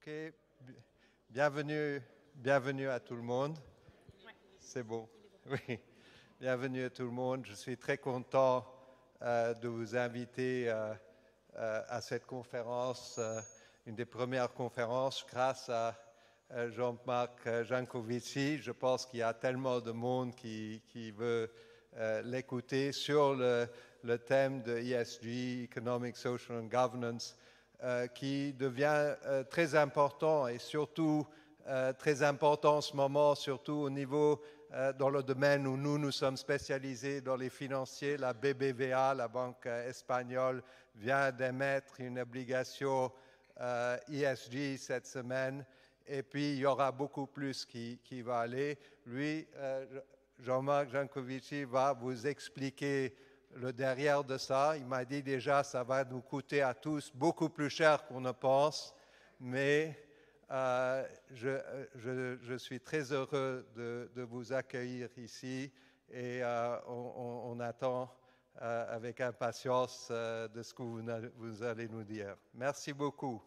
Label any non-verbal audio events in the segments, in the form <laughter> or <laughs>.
Ok, bienvenue, bienvenue à tout le monde. C'est bon. Oui, bienvenue à tout le monde. Je suis très content euh, de vous inviter euh, euh, à cette conférence, une des premières conférences grâce à Jean-Marc Jancovici. Je pense qu'il y a tellement de monde qui, veut l'écouter sur le, le, thème de ESG, Economic, Social and Governance. Euh, qui devient euh, très important et surtout euh, très important en ce moment, surtout au niveau dans le domaine où nous nous sommes spécialisés dans les financiers. La BBVA, la banque espagnole, vient d'émettre une obligation ESG cette semaine. Et puis, il y aura beaucoup plus qui, qui va aller. Lui, Jean-Marc Jancovici va vous expliquer le derrière de ça. Il m'a dit déjà, ça va nous coûter à tous beaucoup plus cher qu'on ne pense, mais euh, je, suis très heureux de, vous accueillir ici et euh, on, attend euh, avec impatience de ce que vous allez nous dire. Merci beaucoup.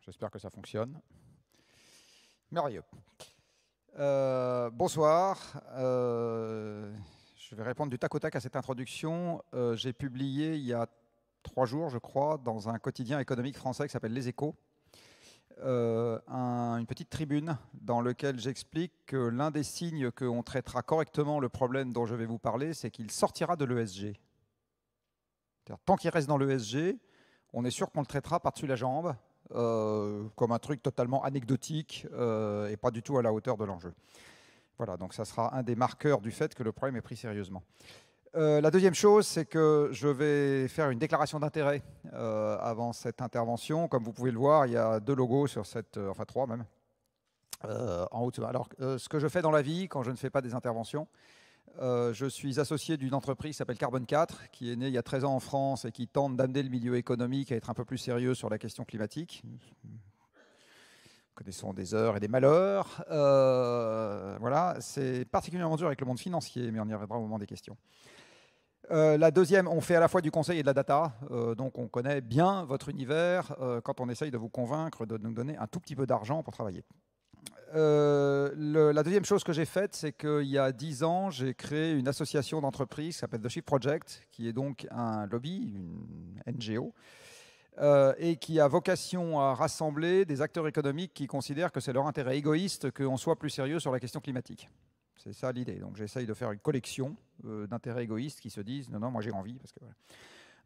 J'espère que ça fonctionne. Merveilleux. bonsoir. Euh, je vais répondre du tac au tac à cette introduction. Euh, j'ai publié il y a trois jours, je crois, dans un quotidien économique français qui s'appelle Les Échos, euh, une petite tribune dans laquelle j'explique que l'un des signes qu'on traitera correctement le problème dont je vais vous parler, c'est qu'il sortira de l'ESG. Tant qu'il reste dans l'ESG, on est sûr qu'on le traitera par-dessus la jambe euh, comme un truc totalement anecdotique euh, et pas du tout à la hauteur de l'enjeu. Voilà, donc ça sera un des marqueurs du fait que le problème est pris sérieusement. Euh, la deuxième chose, c'est que je vais faire une déclaration d'intérêt avant cette intervention. Comme vous pouvez le voir, il y a deux logos sur cette, enfin trois même, en haut. Alors, ce que je fais dans la vie quand je ne fais pas des interventions, euh, je suis associé d'une entreprise qui s'appelle carbon 4, qui est née il y a 13 ans en France et qui tente d'amener le milieu économique à être un peu plus sérieux sur la question climatique. Nous connaissons des heures et des malheurs. Euh, voilà, c'est particulièrement dur avec le monde financier, mais on y reviendra au moment des questions. Euh, la deuxième, on fait à la fois du conseil et de la data, donc on connaît bien votre univers quand on essaye de vous convaincre de nous donner un tout petit peu d'argent pour travailler. Euh, la deuxième chose que j'ai faite, c'est qu'il y a dix ans, j'ai créé une association d'entreprises qui s'appelle The Shift Project, qui est donc un lobby, une NGO, euh, et qui a vocation à rassembler des acteurs économiques qui considèrent que c'est leur intérêt égoïste qu'on soit plus sérieux sur la question climatique. C'est ça l'idée. Donc j'essaye de faire une collection euh, d'intérêts égoïstes qui se disent non, non, moi j'ai envie. Parce que,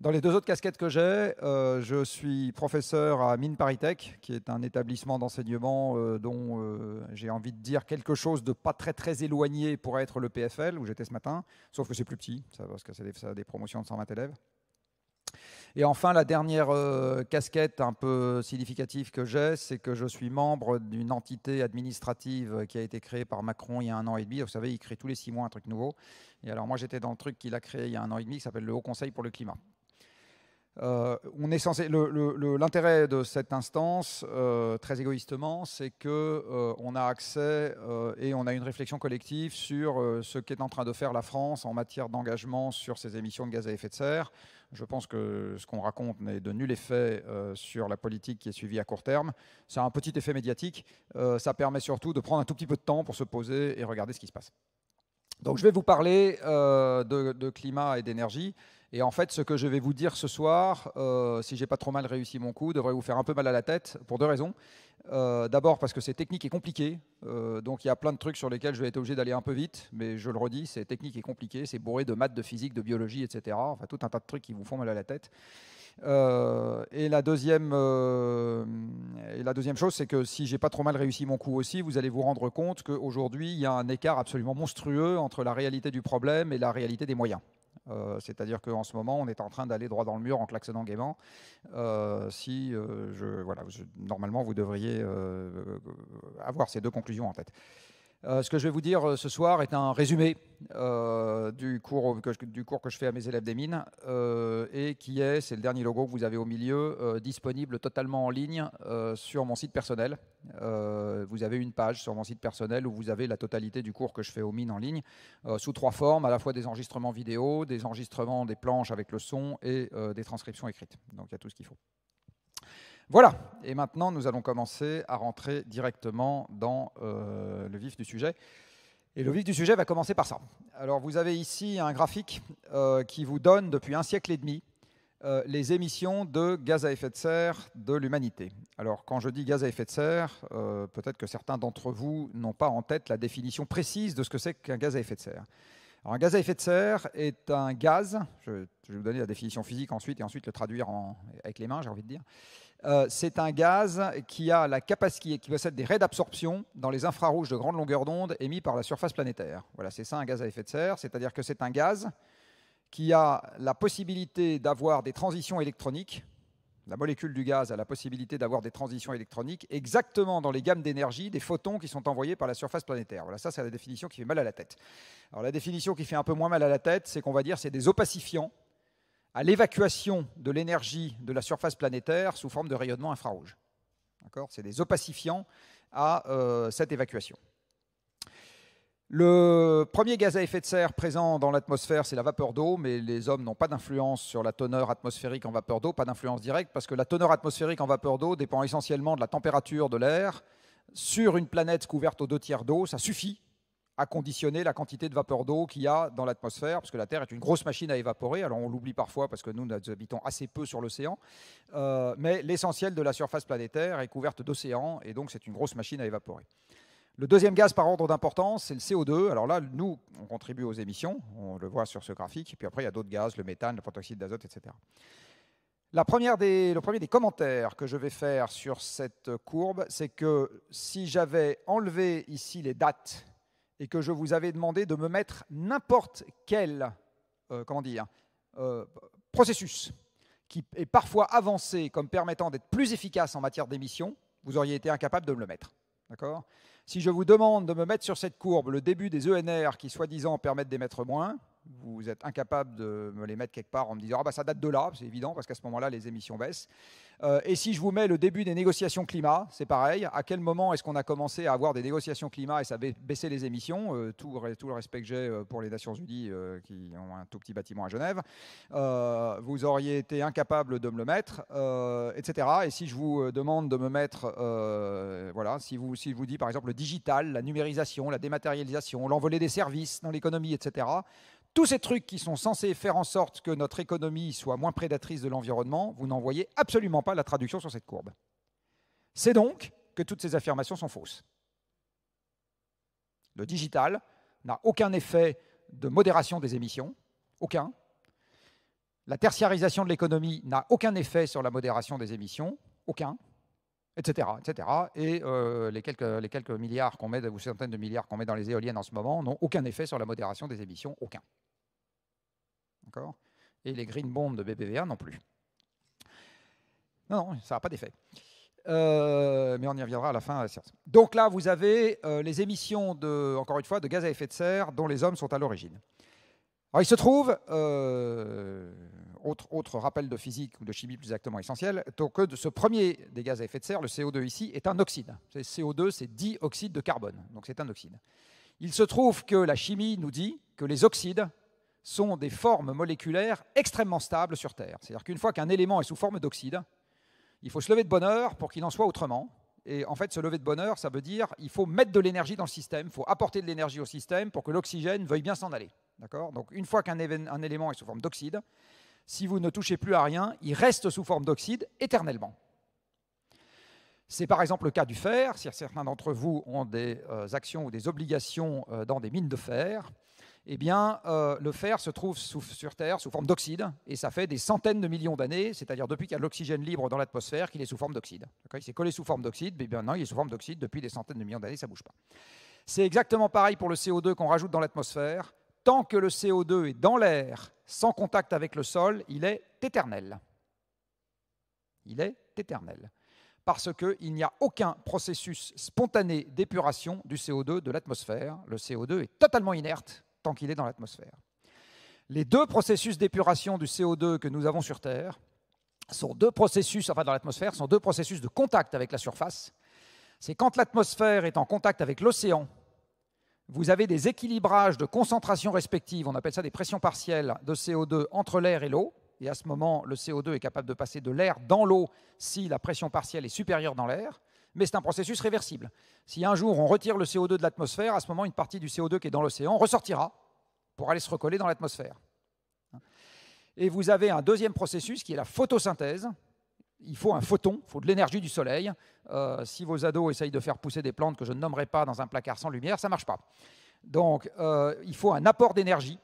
dans les deux autres casquettes que j'ai, euh, je suis professeur à Mine Tech, qui est un établissement d'enseignement euh, dont euh, j'ai envie de dire quelque chose de pas très très éloigné pour être le PFL, où j'étais ce matin, sauf que c'est plus petit, ça, parce que ça a, des, promotions de 120 élèves. Et enfin, la dernière casquette un peu significative que j'ai, c'est que je suis membre d'une entité administrative qui a été créée par Macron il y a un an et demi. Vous savez, il crée tous les six mois un truc nouveau. Et alors moi, j'étais dans le truc qu'il a créé il y a un an et demi, qui s'appelle le Haut Conseil pour le climat. Euh, on est censé. L'intérêt de cette instance, euh, très égoïstement, c'est qu'on euh, a accès et on a une réflexion collective sur ce qu'est en train de faire la France en matière d'engagement sur ses émissions de gaz à effet de serre. Je pense que ce qu'on raconte n'est de nul effet sur la politique qui est suivie à court terme. Ça a un petit effet médiatique. ça permet surtout de prendre un tout petit peu de temps pour se poser et regarder ce qui se passe. Donc je vais vous parler de climat et d'énergie. Et en fait, ce que je vais vous dire ce soir, euh, si j'ai pas trop mal réussi mon coup, devrait vous faire un peu mal à la tête pour deux raisons. Euh, d'abord parce que c'est technique et compliqué, euh, donc il y a plein de trucs sur lesquels je vais être obligé d'aller un peu vite, mais je le redis, c'est technique et compliqué, c'est bourré de maths, de physique, de biologie, etc. Enfin, tout un tas de trucs qui vous font mal à la tête. et, la deuxième, et la deuxième chose, c'est que si j'ai pas trop mal réussi mon coup aussi, vous allez vous rendre compte qu'aujourd'hui, il y a un écart absolument monstrueux entre la réalité du problème et la réalité des moyens. Euh, c'est-à-dire qu'en ce moment, on est en train d'aller droit dans le mur en klaxonnant gaiement. Euh, si, euh, voilà, normalement, vous devriez avoir ces deux conclusions en tête. Euh, ce que je vais vous dire euh, ce soir est un résumé euh, du, cours que je, du cours que je fais à mes élèves des mines et qui est, c'est le dernier logo que vous avez au milieu, disponible totalement en ligne sur mon site personnel. vous avez une page sur mon site personnel où vous avez la totalité du cours que je fais aux mines en ligne sous trois formes, à la fois des enregistrements vidéo, des enregistrements des planches avec le son et des transcriptions écrites. Donc il y a tout ce qu'il faut. Voilà, et maintenant nous allons commencer à rentrer directement dans euh, le vif du sujet. Et le vif du sujet va commencer par ça. Alors vous avez ici un graphique euh, qui vous donne depuis un siècle et demi euh, les émissions de gaz à effet de serre de l'humanité. Alors quand je dis gaz à effet de serre, peut-être que certains d'entre vous n'ont pas en tête la définition précise de ce que c'est qu'un gaz à effet de serre. Alors, un gaz à effet de serre est un gaz, je, vais vous donner la définition physique ensuite et ensuite le traduire avec les mains, j'ai envie de dire, euh, c'est un gaz qui, a la capacité, qui possède des raies d'absorption dans les infrarouges de grande longueur d'onde émis par la surface planétaire. Voilà, c'est ça un gaz à effet de serre, c'est-à-dire que c'est un gaz qui a la possibilité d'avoir des transitions électroniques. La molécule du gaz a la possibilité d'avoir des transitions électroniques exactement dans les gammes d'énergie des photons qui sont envoyés par la surface planétaire. Voilà, ça c'est la définition qui fait mal à la tête. Alors la définition qui fait un peu moins mal à la tête, c'est qu'on va dire c'est des opacifiants à l'évacuation de l'énergie de la surface planétaire sous forme de rayonnement infrarouge. C'est des opacifiants à euh, cette évacuation. Le premier gaz à effet de serre présent dans l'atmosphère, c'est la vapeur d'eau, mais les hommes n'ont pas d'influence sur la teneur atmosphérique en vapeur d'eau, pas d'influence directe, parce que la teneur atmosphérique en vapeur d'eau dépend essentiellement de la température de l'air. Sur une planète couverte aux deux tiers d'eau, ça suffit à conditionner la quantité de vapeur d'eau qu'il y a dans l'atmosphère, parce que la Terre est une grosse machine à évaporer. Alors on l'oublie parfois parce que nous, nous habitons assez peu sur l'océan, euh, mais l'essentiel de la surface planétaire est couverte d'océans, et donc c'est une grosse machine à évaporer. Le deuxième gaz par ordre d'importance, c'est le CO2. Alors là, nous, on contribue aux émissions, on le voit sur ce graphique, et puis après, il y a d'autres gaz, le méthane, le protoxyde d'azote, etc. La première des, le premier des commentaires que je vais faire sur cette courbe, c'est que si j'avais enlevé ici les dates et que je vous avais demandé de me mettre n'importe quel euh, comment dire, euh, processus qui est parfois avancé comme permettant d'être plus efficace en matière d'émission, vous auriez été incapable de me le mettre. D'accord Si je vous demande de me mettre sur cette courbe le début des ENR qui soi-disant permettent d'émettre moins, vous êtes incapable de me les mettre quelque part en me disant ah bah ça date de là, c'est évident parce qu'à ce moment-là les émissions baissent. Euh, et si je vous mets le début des négociations climat, c'est pareil. À quel moment est-ce qu'on a commencé à avoir des négociations climat et ça baissé les émissions euh, tout, tout, le respect que j'ai euh, pour les Nations Unies qui ont un tout petit bâtiment à Genève, vous auriez été incapable de me le mettre, etc. Et si je vous demande de me mettre, voilà, si vous si je vous dis par exemple le digital, la numérisation, la dématérialisation, l'envolée des services dans l'économie, etc tous ces trucs qui sont censés faire en sorte que notre économie soit moins prédatrice de l'environnement, vous n'en voyez absolument pas la traduction sur cette courbe. C'est donc que toutes ces affirmations sont fausses. Le digital n'a aucun effet de modération des émissions, aucun. La tertiarisation de l'économie n'a aucun effet sur la modération des émissions, aucun, etc. etc. Et euh, les, quelques, milliards qu'on met, ou centaines de milliards qu'on met dans les éoliennes en ce moment n'ont aucun effet sur la modération des émissions, aucun. Et les green bonds de BBVA non plus. Non, ça n'a pas d'effet. Euh, mais on y reviendra à la fin Donc là, vous avez euh, les émissions de, encore une fois, de gaz à effet de serre dont les hommes sont à l'origine. il se trouve, euh, autre, rappel de physique ou de chimie plus exactement essentiel, que de ce premier des gaz à effet de serre, le CO2 ici, est un oxyde. Le CO2, c'est dioxyde de carbone, donc c'est un oxyde. Il se trouve que la chimie nous dit que les oxydes sont des formes moléculaires extrêmement stables sur Terre. C'est-à-dire qu'une fois qu'un élément est sous forme d'oxyde, il faut se lever de bonheur pour qu'il en soit autrement. Et en fait, se lever de bonheur, ça veut dire qu'il faut mettre de l'énergie dans le système, il faut apporter de l'énergie au système pour que l'oxygène veuille bien s'en aller. D'accord Donc une fois qu'un élément est sous forme d'oxyde, si vous ne touchez plus à rien, il reste sous forme d'oxyde éternellement. C'est par exemple le cas du fer. Si certains d'entre vous ont des euh, actions ou des obligations euh, dans des mines de fer, eh bien, euh, le fer se trouve sur Terre sous forme d'oxyde, et ça fait des centaines de millions d'années, c'est-à-dire depuis qu'il y a de l'oxygène libre dans l'atmosphère, qu'il est sous forme d'oxyde. Il s'est collé sous forme d'oxyde, mais maintenant il est sous forme d'oxyde depuis des centaines de millions d'années, ça ne bouge pas. C'est exactement pareil pour le CO2 qu'on rajoute dans l'atmosphère. Tant que le CO2 est dans l'air, sans contact avec le sol, il est éternel. Il est éternel. Parce qu'il n'y a aucun processus spontané d'épuration du CO2 de l'atmosphère. Le CO2 est totalement inerte tant qu'il est dans l'atmosphère. Les deux processus d'épuration du CO2 que nous avons sur Terre sont deux processus, enfin dans l'atmosphère, sont deux processus de contact avec la surface. C'est quand l'atmosphère est en contact avec l'océan, vous avez des équilibrages de concentration respectives, on appelle ça des pressions partielles de CO2 entre l'air et l'eau, et à ce moment, le CO2 est capable de passer de l'air dans l'eau si la pression partielle est supérieure dans l'air mais c'est un processus réversible. Si un jour on retire le CO2 de l'atmosphère, à ce moment, une partie du CO2 qui est dans l'océan ressortira pour aller se recoller dans l'atmosphère. Et vous avez un deuxième processus qui est la photosynthèse. Il faut un photon, il faut de l'énergie du soleil. Euh, si vos ados essayent de faire pousser des plantes que je ne nommerai pas dans un placard sans lumière, ça ne marche pas. Donc, euh, il faut un apport d'énergie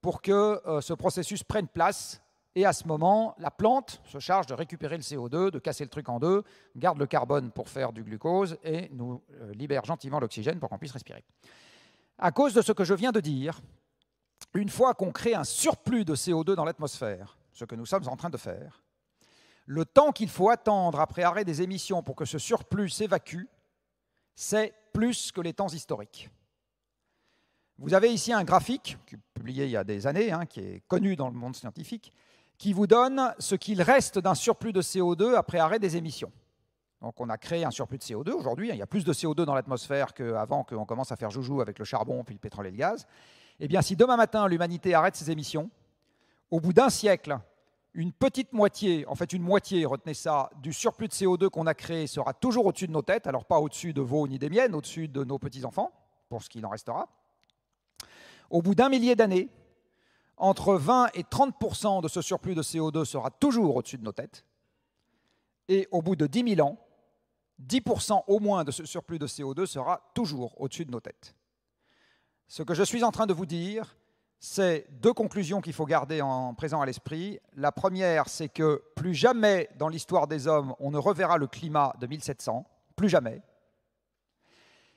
pour que euh, ce processus prenne place et à ce moment, la plante se charge de récupérer le CO2, de casser le truc en deux, garde le carbone pour faire du glucose et nous euh, libère gentiment l'oxygène pour qu'on puisse respirer. À cause de ce que je viens de dire, une fois qu'on crée un surplus de CO2 dans l'atmosphère, ce que nous sommes en train de faire, le temps qu'il faut attendre après arrêt des émissions pour que ce surplus s'évacue, c'est plus que les temps historiques. Vous avez ici un graphique, publié il y a des années, hein, qui est connu dans le monde scientifique, qui vous donne ce qu'il reste d'un surplus de CO2 après arrêt des émissions. Donc on a créé un surplus de CO2 aujourd'hui, hein. il y a plus de CO2 dans l'atmosphère qu'avant qu'on commence à faire joujou avec le charbon, puis le pétrole et le gaz. Eh bien si demain matin l'humanité arrête ses émissions, au bout d'un siècle, une petite moitié, en fait une moitié, retenez ça, du surplus de CO2 qu'on a créé sera toujours au-dessus de nos têtes, alors pas au-dessus de vos ni des miennes, au-dessus de nos petits-enfants, pour ce qu'il en restera. Au bout d'un millier d'années, entre 20 et 30 de ce surplus de CO2 sera toujours au-dessus de nos têtes. Et au bout de 10 000 ans, 10 au moins de ce surplus de CO2 sera toujours au-dessus de nos têtes. Ce que je suis en train de vous dire, c'est deux conclusions qu'il faut garder en présent à l'esprit. La première, c'est que plus jamais dans l'histoire des hommes, on ne reverra le climat de 1700, plus jamais.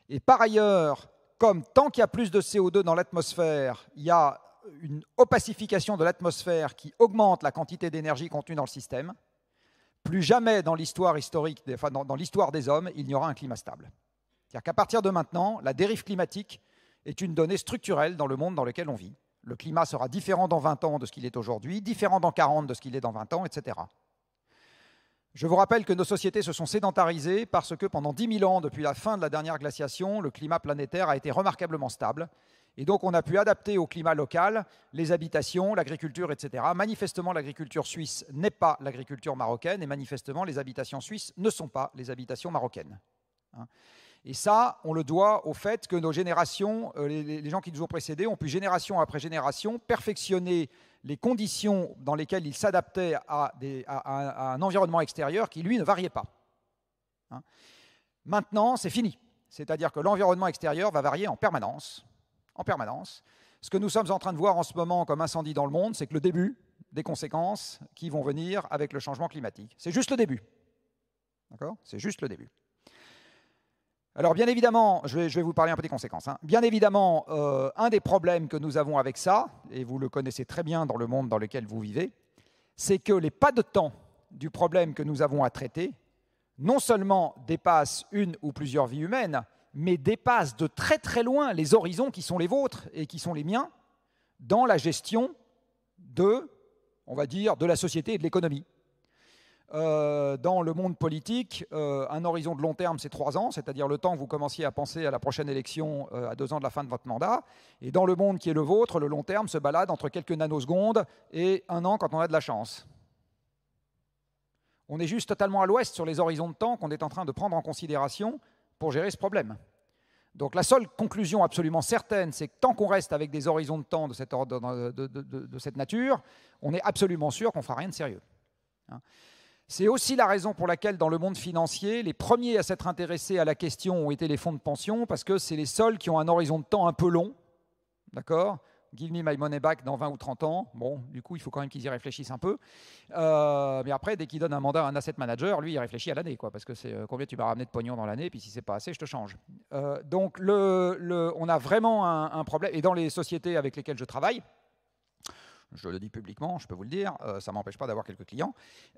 Et par ailleurs, comme tant qu'il y a plus de CO2 dans l'atmosphère, il y a une opacification de l'atmosphère qui augmente la quantité d'énergie contenue dans le système, plus jamais dans l'histoire historique, enfin dans, l'histoire des hommes, il n'y aura un climat stable. C'est-à-dire qu'à partir de maintenant, la dérive climatique est une donnée structurelle dans le monde dans lequel on vit. Le climat sera différent dans 20 ans de ce qu'il est aujourd'hui, différent dans 40 de ce qu'il est dans 20 ans, etc. Je vous rappelle que nos sociétés se sont sédentarisées parce que pendant 10 000 ans, depuis la fin de la dernière glaciation, le climat planétaire a été remarquablement stable et donc on a pu adapter au climat local les habitations, l'agriculture, etc. Manifestement, l'agriculture suisse n'est pas l'agriculture marocaine et manifestement, les habitations suisses ne sont pas les habitations marocaines. Hein. et ça, on le doit au fait que nos générations, euh, les gens qui nous ont précédés, ont pu génération après génération perfectionner les conditions dans lesquelles ils s'adaptaient à, un environnement extérieur qui, lui, ne variait pas. Hein. Maintenant, c'est fini. C'est-à-dire que l'environnement extérieur va varier en permanence en permanence. Ce que nous sommes en train de voir en ce moment comme incendie dans le monde, c'est que le début des conséquences qui vont venir avec le changement climatique. C'est juste le début. D'accord C'est juste le début. Alors bien évidemment, je vais, vous parler un peu des conséquences. Hein. Bien évidemment, euh, un des problèmes que nous avons avec ça, et vous le connaissez très bien dans le monde dans lequel vous vivez, c'est que les pas de temps du problème que nous avons à traiter non seulement dépassent une ou plusieurs vies humaines, mais dépasse de très très loin les horizons qui sont les vôtres et qui sont les miens dans la gestion de, on va dire, de la société et de l'économie. Euh, dans le monde politique, euh, un horizon de long terme, c'est trois ans, c'est-à-dire le temps que vous commenciez à penser à la prochaine élection euh, à deux ans de la fin de votre mandat. Et dans le monde qui est le vôtre, le long terme se balade entre quelques nanosecondes et un an quand on a de la chance. On est juste totalement à l'ouest sur les horizons de temps qu'on est en train de prendre en considération gérer ce problème. Donc la seule conclusion absolument certaine, c'est que tant qu'on reste avec des horizons de temps de cette, nature, on est absolument sûr qu'on ne fera rien de sérieux. Hein. c'est aussi la raison pour laquelle, dans le monde financier, les premiers à s'être intéressés à la question ont été les fonds de pension, parce que c'est les seuls qui ont un horizon de temps un peu long, d'accord give me my money back dans 20 ou 30 ans. Bon, du coup, il faut quand même qu'ils y réfléchissent un peu. Euh, mais après, dès qu'ils donnent un mandat à un asset manager, lui, il réfléchit à l'année, quoi, parce que c'est euh, combien tu vas ramener de pognon dans l'année, puis si c'est pas assez, je te change. Euh, donc, on a vraiment un, problème. Et dans les sociétés avec lesquelles je travaille, je le dis publiquement, je peux vous le dire, ça ne m'empêche pas d'avoir quelques clients.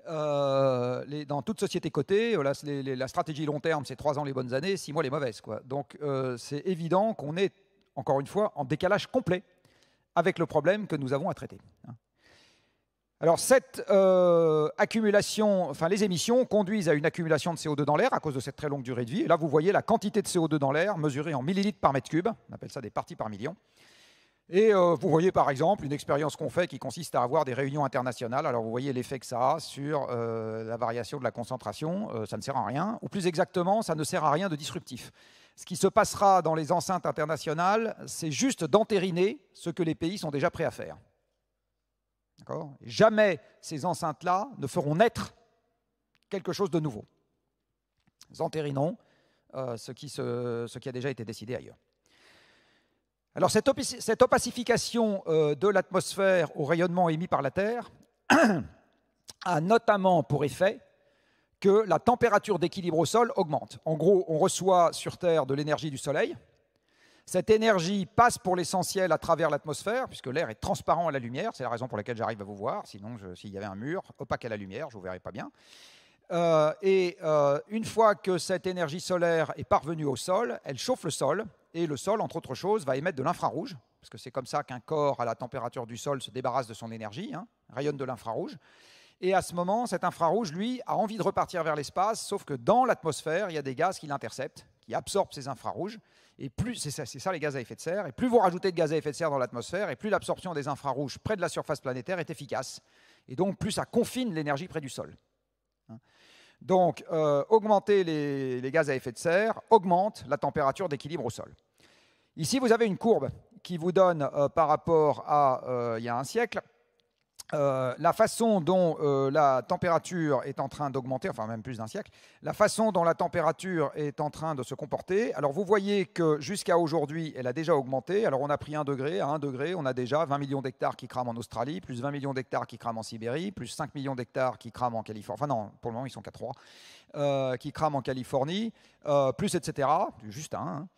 dans toute société cotée, la, la stratégie long terme, c'est 3 ans les bonnes années, 6 mois les mauvaises. Quoi. Donc c'est évident qu'on est, encore une fois, en décalage complet avec le problème que nous avons à traiter. Alors cette euh, accumulation, enfin les émissions conduisent à une accumulation de CO2 dans l'air à cause de cette très longue durée de vie. Et là, vous voyez la quantité de CO2 dans l'air mesurée en millilitres par mètre cube. On appelle ça des parties par million. Et euh, vous voyez par exemple une expérience qu'on fait qui consiste à avoir des réunions internationales. Alors vous voyez l'effet que ça a sur euh, la variation de la concentration. ça ne sert à rien. Ou plus exactement, ça ne sert à rien de disruptif. Ce qui se passera dans les enceintes internationales, c'est juste d'entériner ce que les pays sont déjà prêts à faire. Jamais ces enceintes-là ne feront naître quelque chose de nouveau. Nous entérinons euh, ce, qui a déjà été décidé ailleurs. Alors cette, opacification euh, de l'atmosphère au rayonnement émis par la Terre <clears throat> a notamment pour effet que la température d'équilibre au sol augmente. En gros, on reçoit sur Terre de l'énergie du Soleil. Cette énergie passe pour l'essentiel à travers l'atmosphère, puisque l'air est transparent à la lumière. C'est la raison pour laquelle j'arrive à vous voir. Sinon, s'il y avait un mur opaque à la lumière, je ne vous verrais pas bien. Euh, et euh, une fois que cette énergie solaire est parvenue au sol, elle chauffe le sol. Et le sol, entre autres choses, va émettre de l'infrarouge, parce que c'est comme ça qu'un corps à la température du sol se débarrasse de son énergie, hein. rayonne de l'infrarouge. Et à ce moment, cet infrarouge, lui, a envie de repartir vers l'espace, sauf que dans l'atmosphère, il y a des gaz qui l'interceptent, qui absorbent ces infrarouges. Et plus, c'est ça, les gaz à effet de serre. Et plus vous rajoutez de gaz à effet de serre dans l'atmosphère, et plus l'absorption des infrarouges près de la surface planétaire est efficace. Et donc, plus ça confine l'énergie près du sol. Donc, euh, augmenter les, gaz à effet de serre augmente la température d'équilibre au sol. Ici, vous avez une courbe qui vous donne euh, par rapport à euh, il y a un siècle euh, la façon dont euh, la température est en train d'augmenter, enfin même plus d'un siècle, la façon dont la température est en train de se comporter. Alors vous voyez que jusqu'à aujourd'hui, elle a déjà augmenté. Alors on a pris 1 degré, à 1 degré, on a déjà 20 millions d'hectares qui crament en Australie, plus 20 millions d'hectares qui crament en Sibérie, plus 5 millions d'hectares qui crament en Californie. Enfin non, pour le moment ils sont qu'à 3, euh, qui crament en Californie, plus etc. Juste un. Hein.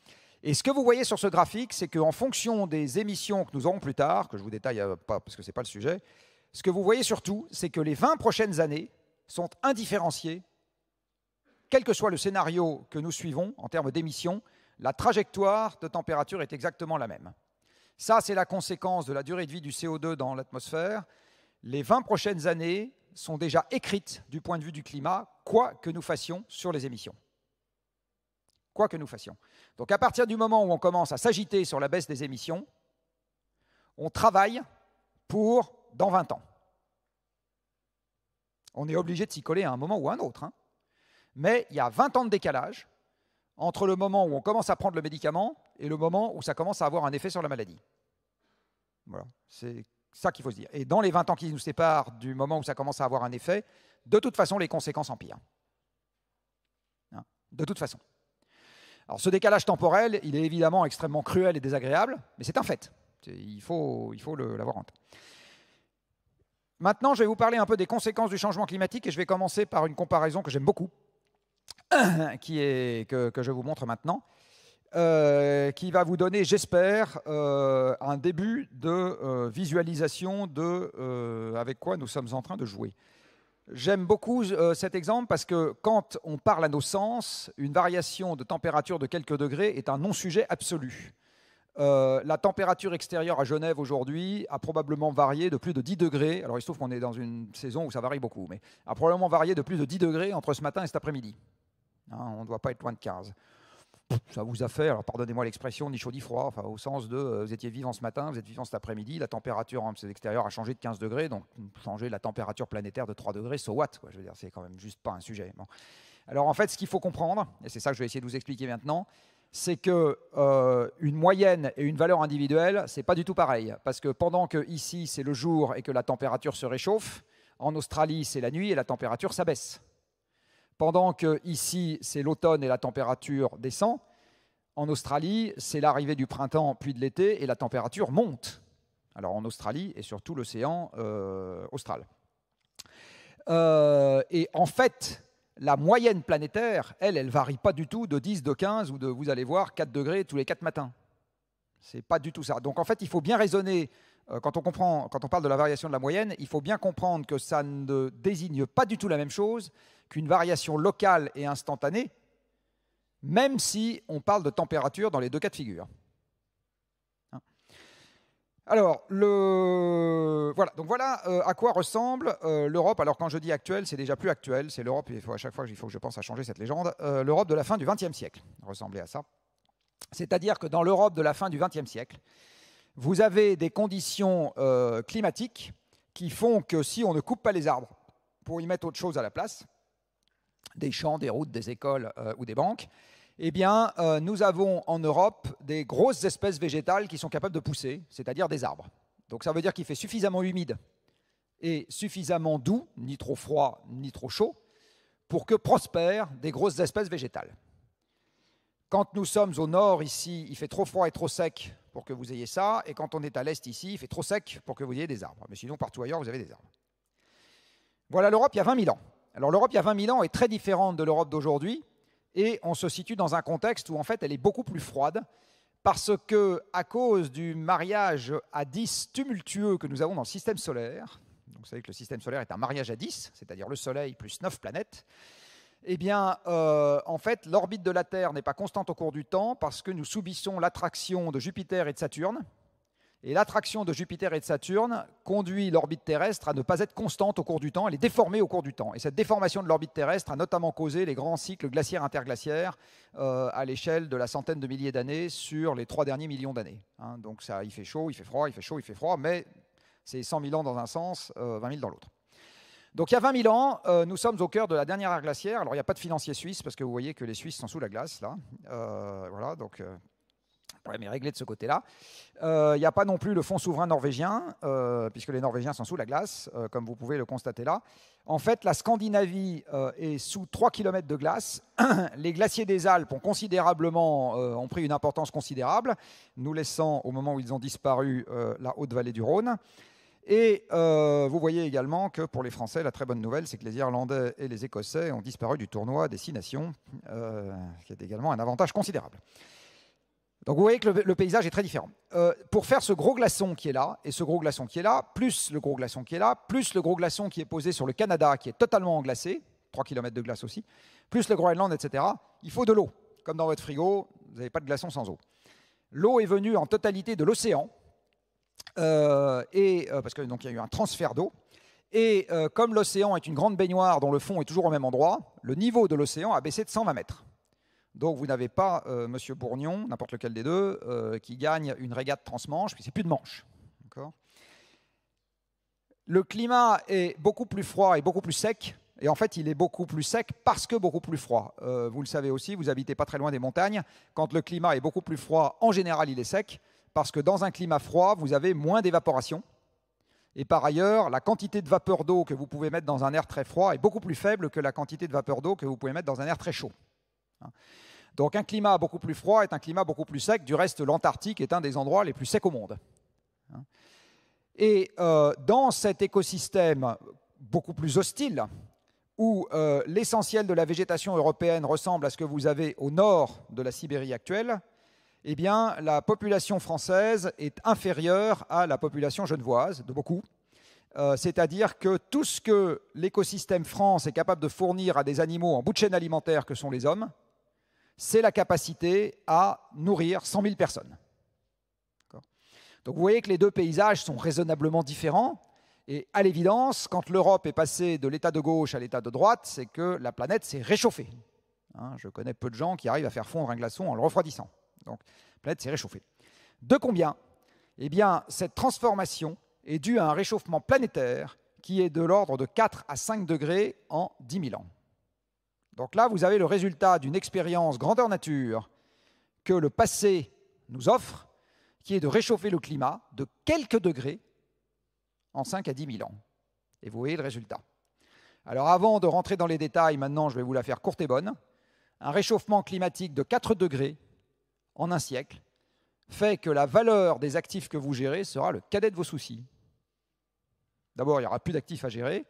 Et ce que vous voyez sur ce graphique, c'est qu'en fonction des émissions que nous aurons plus tard, que je vous détaille pas parce que ce n'est pas le sujet, ce que vous voyez surtout, c'est que les 20 prochaines années sont indifférenciées, quel que soit le scénario que nous suivons en termes d'émissions, la trajectoire de température est exactement la même. Ça, c'est la conséquence de la durée de vie du CO2 dans l'atmosphère. Les 20 prochaines années sont déjà écrites du point de vue du climat, quoi que nous fassions sur les émissions. Quoi que nous fassions. Donc à partir du moment où on commence à s'agiter sur la baisse des émissions, on travaille pour dans 20 ans. On est obligé de s'y coller à un moment ou à un autre. Hein. Mais il y a 20 ans de décalage entre le moment où on commence à prendre le médicament et le moment où ça commence à avoir un effet sur la maladie. Voilà, c'est ça qu'il faut se dire. Et dans les 20 ans qui nous séparent du moment où ça commence à avoir un effet, de toute façon, les conséquences empirent. Hein. de toute façon. Alors ce décalage temporel, il est évidemment extrêmement cruel et désagréable, mais c'est un fait. Il faut l'avoir il faut en tête. Maintenant, je vais vous parler un peu des conséquences du changement climatique et je vais commencer par une comparaison que j'aime beaucoup, <coughs> qui est, que, je vous montre maintenant, euh, qui va vous donner, j'espère, euh, un début de euh, visualisation de avec quoi nous sommes en train de jouer. J'aime beaucoup cet exemple parce que quand on parle à nos sens, une variation de température de quelques degrés est un non-sujet absolu. Euh, la température extérieure à Genève aujourd'hui a probablement varié de plus de 10 degrés. Alors il se trouve qu'on est dans une saison où ça varie beaucoup, mais a probablement varié de plus de 10 degrés entre ce matin et cet après-midi. Hein, on ne doit pas être loin de 15. Ça vous a fait, alors pardonnez-moi l'expression, ni chaud ni froid, au sens de euh, vous étiez vivant ce matin, vous êtes vivant cet après-midi, la température extérieure hein, extérieur a changé de 15 degrés, donc changer la température planétaire de 3 degrés, so what Je veux dire, c'est quand même juste pas un sujet. Alors en fait, ce qu'il faut comprendre, et c'est ça que je vais essayer de vous expliquer maintenant, c'est que euh, une moyenne et une valeur individuelle, c'est pas du tout pareil. Parce que pendant que ici c'est le jour et que la température se réchauffe, en Australie c'est la nuit et la température s'abaisse. Pendant que ici c'est l'automne et la température descend, en Australie c'est l'arrivée du printemps puis de l'été et la température monte. Alors en Australie et surtout l'océan euh, austral. Euh, et en fait, la moyenne planétaire, elle, elle varie pas du tout de 10, de 15 ou de, vous allez voir, 4 degrés tous les 4 matins. C'est pas du tout ça. Donc en fait, il faut bien raisonner euh, quand on, comprend, quand on parle de la variation de la moyenne, il faut bien comprendre que ça ne désigne pas du tout la même chose qu'une variation locale et instantanée, même si on parle de température dans les deux cas de figure. Alors, voilà, donc voilà euh, à quoi ressemble euh, l'Europe. Alors, quand je dis actuelle, c'est déjà plus actuel. C'est l'Europe, il faut à chaque fois il faut que je pense à changer cette légende. Euh, L'Europe de la fin du XXe siècle ressemblait à ça. C'est-à-dire que dans l'Europe de la fin du XXe siècle, vous avez des conditions climatiques qui font que si on ne coupe pas les arbres pour y mettre autre chose à la place, des champs, des routes, des écoles ou des banques, eh bien, euh, nous avons en Europe des grosses espèces végétales qui sont capables de pousser, c'est-à-dire des arbres. Donc ça veut dire qu'il fait suffisamment humide et suffisamment doux, ni trop froid, ni trop chaud, pour que prospèrent des grosses espèces végétales. Quand nous sommes au nord ici, il fait trop froid et trop sec pour que vous ayez ça, et quand on est à l'est ici, il fait trop sec pour que vous ayez des arbres. Mais sinon, partout ailleurs, vous avez des arbres. Voilà l'Europe il y a 20 000 ans. Alors l'Europe il y a 20 000 ans est très différente de l'Europe d'aujourd'hui, et on se situe dans un contexte où en fait elle est beaucoup plus froide parce que à cause du mariage à 10 tumultueux que nous avons dans le système solaire, donc vous savez que le système solaire est un mariage à 10, c'est-à-dire le Soleil plus 9 planètes, eh bien, euh, en fait, l'orbite de la Terre n'est pas constante au cours du temps parce que nous subissons l'attraction de Jupiter et de Saturne, et l'attraction de Jupiter et de Saturne conduit l'orbite terrestre à ne pas être constante au cours du temps, elle est déformée au cours du temps. Et cette déformation de l'orbite terrestre a notamment causé les grands cycles glaciaires-interglaciaires euh, à l'échelle de la centaine de milliers d'années sur les trois derniers millions d'années. Hein. donc ça, il fait chaud, il fait froid, il fait chaud, il fait froid, mais c'est 100 000 ans dans un sens, 20 euh, 000 dans l'autre. Donc il y a 20 000 ans, euh, nous sommes au cœur de la dernière ère glaciaire. Alors il n'y a pas de financiers suisses parce que vous voyez que les Suisses sont sous la glace là. voilà, donc mais réglé de ce côté-là. Euh, il n'y a pas non plus le fonds souverain norvégien, euh, puisque les Norvégiens sont sous la glace, euh, comme vous pouvez le constater là. En fait, la Scandinavie est sous 3 km de glace. <clears throat> les glaciers des Alpes ont, considérablement, ont pris une importance considérable, nous laissant, au moment où ils ont disparu, la haute vallée du Rhône. Et vous voyez également que pour les Français, la très bonne nouvelle, c'est que les Irlandais et les Écossais ont disparu du tournoi des Six Nations, euh, qui est également un avantage considérable. Donc vous voyez que le, paysage est très différent. Euh, pour faire ce gros glaçon qui est là, et ce gros glaçon qui est là, plus le gros glaçon qui est là, plus le gros glaçon qui est posé sur le Canada, qui est totalement englacé, 3 km de glace aussi, plus le Groenland, etc., il faut de l'eau. Comme dans votre frigo, vous n'avez pas de glaçon sans eau. L'eau est venue en totalité de l'océan, euh, et, euh, parce qu'il y a eu un transfert d'eau. Et comme l'océan est une grande baignoire dont le fond est toujours au même endroit, le niveau de l'océan a baissé de 120 mètres. Donc vous n'avez pas M. Euh, Monsieur Bourgnon, n'importe lequel des deux, euh, qui gagne une régate transmanche, puis c'est plus de manche. Le climat est beaucoup plus froid et beaucoup plus sec. Et en fait, il est beaucoup plus sec parce que beaucoup plus froid. Euh, vous le savez aussi, vous habitez pas très loin des montagnes. Quand le climat est beaucoup plus froid, en général, il est sec parce que dans un climat froid, vous avez moins d'évaporation. Et par ailleurs, la quantité de vapeur d'eau que vous pouvez mettre dans un air très froid est beaucoup plus faible que la quantité de vapeur d'eau que vous pouvez mettre dans un air très chaud. Hein. Donc un climat beaucoup plus froid est un climat beaucoup plus sec. Du reste, l'Antarctique est un des endroits les plus secs au monde. Hein. Et euh, dans cet écosystème beaucoup plus hostile, où euh, l'essentiel de la végétation européenne ressemble à ce que vous avez au nord de la Sibérie actuelle, eh bien, la population française est inférieure à la population genevoise, de beaucoup. Euh, c'est-à-dire que tout ce que l'écosystème France est capable de fournir à des animaux en bout de chaîne alimentaire que sont les hommes, c'est la capacité à nourrir 100 000 personnes. Donc vous voyez que les deux paysages sont raisonnablement différents. Et à l'évidence, quand l'Europe est passée de l'état de gauche à l'état de droite, c'est que la planète s'est réchauffée. Hein, je connais peu de gens qui arrivent à faire fondre un glaçon en le refroidissant. Donc la planète s'est réchauffée. De combien Eh bien, cette transformation est due à un réchauffement planétaire qui est de l'ordre de 4 à 5 degrés en 10 000 ans. Donc là, vous avez le résultat d'une expérience grandeur nature que le passé nous offre, qui est de réchauffer le climat de quelques degrés en 5 à 10 000 ans. Et vous voyez le résultat. Alors avant de rentrer dans les détails, maintenant je vais vous la faire courte et bonne. Un réchauffement climatique de 4 degrés en un siècle fait que la valeur des actifs que vous gérez sera le cadet de vos soucis. D'abord, il n'y aura plus d'actifs à gérer,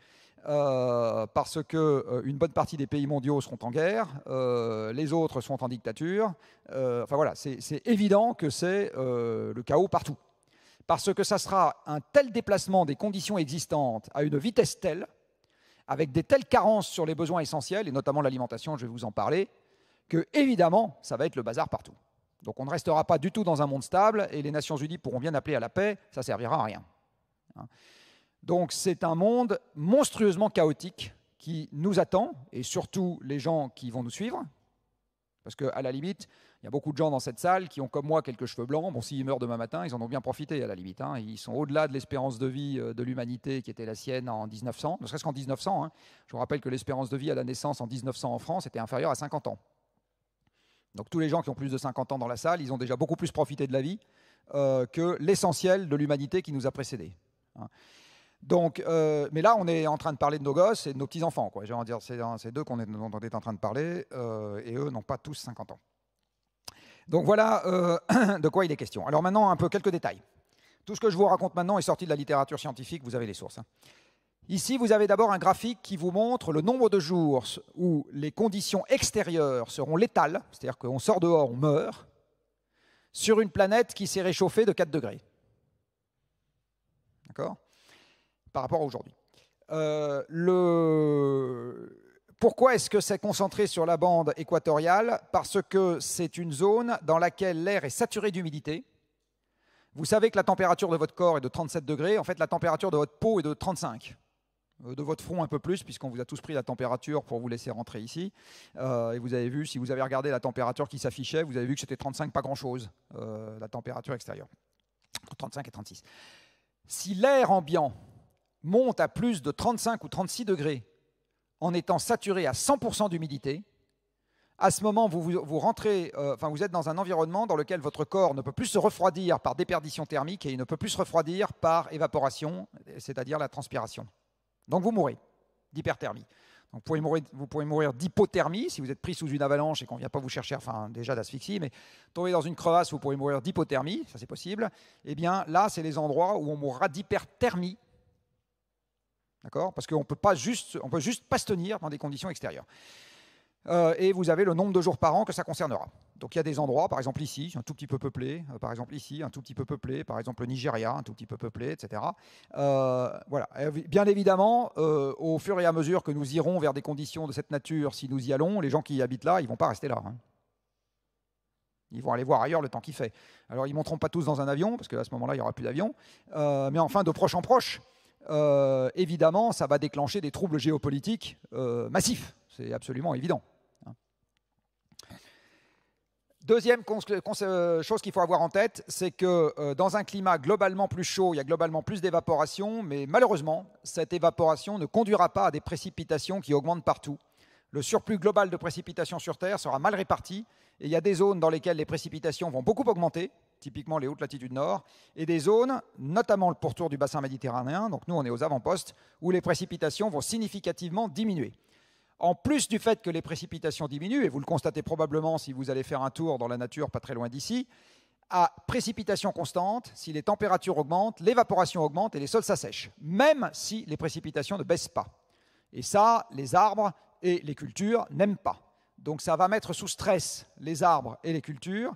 euh, parce que euh, une bonne partie des pays mondiaux seront en guerre, euh, les autres sont en dictature. enfin voilà, c'est évident que c'est le chaos partout. Parce que ça sera un tel déplacement des conditions existantes à une vitesse telle, avec des telles carences sur les besoins essentiels, et notamment l'alimentation, je vais vous en parler, que évidemment, ça va être le bazar partout. Donc on ne restera pas du tout dans un monde stable, et les Nations Unies pourront bien appeler à la paix, ça servira à rien. Hein. Donc c'est un monde monstrueusement chaotique qui nous attend, et surtout les gens qui vont nous suivre. Parce qu'à la limite, il y a beaucoup de gens dans cette salle qui ont comme moi quelques cheveux blancs. Bon, s'ils meurent demain matin, ils en ont bien profité à la limite. Hein. Ils sont au-delà de l'espérance de vie euh, de l'humanité qui était la sienne en 1900, ne serait-ce qu'en 1900. Hein. Je vous rappelle que l'espérance de vie à la naissance en 1900 en France était inférieure à 50 ans. Donc tous les gens qui ont plus de 50 ans dans la salle, ils ont déjà beaucoup plus profité de la vie euh, que l'essentiel de l'humanité qui nous a précédés. Hein. Donc, euh, mais là, on est en train de parler de nos gosses et de nos petits-enfants. Quoi. J'ai envie de dire, c'est, d'eux qu'on est, en train de parler, euh, et eux n'ont pas tous 50 ans. Donc voilà euh, <clears throat> de quoi il est question. Alors maintenant, un peu quelques détails. Tout ce que je vous raconte maintenant est sorti de la littérature scientifique, vous avez les sources. Hein. Ici, vous avez d'abord un graphique qui vous montre le nombre de jours où les conditions extérieures seront létales, c'est-à-dire qu'on sort dehors, on meurt, sur une planète qui s'est réchauffée de 4 degrés. D'accord par rapport à aujourd'hui. Euh, le... Pourquoi est-ce que c'est concentré sur la bande équatoriale Parce que c'est une zone dans laquelle l'air est saturé d'humidité. Vous savez que la température de votre corps est de 37 degrés. En fait, la température de votre peau est de 35 euh, de votre front un peu plus, puisqu'on vous a tous pris la température pour vous laisser rentrer ici. Euh, et vous avez vu, si vous avez regardé la température qui s'affichait, vous avez vu que c'était 35, pas grand-chose, la température extérieure. 35 et 36. Si l'air ambiant monte à plus de 35 ou 36 degrés en étant saturé à 100% d'humidité, à ce moment, vous, vous, rentrez, euh, enfin, vous êtes dans un environnement dans lequel votre corps ne peut plus se refroidir par déperdition thermique et il ne peut plus se refroidir par évaporation, c'est-à-dire la transpiration. Donc vous mourrez d'hyperthermie. Vous pouvez mourir, mourir d'hypothermie si vous êtes pris sous une avalanche et qu'on ne vient pas vous chercher, enfin déjà d'asphyxie, mais tomber dans une crevasse, vous pourrez mourir d'hypothermie, ça c'est possible. Eh bien là, c'est les endroits où on mourra d'hyperthermie D'accord Parce qu'on peut pas juste, on peut juste pas se tenir dans des conditions extérieures. Euh, et vous avez le nombre de jours par an que ça concernera. Donc il y a des endroits, par exemple ici, un tout petit peu peuplé, euh, par exemple ici, un tout petit peu peuplé, par exemple le Nigeria, un tout petit peu peuplé, etc. Euh, voilà. bien évidemment, au fur et à mesure que nous irons vers des conditions de cette nature, si nous y allons, les gens qui y habitent là, ils vont pas rester là. Hein. Ils vont aller voir ailleurs le temps qu'il fait. Alors ils monteront pas tous dans un avion, parce qu'à ce moment-là, il n'y aura plus d'avion. mais enfin, de proche en proche, euh, évidemment, ça va déclencher des troubles géopolitiques euh, massifs. C'est absolument évident. Hein. Deuxième chose qu'il faut avoir en tête, c'est que euh, dans un climat globalement plus chaud, il y a globalement plus d'évaporation, mais malheureusement, cette évaporation ne conduira pas à des précipitations qui augmentent partout. Le surplus global de précipitations sur Terre sera mal réparti, et il y a des zones dans lesquelles les précipitations vont beaucoup augmenter, typiquement les hautes latitudes nord, et des zones, notamment le pourtour du bassin méditerranéen, donc nous on est aux avant-postes, où les précipitations vont significativement diminuer. En plus du fait que les précipitations diminuent, et vous le constatez probablement si vous allez faire un tour dans la nature pas très loin d'ici, à précipitations constantes, si les températures augmentent, l'évaporation augmente et les sols s'assèchent, même si les précipitations ne baissent pas. Et ça, les arbres et les cultures n'aiment pas. Donc ça va mettre sous stress les arbres et les cultures.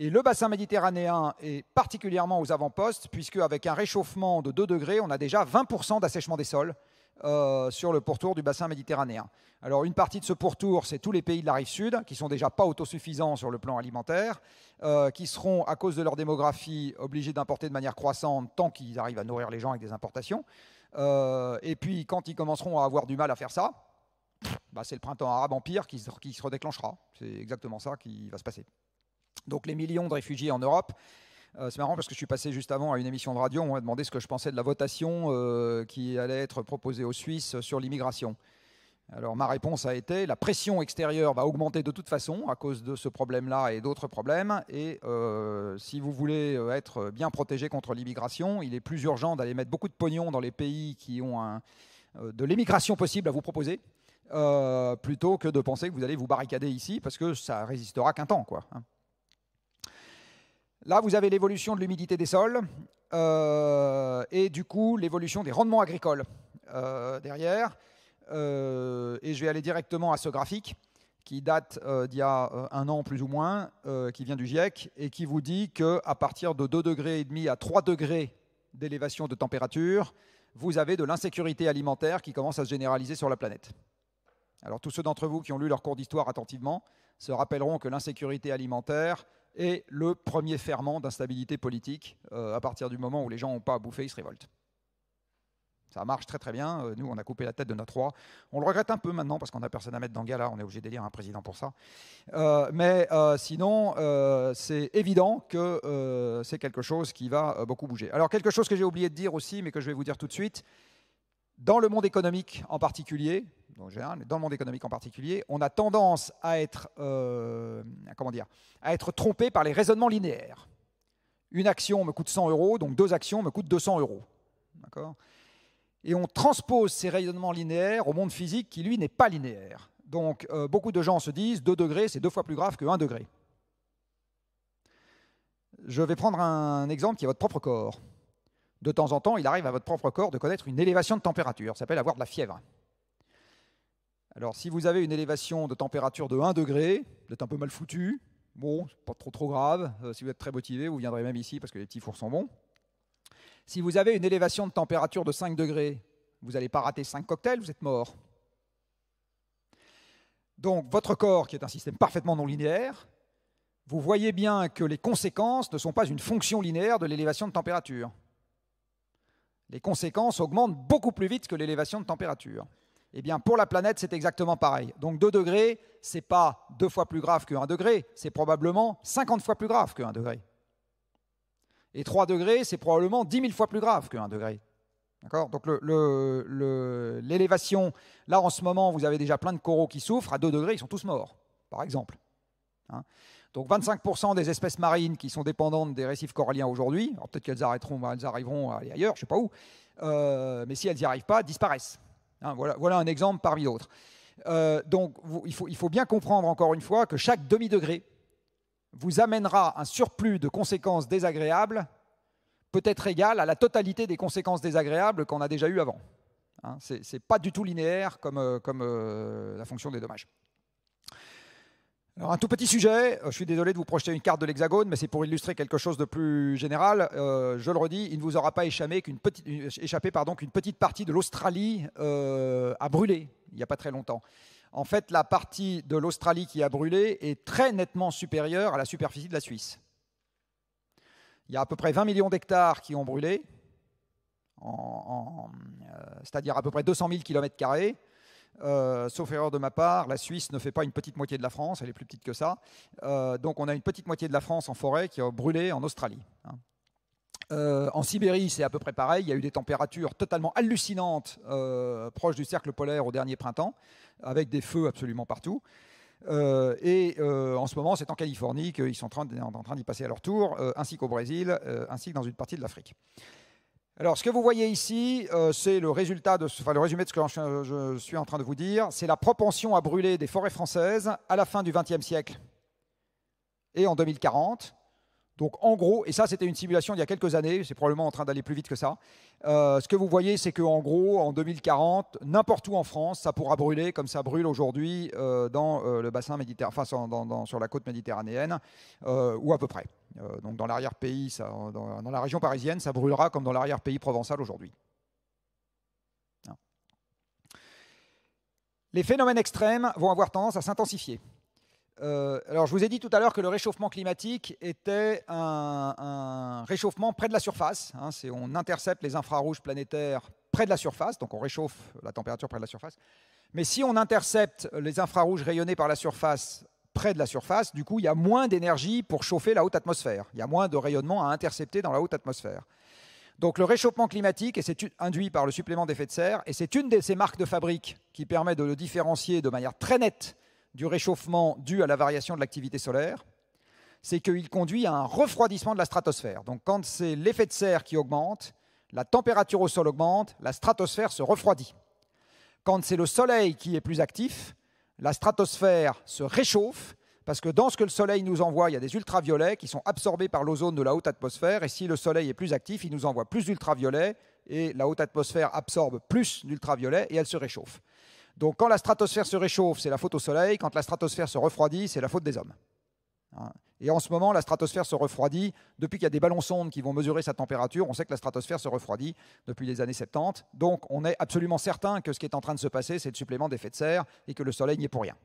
Et le bassin méditerranéen est particulièrement aux avant-postes, puisque avec un réchauffement de 2 degrés, on a déjà 20% d'assèchement des sols euh, sur le pourtour du bassin méditerranéen. Alors une partie de ce pourtour, c'est tous les pays de la rive sud, qui sont déjà pas autosuffisants sur le plan alimentaire, euh, qui seront, à cause de leur démographie, obligés d'importer de manière croissante tant qu'ils arrivent à nourrir les gens avec des importations. Euh, et puis quand ils commenceront à avoir du mal à faire ça, bah, c'est le printemps arabe empire qui qui se redéclenchera. C'est exactement ça qui va se passer. Donc les millions de réfugiés en Europe. Euh, c'est marrant parce que je suis passé juste avant à une émission de radio, on m'a demandé ce que je pensais de la votation euh, qui allait être proposée aux Suisses sur l'immigration. Alors ma réponse a été, la pression extérieure va augmenter de toute façon à cause de ce problème-là et d'autres problèmes. Et euh, si vous voulez être bien protégé contre l'immigration, il est plus urgent d'aller mettre beaucoup de pognon dans les pays qui ont de l'immigration possible à vous proposer. plutôt que de penser que vous allez vous barricader ici parce que ça résistera qu'un temps quoi. Hein. Là, vous avez l'évolution de l'humidité des sols euh, et du coup l'évolution des rendements agricoles euh, derrière. Euh, et je vais aller directement à ce graphique qui date d'il y a un an plus ou moins, qui vient du GIEC et qui vous dit qu'à partir de 25 degrés et demi à 3 degrés d'élévation de température, vous avez de l'insécurité alimentaire qui commence à se généraliser sur la planète. Alors tous ceux d'entre vous qui ont lu leur cours d'histoire attentivement se rappelleront que l'insécurité alimentaire, est le premier ferment d'instabilité politique euh, à partir du moment où les gens n'ont pas à bouffer, ils se révoltent. Ça marche très très bien. Euh, nous, on a coupé la tête de notre roi. On le regrette un peu maintenant parce qu'on n'a personne à mettre dans gala. On est obligé d'élire un président pour ça. Euh, mais sinon, c'est évident que c'est quelque chose qui va beaucoup bouger. Alors, quelque chose que j'ai oublié de dire aussi, mais que je vais vous dire tout de suite. Dans le monde économique en particulier, dans le monde économique en particulier, on a tendance à être, euh, comment dire, à être trompé par les raisonnements linéaires. Une action me coûte 100 euros, donc deux actions me coûtent 200 euros. D'accord Et on transpose ces raisonnements linéaires au monde physique qui, lui, n'est pas linéaire. Donc, euh, beaucoup de gens se disent 2 degrés, c'est deux fois plus grave que 1 degré. Je vais prendre un exemple qui est votre propre corps. De temps en temps, il arrive à votre propre corps de connaître une élévation de température. Ça s'appelle avoir de la fièvre. Alors si vous avez une élévation de température de 1 degré, vous êtes un peu mal foutu, bon, pas trop trop grave, euh, si vous êtes très motivé, vous viendrez même ici parce que les petits fours sont bons. Si vous avez une élévation de température de 5 degrés, vous n'allez pas rater 5 cocktails, vous êtes mort. Donc votre corps, qui est un système parfaitement non linéaire, vous voyez bien que les conséquences ne sont pas une fonction linéaire de l'élévation de température. Les conséquences augmentent beaucoup plus vite que l'élévation de température. Eh bien, pour la planète, c'est exactement pareil. Donc 2 degrés, c'est pas deux fois plus grave que 1 degré, c'est probablement 50 fois plus grave que 1 degré. Et 3 degrés, c'est probablement 10 000 fois plus grave que 1 degré. D'accord Donc l'élévation, là en ce moment, vous avez déjà plein de coraux qui souffrent, à 2 degrés, ils sont tous morts, par exemple. Hein. donc 25% des espèces marines qui sont dépendantes des récifs coralliens aujourd'hui, alors peut-être qu'elles arrêteront, elles arriveront à aller ailleurs, je ne sais pas où, euh, mais si elles n'y arrivent pas, disparaissent. Hein, voilà, un exemple parmi d'autres. Euh, donc il, faut, bien comprendre encore une fois que chaque demi-degré vous amènera un surplus de conséquences désagréables peut être égal à la totalité des conséquences désagréables qu'on a déjà eues avant. Hein, Ce n'est pas du tout linéaire comme, euh, euh, la fonction des dommages un tout petit sujet, euh, je suis désolé de vous projeter une carte de l'Hexagone, mais c'est pour illustrer quelque chose de plus général. Euh, je le redis, il ne vous aura pas échappé qu'une petite, euh, échappé, petite partie de l'Australie a brûlé il n'y a pas très longtemps. En fait, la partie de l'Australie qui a brûlé est très nettement supérieure à la superficie de la Suisse. Il y a à peu près 20 millions d'hectares qui ont brûlé, c'est-à-dire à peu près 200 000 km carrés. Euh, sauf erreur de ma part, la Suisse ne fait pas une petite moitié de la France, elle est plus petite que ça. Euh, donc on a une petite moitié de la France en forêt qui a brûlé en Australie. Hein. Euh, en Sibérie, c'est à peu près pareil. Il y a eu des températures totalement hallucinantes proches du cercle polaire au dernier printemps, avec des feux absolument partout. et en ce moment, c'est en Californie qu'ils sont en train d'y passer à leur tour, ainsi qu'au Brésil, ainsi que dans une partie de l'Afrique. Alors, ce que vous voyez ici, euh, c'est le résultat de, le résumé de ce que je, je suis en train de vous dire. C'est la propension à brûler des forêts françaises à la fin du XXe siècle et en 2040. Donc en gros, et ça c'était une simulation il y a quelques années, c'est probablement en train d'aller plus vite que ça, euh, ce que vous voyez c'est qu'en gros, en 2040, n'importe où en France, ça pourra brûler comme ça brûle aujourd'hui euh, dans euh, le bassin méditerranéen, enfin sur, la côte méditerranéenne, ou à peu près. donc dans l'arrière-pays, dans la région parisienne, ça brûlera comme dans l'arrière-pays provençal aujourd'hui. Hein. Les phénomènes extrêmes vont avoir tendance à s'intensifier. Euh, alors, je vous ai dit tout à l'heure que le réchauffement climatique était un, réchauffement près de la surface. Hein. on intercepte les infrarouges planétaires près de la surface, donc on réchauffe la température près de la surface. Mais si on intercepte les infrarouges rayonnés par la surface près de la surface, du coup, il y a moins d'énergie pour chauffer la haute atmosphère. Il y a moins de rayonnement à intercepter dans la haute atmosphère. Donc le réchauffement climatique, et c'est induit par le supplément d'effet de serre, et c'est une de ces marques de fabrique qui permet de le différencier de manière très nette du réchauffement dû à la variation de l'activité solaire, c'est qu'il conduit à un refroidissement de la stratosphère. Donc quand c'est l'effet de serre qui augmente, la température au sol augmente, la stratosphère se refroidit. Quand c'est le soleil qui est plus actif, la stratosphère se réchauffe parce que dans ce que le soleil nous envoie, il y a des ultraviolets qui sont absorbés par l'ozone de la haute atmosphère et si le soleil est plus actif, il nous envoie plus d'ultraviolets et la haute atmosphère absorbe plus d'ultraviolets et elle se réchauffe. Donc quand la stratosphère se réchauffe, c'est la faute au Soleil. Quand la stratosphère se refroidit, c'est la faute des hommes. Hein. Et en ce moment, la stratosphère se refroidit. Depuis qu'il y a des ballons sondes qui vont mesurer sa température, on sait que la stratosphère se refroidit depuis les années 70. Donc on est absolument certain que ce qui est en train de se passer, c'est le supplément d'effet de serre et que le Soleil n'y est pour rien.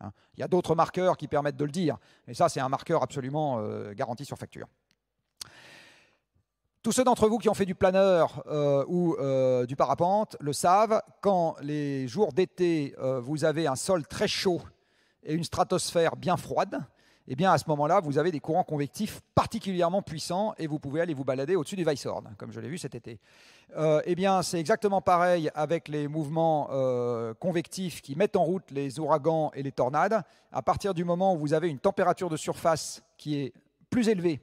Hein. Il y a d'autres marqueurs qui permettent de le dire. Et ça, c'est un marqueur absolument euh, garanti sur facture. Tous ceux d'entre vous qui ont fait du planeur euh, ou euh, du parapente le savent, quand les jours d'été, euh, vous avez un sol très chaud et une stratosphère bien froide, eh bien à ce moment-là, vous avez des courants convectifs particulièrement puissants et vous pouvez aller vous balader au-dessus du Weisshorn, comme je l'ai vu cet été. eh bien, c'est exactement pareil avec les mouvements convectifs qui mettent en route les ouragans et les tornades. À partir du moment où vous avez une température de surface qui est plus élevée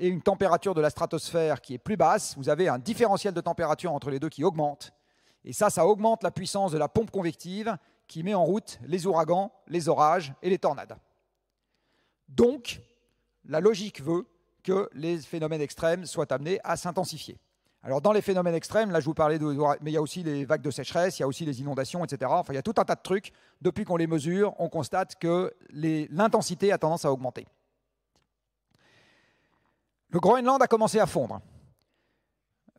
et une température de la stratosphère qui est plus basse, vous avez un différentiel de température entre les deux qui augmente. Et ça, ça augmente la puissance de la pompe convective qui met en route les ouragans, les orages et les tornades. Donc, la logique veut que les phénomènes extrêmes soient amenés à s'intensifier. Alors dans les phénomènes extrêmes, là je vous parlais de... Mais il y a aussi les vagues de sécheresse, il y a aussi les inondations, etc. Enfin, il y a tout un tas de trucs. Depuis qu'on les mesure, on constate que l'intensité a tendance à augmenter. Le Groenland a commencé à fondre.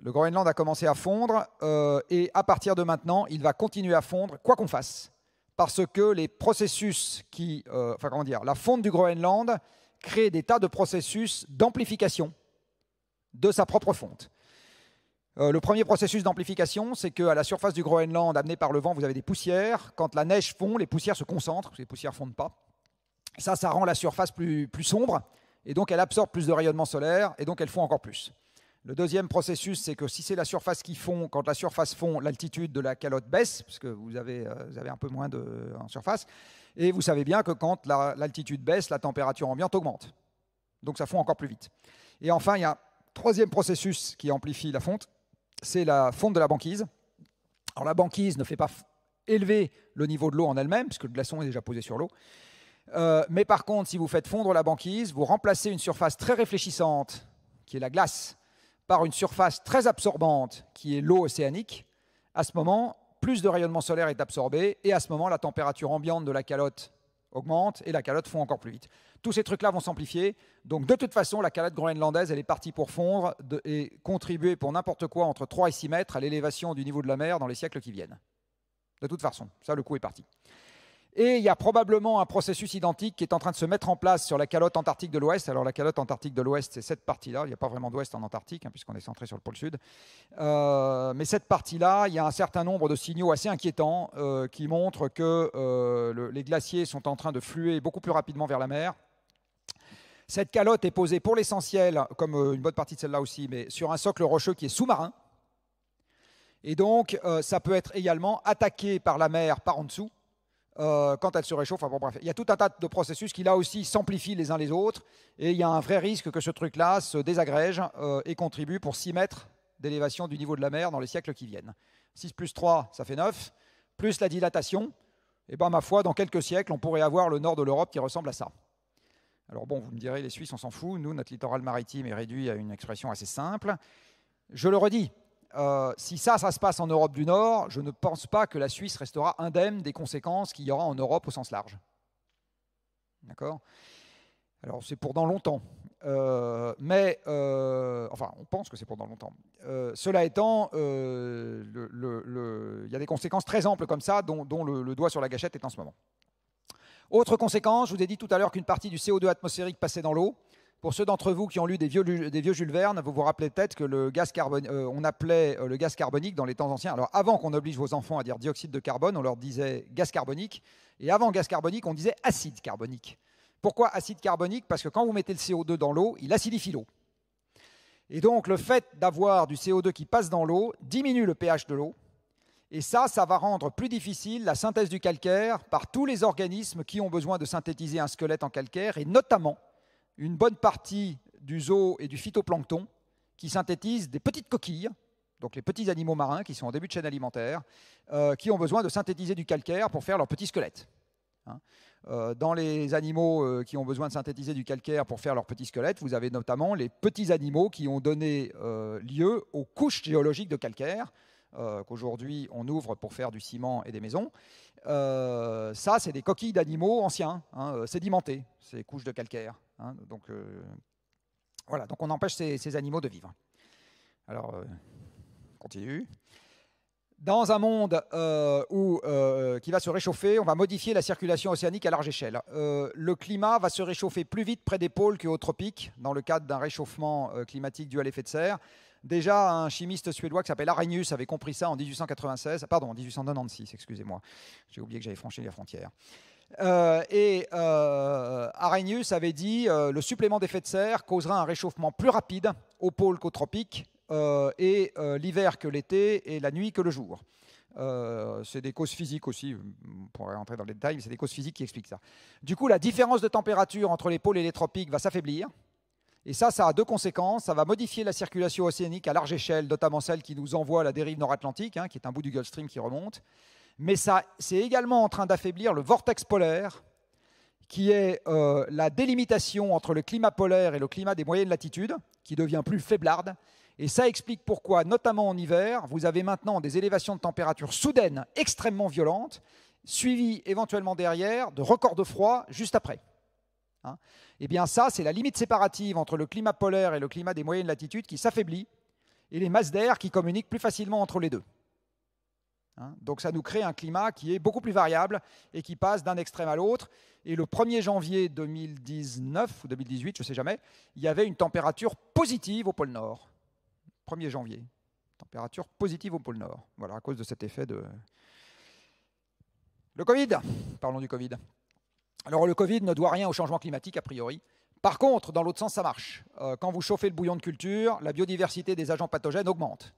Le Groenland a commencé à fondre euh, et à partir de maintenant, il va continuer à fondre, quoi qu'on fasse, parce que les processus qui, euh, enfin comment dire, la fonte du Groenland crée des tas de processus d'amplification de sa propre fonte. Euh, le premier processus d'amplification, c'est qu'à la surface du Groenland, amenée par le vent, vous avez des poussières. Quand la neige fond, les poussières se concentrent, les poussières ne fondent pas. Ça, ça rend la surface plus, plus sombre et donc elle absorbe plus de rayonnement solaire, et donc elle font encore plus. Le deuxième processus, c'est que si c'est la surface qui fond, quand la surface fond, l'altitude de la calotte baisse, parce que vous avez, euh, un peu moins de, en surface, et vous savez bien que quand l'altitude baisse, la température ambiante augmente. Donc ça fond encore plus vite. Et enfin, il y a un troisième processus qui amplifie la fonte, c'est la fonte de la banquise. Alors la banquise ne fait pas élever le niveau de l'eau en elle-même, puisque le glaçon est déjà posé sur l'eau. Euh, mais par contre, si vous faites fondre la banquise, vous remplacez une surface très réfléchissante, qui est la glace, par une surface très absorbante, qui est l'eau océanique. À ce moment, plus de rayonnement solaire est absorbé, et à ce moment, la température ambiante de la calotte augmente, et la calotte fond encore plus vite. Tous ces trucs-là vont s'amplifier. Donc, de toute façon, la calotte groenlandaise, elle est partie pour fondre et contribuer pour n'importe quoi entre 3 et 6 mètres à l'élévation du niveau de la mer dans les siècles qui viennent. De toute façon, ça, le coup est parti. Et il y a probablement un processus identique qui est en train de se mettre en place sur la calotte antarctique de l'Ouest. Alors la calotte antarctique de l'Ouest, c'est cette partie-là. Il n'y a pas vraiment d'Ouest en Antarctique, hein, puisqu'on est centré sur le pôle Sud. Euh, mais cette partie-là, il y a un certain nombre de signaux assez inquiétants euh, qui montrent que euh, les glaciers sont en train de fluer beaucoup plus rapidement vers la mer. Cette calotte est posée pour l'essentiel, comme une bonne partie de celle-là aussi, mais sur un socle rocheux qui est sous-marin. Et donc, ça peut être également attaqué par la mer par en dessous euh, quand elle se réchauffe. bref, il y a tout un tas de processus qui là aussi s'amplifient les uns les autres, et il y a un vrai risque que ce truc-là se désagrège euh, et contribue pour 6 mètres d'élévation du niveau de la mer dans les siècles qui viennent. 6 plus 3, ça fait 9, plus la dilatation, et eh ben ma foi, dans quelques siècles, on pourrait avoir le nord de l'Europe qui ressemble à ça. Alors bon, vous me direz, les Suisses, on s'en fout, nous, notre littoral maritime est réduit à une expression assez simple. Je le redis, euh, si ça, ça se passe en Europe du Nord, je ne pense pas que la Suisse restera indemne des conséquences qu'il y aura en Europe au sens large. D'accord Alors, c'est pour dans longtemps. Euh, mais, euh, enfin, on pense que c'est pour dans longtemps. cela étant, il y a des conséquences très amples comme ça, dont, le, doigt sur la gâchette est en ce moment. Autre conséquence, je vous ai dit tout à l'heure qu'une partie du CO2 atmosphérique passait dans l'eau. Pour ceux d'entre vous qui ont lu des vieux, des Jules Verne, vous vous rappelez peut-être que le gaz carbone, euh, on appelait euh, le gaz carbonique dans les temps anciens. Alors avant qu'on oblige vos enfants à dire dioxyde de carbone, on leur disait gaz carbonique. Et avant gaz carbonique, on disait acide carbonique. Pourquoi acide carbonique Parce que quand vous mettez le CO2 dans l'eau, il acidifie l'eau. Et donc le fait d'avoir du CO2 qui passe dans l'eau diminue le pH de l'eau. Et ça, ça va rendre plus difficile la synthèse du calcaire par tous les organismes qui ont besoin de synthétiser un squelette en calcaire, et notamment une bonne partie du zoo et du phytoplancton qui synthétisent des petites coquilles, donc les petits animaux marins qui sont en début de chaîne alimentaire, euh, qui ont besoin de synthétiser du calcaire pour faire leurs petit squelette. Hein. Euh, dans les animaux euh, qui ont besoin de synthétiser du calcaire pour faire leurs petit squelette, vous avez notamment les petits animaux qui ont donné lieu aux couches géologiques de calcaire, qu'aujourd'hui on ouvre pour faire du ciment et des maisons. ça, c'est des coquilles d'animaux anciens, hein, sédimentées, ces couches de calcaire. Hein, donc euh, voilà, donc on empêche ces, animaux de vivre. Alors, on euh, continue. Dans un monde euh, où, qui va se réchauffer, on va modifier la circulation océanique à large échelle. le climat va se réchauffer plus vite près des pôles qu'au tropique, dans le cadre d'un réchauffement climatique dû à l'effet de serre. Déjà, un chimiste suédois qui s'appelle Arrhenius avait compris ça en 1896, pardon, en 1896, excusez-moi, j'ai oublié que j'avais franchi la frontières. Euh, et euh, Arrhenius avait dit euh, le supplément d'effet de serre causera un réchauffement plus rapide au pôle qu'au tropique, et l'hiver que l'été, et la nuit que le jour. c'est des causes physiques aussi, on pourrait rentrer dans les détails, mais c'est des causes physiques qui expliquent ça. Du coup, la différence de température entre les pôles et les tropiques va s'affaiblir. Et ça, ça a deux conséquences. Ça va modifier la circulation océanique à large échelle, notamment celle qui nous envoie à la dérive nord-atlantique, hein, qui est un bout du Gulf Stream qui remonte mais c'est également en train d'affaiblir le vortex polaire, qui est euh, la délimitation entre le climat polaire et le climat des moyennes latitudes, qui devient plus faiblarde. Et ça explique pourquoi, notamment en hiver, vous avez maintenant des élévations de température soudaines extrêmement violentes, suivies éventuellement derrière de records de froid juste après. et hein. eh bien ça, c'est la limite séparative entre le climat polaire et le climat des moyennes latitudes qui s'affaiblit, et les masses d'air qui communiquent plus facilement entre les deux. Hein. Donc ça nous crée un climat qui est beaucoup plus variable et qui passe d'un extrême à l'autre. Et le 1er janvier 2019 ou 2018, je ne sais jamais, il y avait une température positive au pôle Nord. 1er janvier, température positive au pôle Nord. Voilà, à cause de cet effet de... Le Covid, parlons du Covid. Alors le Covid ne doit rien au changement climatique a priori. Par contre, dans l'autre sens, ça marche. Euh, quand vous chauffez le bouillon de culture, la biodiversité des agents pathogènes augmente.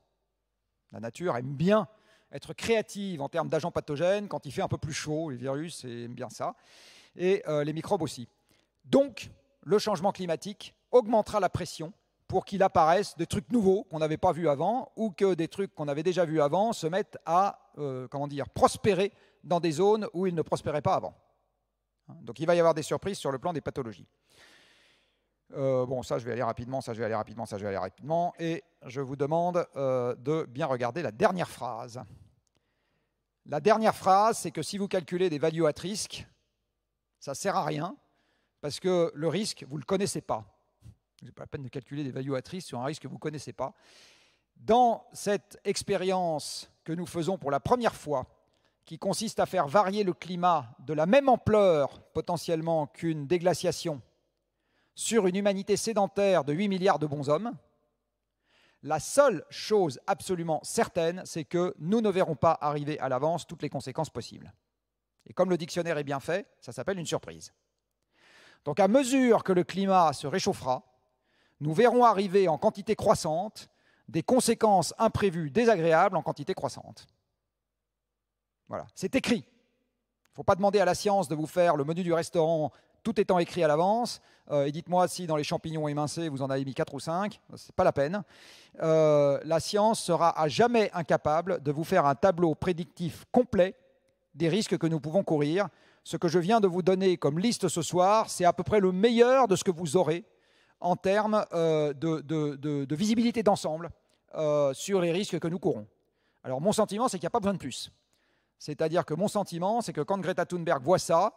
La nature aime bien être créative en termes d'agents pathogènes quand il fait un peu plus chaud. Les virus aiment bien ça. Et euh, les microbes aussi. Donc, le changement climatique augmentera la pression pour qu'il apparaisse des trucs nouveaux qu'on n'avait pas vus avant ou que des trucs qu'on avait déjà vus avant se mettent à euh, comment dire, prospérer dans des zones où ils ne prospéraient pas avant. Hein, donc il va y avoir des surprises sur le plan des pathologies. Euh, bon, ça, je vais aller rapidement, ça, je vais aller rapidement, ça, je vais aller rapidement. Et je vous demande euh, de bien regarder la dernière phrase. La dernière phrase, c'est que si vous calculez des values at risque, ça ne sert à rien, parce que le risque, vous ne le connaissez pas. Ce n'est pas la peine de calculer des values at risque sur un risque que vous ne connaissez pas. Dans cette expérience que nous faisons pour la première fois, qui consiste à faire varier le climat de la même ampleur potentiellement qu'une déglaciation sur une humanité sédentaire de 8 milliards de bons hommes, la seule chose absolument certaine, c'est que nous ne verrons pas arriver à l'avance toutes les conséquences possibles. Et comme le dictionnaire est bien fait, ça s'appelle une surprise. Donc à mesure que le climat se réchauffera, nous verrons arriver en quantité croissante des conséquences imprévues, désagréables en quantité croissante. Voilà, c'est écrit. Il ne faut pas demander à la science de vous faire le menu du restaurant tout étant écrit à l'avance. Euh, et dites-moi si dans les champignons émincés, vous en avez mis 4 ou 5, n'est pas la peine. Euh, la science sera à jamais incapable de vous faire un tableau prédictif complet des risques que nous pouvons courir. Ce que je viens de vous donner comme liste ce soir, c'est à peu près le meilleur de ce que vous aurez en termes euh, de, de, visibilité d'ensemble sur les risques que nous courons. Alors mon sentiment, c'est qu'il n'y a pas besoin de plus. C'est-à-dire que mon sentiment, c'est que quand Greta Thunberg voit ça,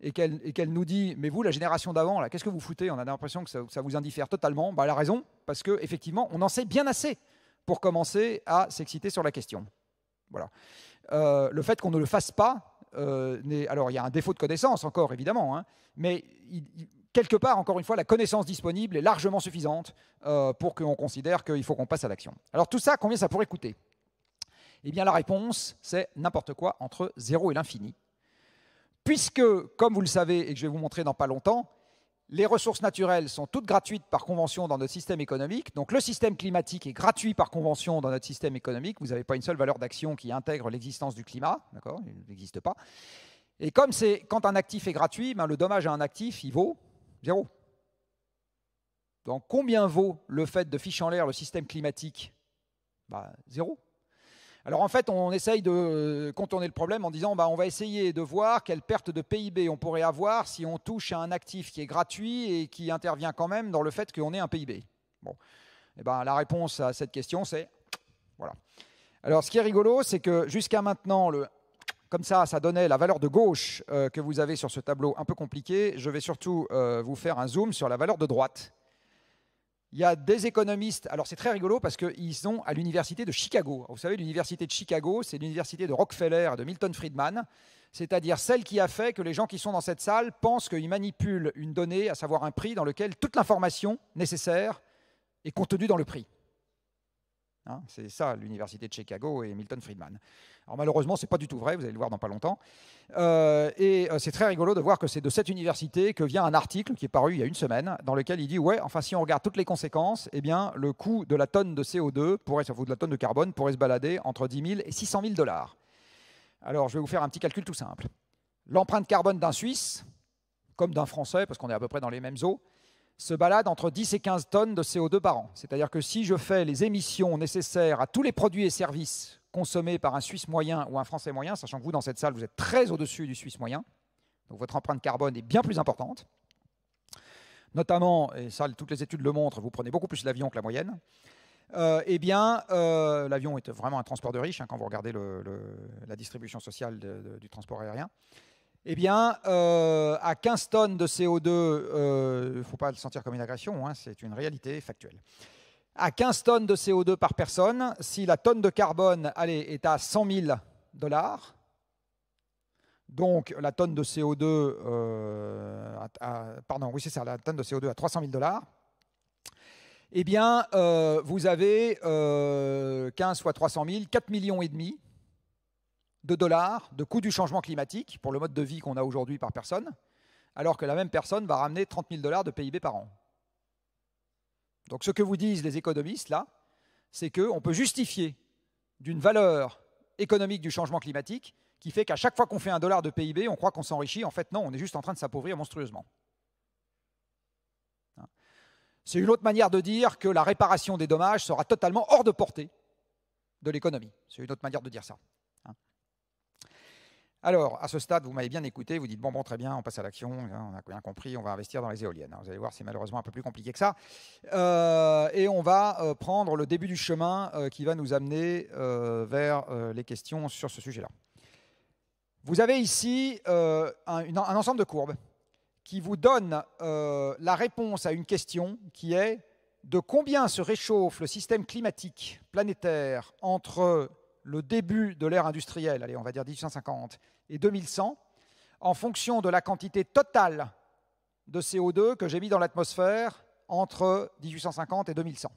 et qu'elle nous dit Mais vous, la génération d'avant, là, qu'est-ce que vous foutez On a l'impression que ça, vous indiffère totalement. Bah, elle a raison, parce qu'effectivement, on en sait bien assez pour commencer à s'exciter sur la question. Voilà. Euh, le fait qu'on ne le fasse pas, euh, alors il y a un défaut de connaissance encore, évidemment, hein, mais quelque part, encore une fois, la connaissance disponible est largement suffisante euh, pour qu'on considère qu'il faut qu'on passe à l'action. Alors tout ça, combien ça pourrait coûter Eh bien la réponse, c'est n'importe quoi entre zéro et l'infini puisque, comme vous le savez et que je vais vous montrer dans pas longtemps, les ressources naturelles sont toutes gratuites par convention dans notre système économique. Donc le système climatique est gratuit par convention dans notre système économique. Vous n'avez pas une seule valeur d'action qui intègre l'existence du climat. D'accord Il n'existe pas. Et comme c'est quand un actif est gratuit, ben, le dommage à un actif, il vaut zéro. Donc combien vaut le fait de ficher en l'air le système climatique ben, Zéro. Alors en fait, on essaye de euh, contourner le problème en disant bah, on va essayer de voir quelle perte de PIB on pourrait avoir si on touche à un actif qui est gratuit et qui intervient quand même dans le fait qu'on ait un PIB. Bon. et eh ben, la réponse à cette question, c'est <tsk> voilà. Alors, ce qui est rigolo, c'est que jusqu'à maintenant, le <tsk> comme ça, ça donnait la valeur de gauche euh, que vous avez sur ce tableau un peu compliqué. Je vais surtout euh, vous faire un zoom sur la valeur de droite. Il y a des économistes, alors c'est très rigolo parce qu'ils sont à l'université de Chicago. Vous savez, l'université de Chicago, c'est l'université de Rockefeller, de Milton Friedman, c'est-à-dire celle qui a fait que les gens qui sont dans cette salle pensent qu'ils manipulent une donnée, à savoir un prix, dans lequel toute l'information nécessaire est contenue dans le prix. Hein, c'est ça l'université de Chicago et Milton Friedman. Alors malheureusement, c'est pas du tout vrai, vous allez le voir dans pas longtemps. Euh, et euh, c'est très rigolo de voir que c'est de cette université que vient un article qui est paru il y a une semaine, dans lequel il dit ouais, enfin si on regarde toutes les conséquences, eh bien le coût de la tonne de CO2 pourrait, vous de la tonne de carbone pourrait se balader entre 10 000 et 600 000 dollars. Alors je vais vous faire un petit calcul tout simple. L'empreinte carbone d'un Suisse, comme d'un Français, parce qu'on est à peu près dans les mêmes eaux, se balade entre 10 et 15 tonnes de CO2 par an. C'est-à-dire que si je fais les émissions nécessaires à tous les produits et services consommé par un Suisse moyen ou un Français moyen, sachant que vous, dans cette salle, vous êtes très au-dessus du Suisse moyen, donc votre empreinte carbone est bien plus importante. Notamment, et ça, toutes les études le montrent, vous prenez beaucoup plus l'avion que la moyenne. Euh, eh bien, euh, l'avion est vraiment un transport de riches, hein, quand vous regardez la distribution sociale du transport aérien. Eh bien, euh, à 15 tonnes de CO2, il ne faut pas le sentir comme une agression, hein, c'est une réalité factuelle à 15 tonnes de CO2 par personne, si la tonne de carbone est à 100 000 dollars, donc la tonne de CO2, euh, à, pardon, oui c'est ça, la tonne de CO2 à 300 000 dollars, eh bien euh, vous avez 15 euh, fois 300 000, 4 millions et demi de dollars de coût du changement climatique pour le mode de vie qu'on a aujourd'hui par personne, alors que la même personne va ramener 30 000 dollars de PIB par an. Donc ce que vous disent les économistes là, c'est qu'on peut justifier d'une valeur économique du changement climatique qui fait qu'à chaque fois qu'on fait un dollar de PIB, on croit qu'on s'enrichit. En fait, non, on est juste en train de s'appauvrir monstrueusement. Hein. C'est une autre manière de dire que la réparation des dommages sera totalement hors de portée de l'économie. C'est une autre manière de dire ça. Alors, à ce stade, vous m'avez bien écouté, vous dites, bon, bon, très bien, on passe à l'action, on a bien compris, on va investir dans les éoliennes. Hein. Vous allez voir, c'est malheureusement un peu plus compliqué que ça. Euh, et on va euh, prendre le début du chemin euh, qui va nous amener vers les questions sur ce sujet-là. Vous avez ici un, un, ensemble de courbes qui vous donne la réponse à une question qui est de combien se réchauffe le système climatique planétaire entre le début de l'ère industrielle, allez, on va dire 1850, et 2100 en fonction de la quantité totale de CO2 que j'ai mis dans l'atmosphère entre 1850 et 2100.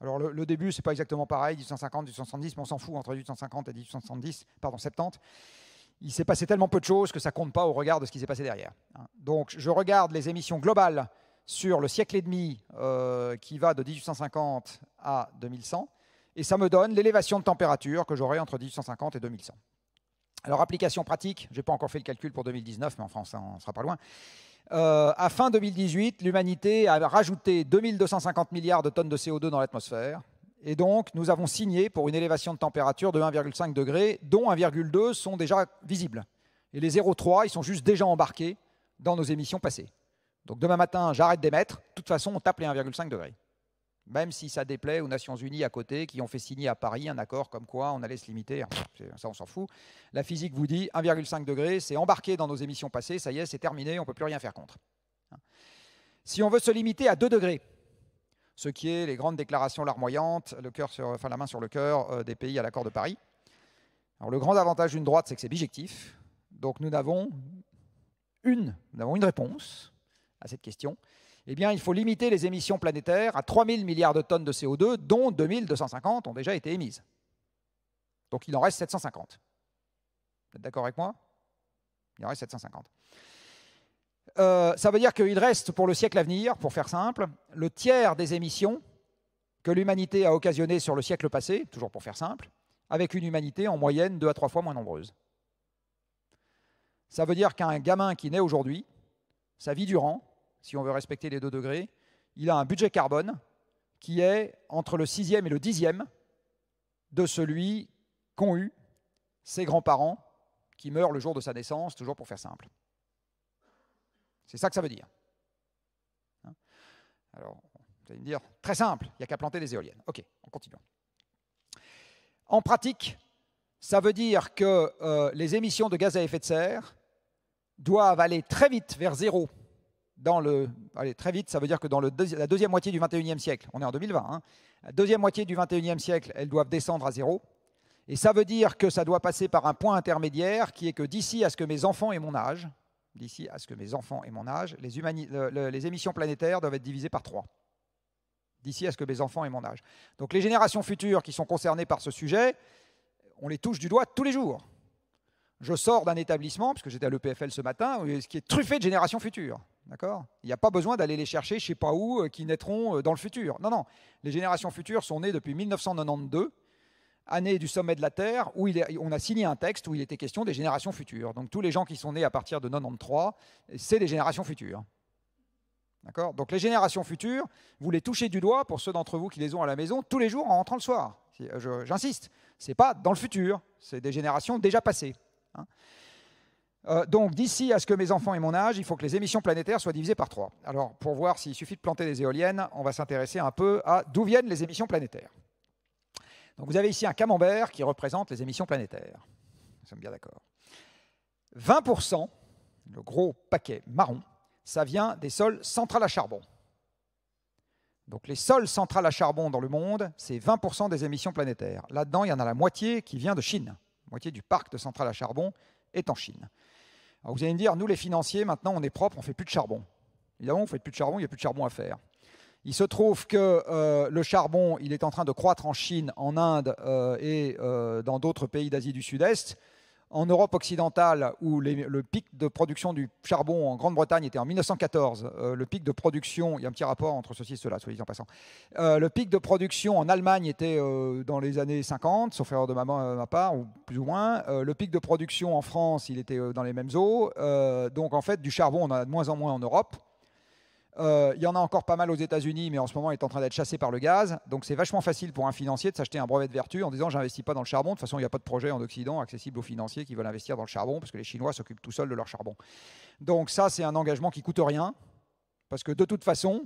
Alors le, début, début, c'est pas exactement pareil, 1850, 1870, mais on s'en fout entre 1850 et 1870, pardon 70. Il s'est passé tellement peu de choses que ça compte pas au regard de ce qui s'est passé derrière. Hein. Donc je regarde les émissions globales sur le siècle et demi euh, qui va de 1850 à 2100, et ça me donne l'élévation de température que j'aurai entre 1850 et 2100. Alors, application pratique, je n'ai pas encore fait le calcul pour 2019, mais en France, on ne sera pas loin. Euh, à fin 2018, l'humanité a rajouté 2250 milliards de tonnes de CO2 dans l'atmosphère. Et donc, nous avons signé pour une élévation de température de 1,5 degré, dont 1,2 sont déjà visibles. Et les 0,3, ils sont juste déjà embarqués dans nos émissions passées. Donc demain matin, j'arrête d'émettre. De toute façon, on tape les 1,5 degrés. Même si ça déplaît aux Nations Unies à côté, qui ont fait signer à Paris un accord comme quoi on allait se limiter, ça on s'en fout. La physique vous dit 1,5 degré, c'est embarqué dans nos émissions passées, ça y est, c'est terminé, on ne peut plus rien faire contre. Hein. Si on veut se limiter à 2 degrés, ce qui est les grandes déclarations larmoyantes, le cœur sur, enfin, la main sur le cœur euh, des pays à l'accord de Paris. Alors, le grand avantage d'une droite, c'est que c'est bijectif. Donc nous n'avons une, nous avons une réponse à cette question, eh bien, il faut limiter les émissions planétaires à 3 000 milliards de tonnes de CO2, dont 250 ont déjà été émises. Donc il en reste 750. Vous êtes d'accord avec moi Il en reste 750. Euh, ça veut dire qu'il reste pour le siècle à venir, pour faire simple, le tiers des émissions que l'humanité a occasionnées sur le siècle passé, toujours pour faire simple, avec une humanité en moyenne deux à trois fois moins nombreuse. Ça veut dire qu'un gamin qui naît aujourd'hui, sa vie durant, si on veut respecter les 2 degrés, il a un budget carbone qui est entre le 6 et le 10 de celui qu'ont eu ses grands-parents qui meurent le jour de sa naissance, toujours pour faire simple. C'est ça que ça veut dire. Hein? Alors, vous allez me dire, très simple, il n'y a qu'à planter des éoliennes. Ok, on continue. En pratique, ça veut dire que euh, les émissions de gaz à effet de serre doivent aller très vite vers zéro dans le, très vite, ça veut dire que dans la deuxième moitié du 21e siècle, on est en 2020, hein, la deuxième moitié du 21e siècle, elles doivent descendre à zéro. Et ça veut dire que ça doit passer par un point intermédiaire qui est que d'ici à ce que mes enfants aient mon âge, d'ici à ce que mes enfants aient mon âge, les, émissions planétaires doivent être divisées par 3. D'ici à ce que mes enfants aient mon âge. Donc les générations futures qui sont concernées par ce sujet, on les touche du doigt tous les jours. Je sors d'un établissement, puisque j'étais à l'EPFL ce matin, ce qui est truffé de générations futures. D'accord Il n'y a pas besoin d'aller les chercher je ne sais pas où, euh, qui naîtront euh, dans le futur. Non, non. Les générations futures sont nées depuis 1992, année du sommet de la Terre, où on a signé un texte où il était question des générations futures. Donc tous les gens qui sont nés à partir de 93, c'est des générations futures. D'accord Donc les générations futures, vous les touchez du doigt, pour ceux d'entre vous qui les ont à la maison, tous les jours en rentrant le soir. Euh, j'insiste, ce n'est pas dans le futur, c'est des générations déjà passées. Hein. Euh, donc d'ici à ce que mes enfants aient mon âge, il faut que les émissions planétaires soient divisées par trois. Alors pour voir s'il suffit de planter des éoliennes, on va s'intéresser un peu à d'où viennent les émissions planétaires. Donc vous avez ici un camembert qui représente les émissions planétaires. Nous sommes bien d'accord. 20%, le gros paquet marron, ça vient des sols centrales à charbon. Donc les sols centrales à charbon dans le monde, c'est 20% des émissions planétaires. Là-dedans, il y en a la moitié qui vient de Chine. La moitié du parc de centrales à charbon est en Chine vous allez me dire, nous les financiers, maintenant on est propre, on ne fait plus de charbon. Évidemment, on ne fait plus de charbon, il n'y a plus de charbon à faire. Il se trouve que euh, le charbon, il est en train de croître en Chine, en Inde euh, et euh, dans d'autres pays d'Asie du Sud-Est. En Europe occidentale, où le pic de production du charbon en Grande-Bretagne était en 1914, euh, le pic de production, il y a un petit rapport entre ceci et cela, soit dit en passant, euh, le pic de production en Allemagne était euh, dans les années 50, sauf erreur de ma, ma part, ou plus ou moins, le pic de production en France, il était dans les mêmes eaux, donc en fait du charbon, on en a de moins en moins en Europe, euh, il y en a encore pas mal aux États-Unis, mais en ce moment, il est en train d'être chassé par le gaz. Donc, c'est vachement facile pour un financier de s'acheter un brevet de vertu en disant j'investis pas dans le charbon. De toute façon, il n'y a pas de projet en Occident accessible aux financiers qui veulent investir dans le charbon parce que les Chinois s'occupent tout seuls de leur charbon. Donc, ça, c'est un engagement qui coûte rien parce que de toute façon,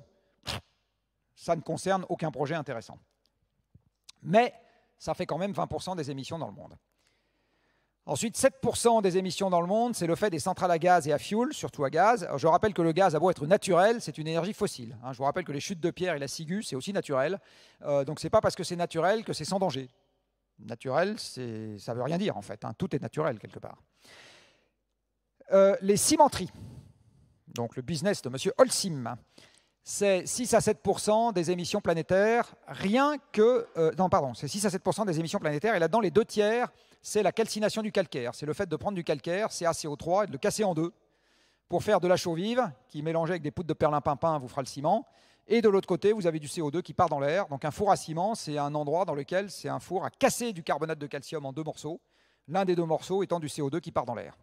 ça ne concerne aucun projet intéressant. Mais ça fait quand même 20% des émissions dans le monde. Ensuite, 7% des émissions dans le monde, c'est le fait des centrales à gaz et à fioul, surtout à gaz. je rappelle que le gaz, à beau être naturel, c'est une énergie fossile. Hein. je vous rappelle que les chutes de pierre et la ciguë, c'est aussi naturel. Euh, donc, ce n'est pas parce que c'est naturel que c'est sans danger. Naturel, ça ne veut rien dire, en fait. Hein. tout est naturel, quelque part. Euh, les cimenteries, donc le business de M. Holcim, c'est 6 à 7 des émissions planétaires, rien que... Euh, non, pardon, c'est 6 à 7 des émissions planétaires, et là-dedans, les deux tiers c'est la calcination du calcaire. C'est le fait de prendre du calcaire, CaCO3, et de le casser en deux pour faire de la chaux vive, qui mélangée avec des poutres de perlimpinpin vous fera le ciment. Et de l'autre côté, vous avez du CO2 qui part dans l'air. Donc un four à ciment, c'est un endroit dans lequel c'est un four à casser du carbonate de calcium en deux morceaux, l'un des deux morceaux étant du CO2 qui part dans l'air.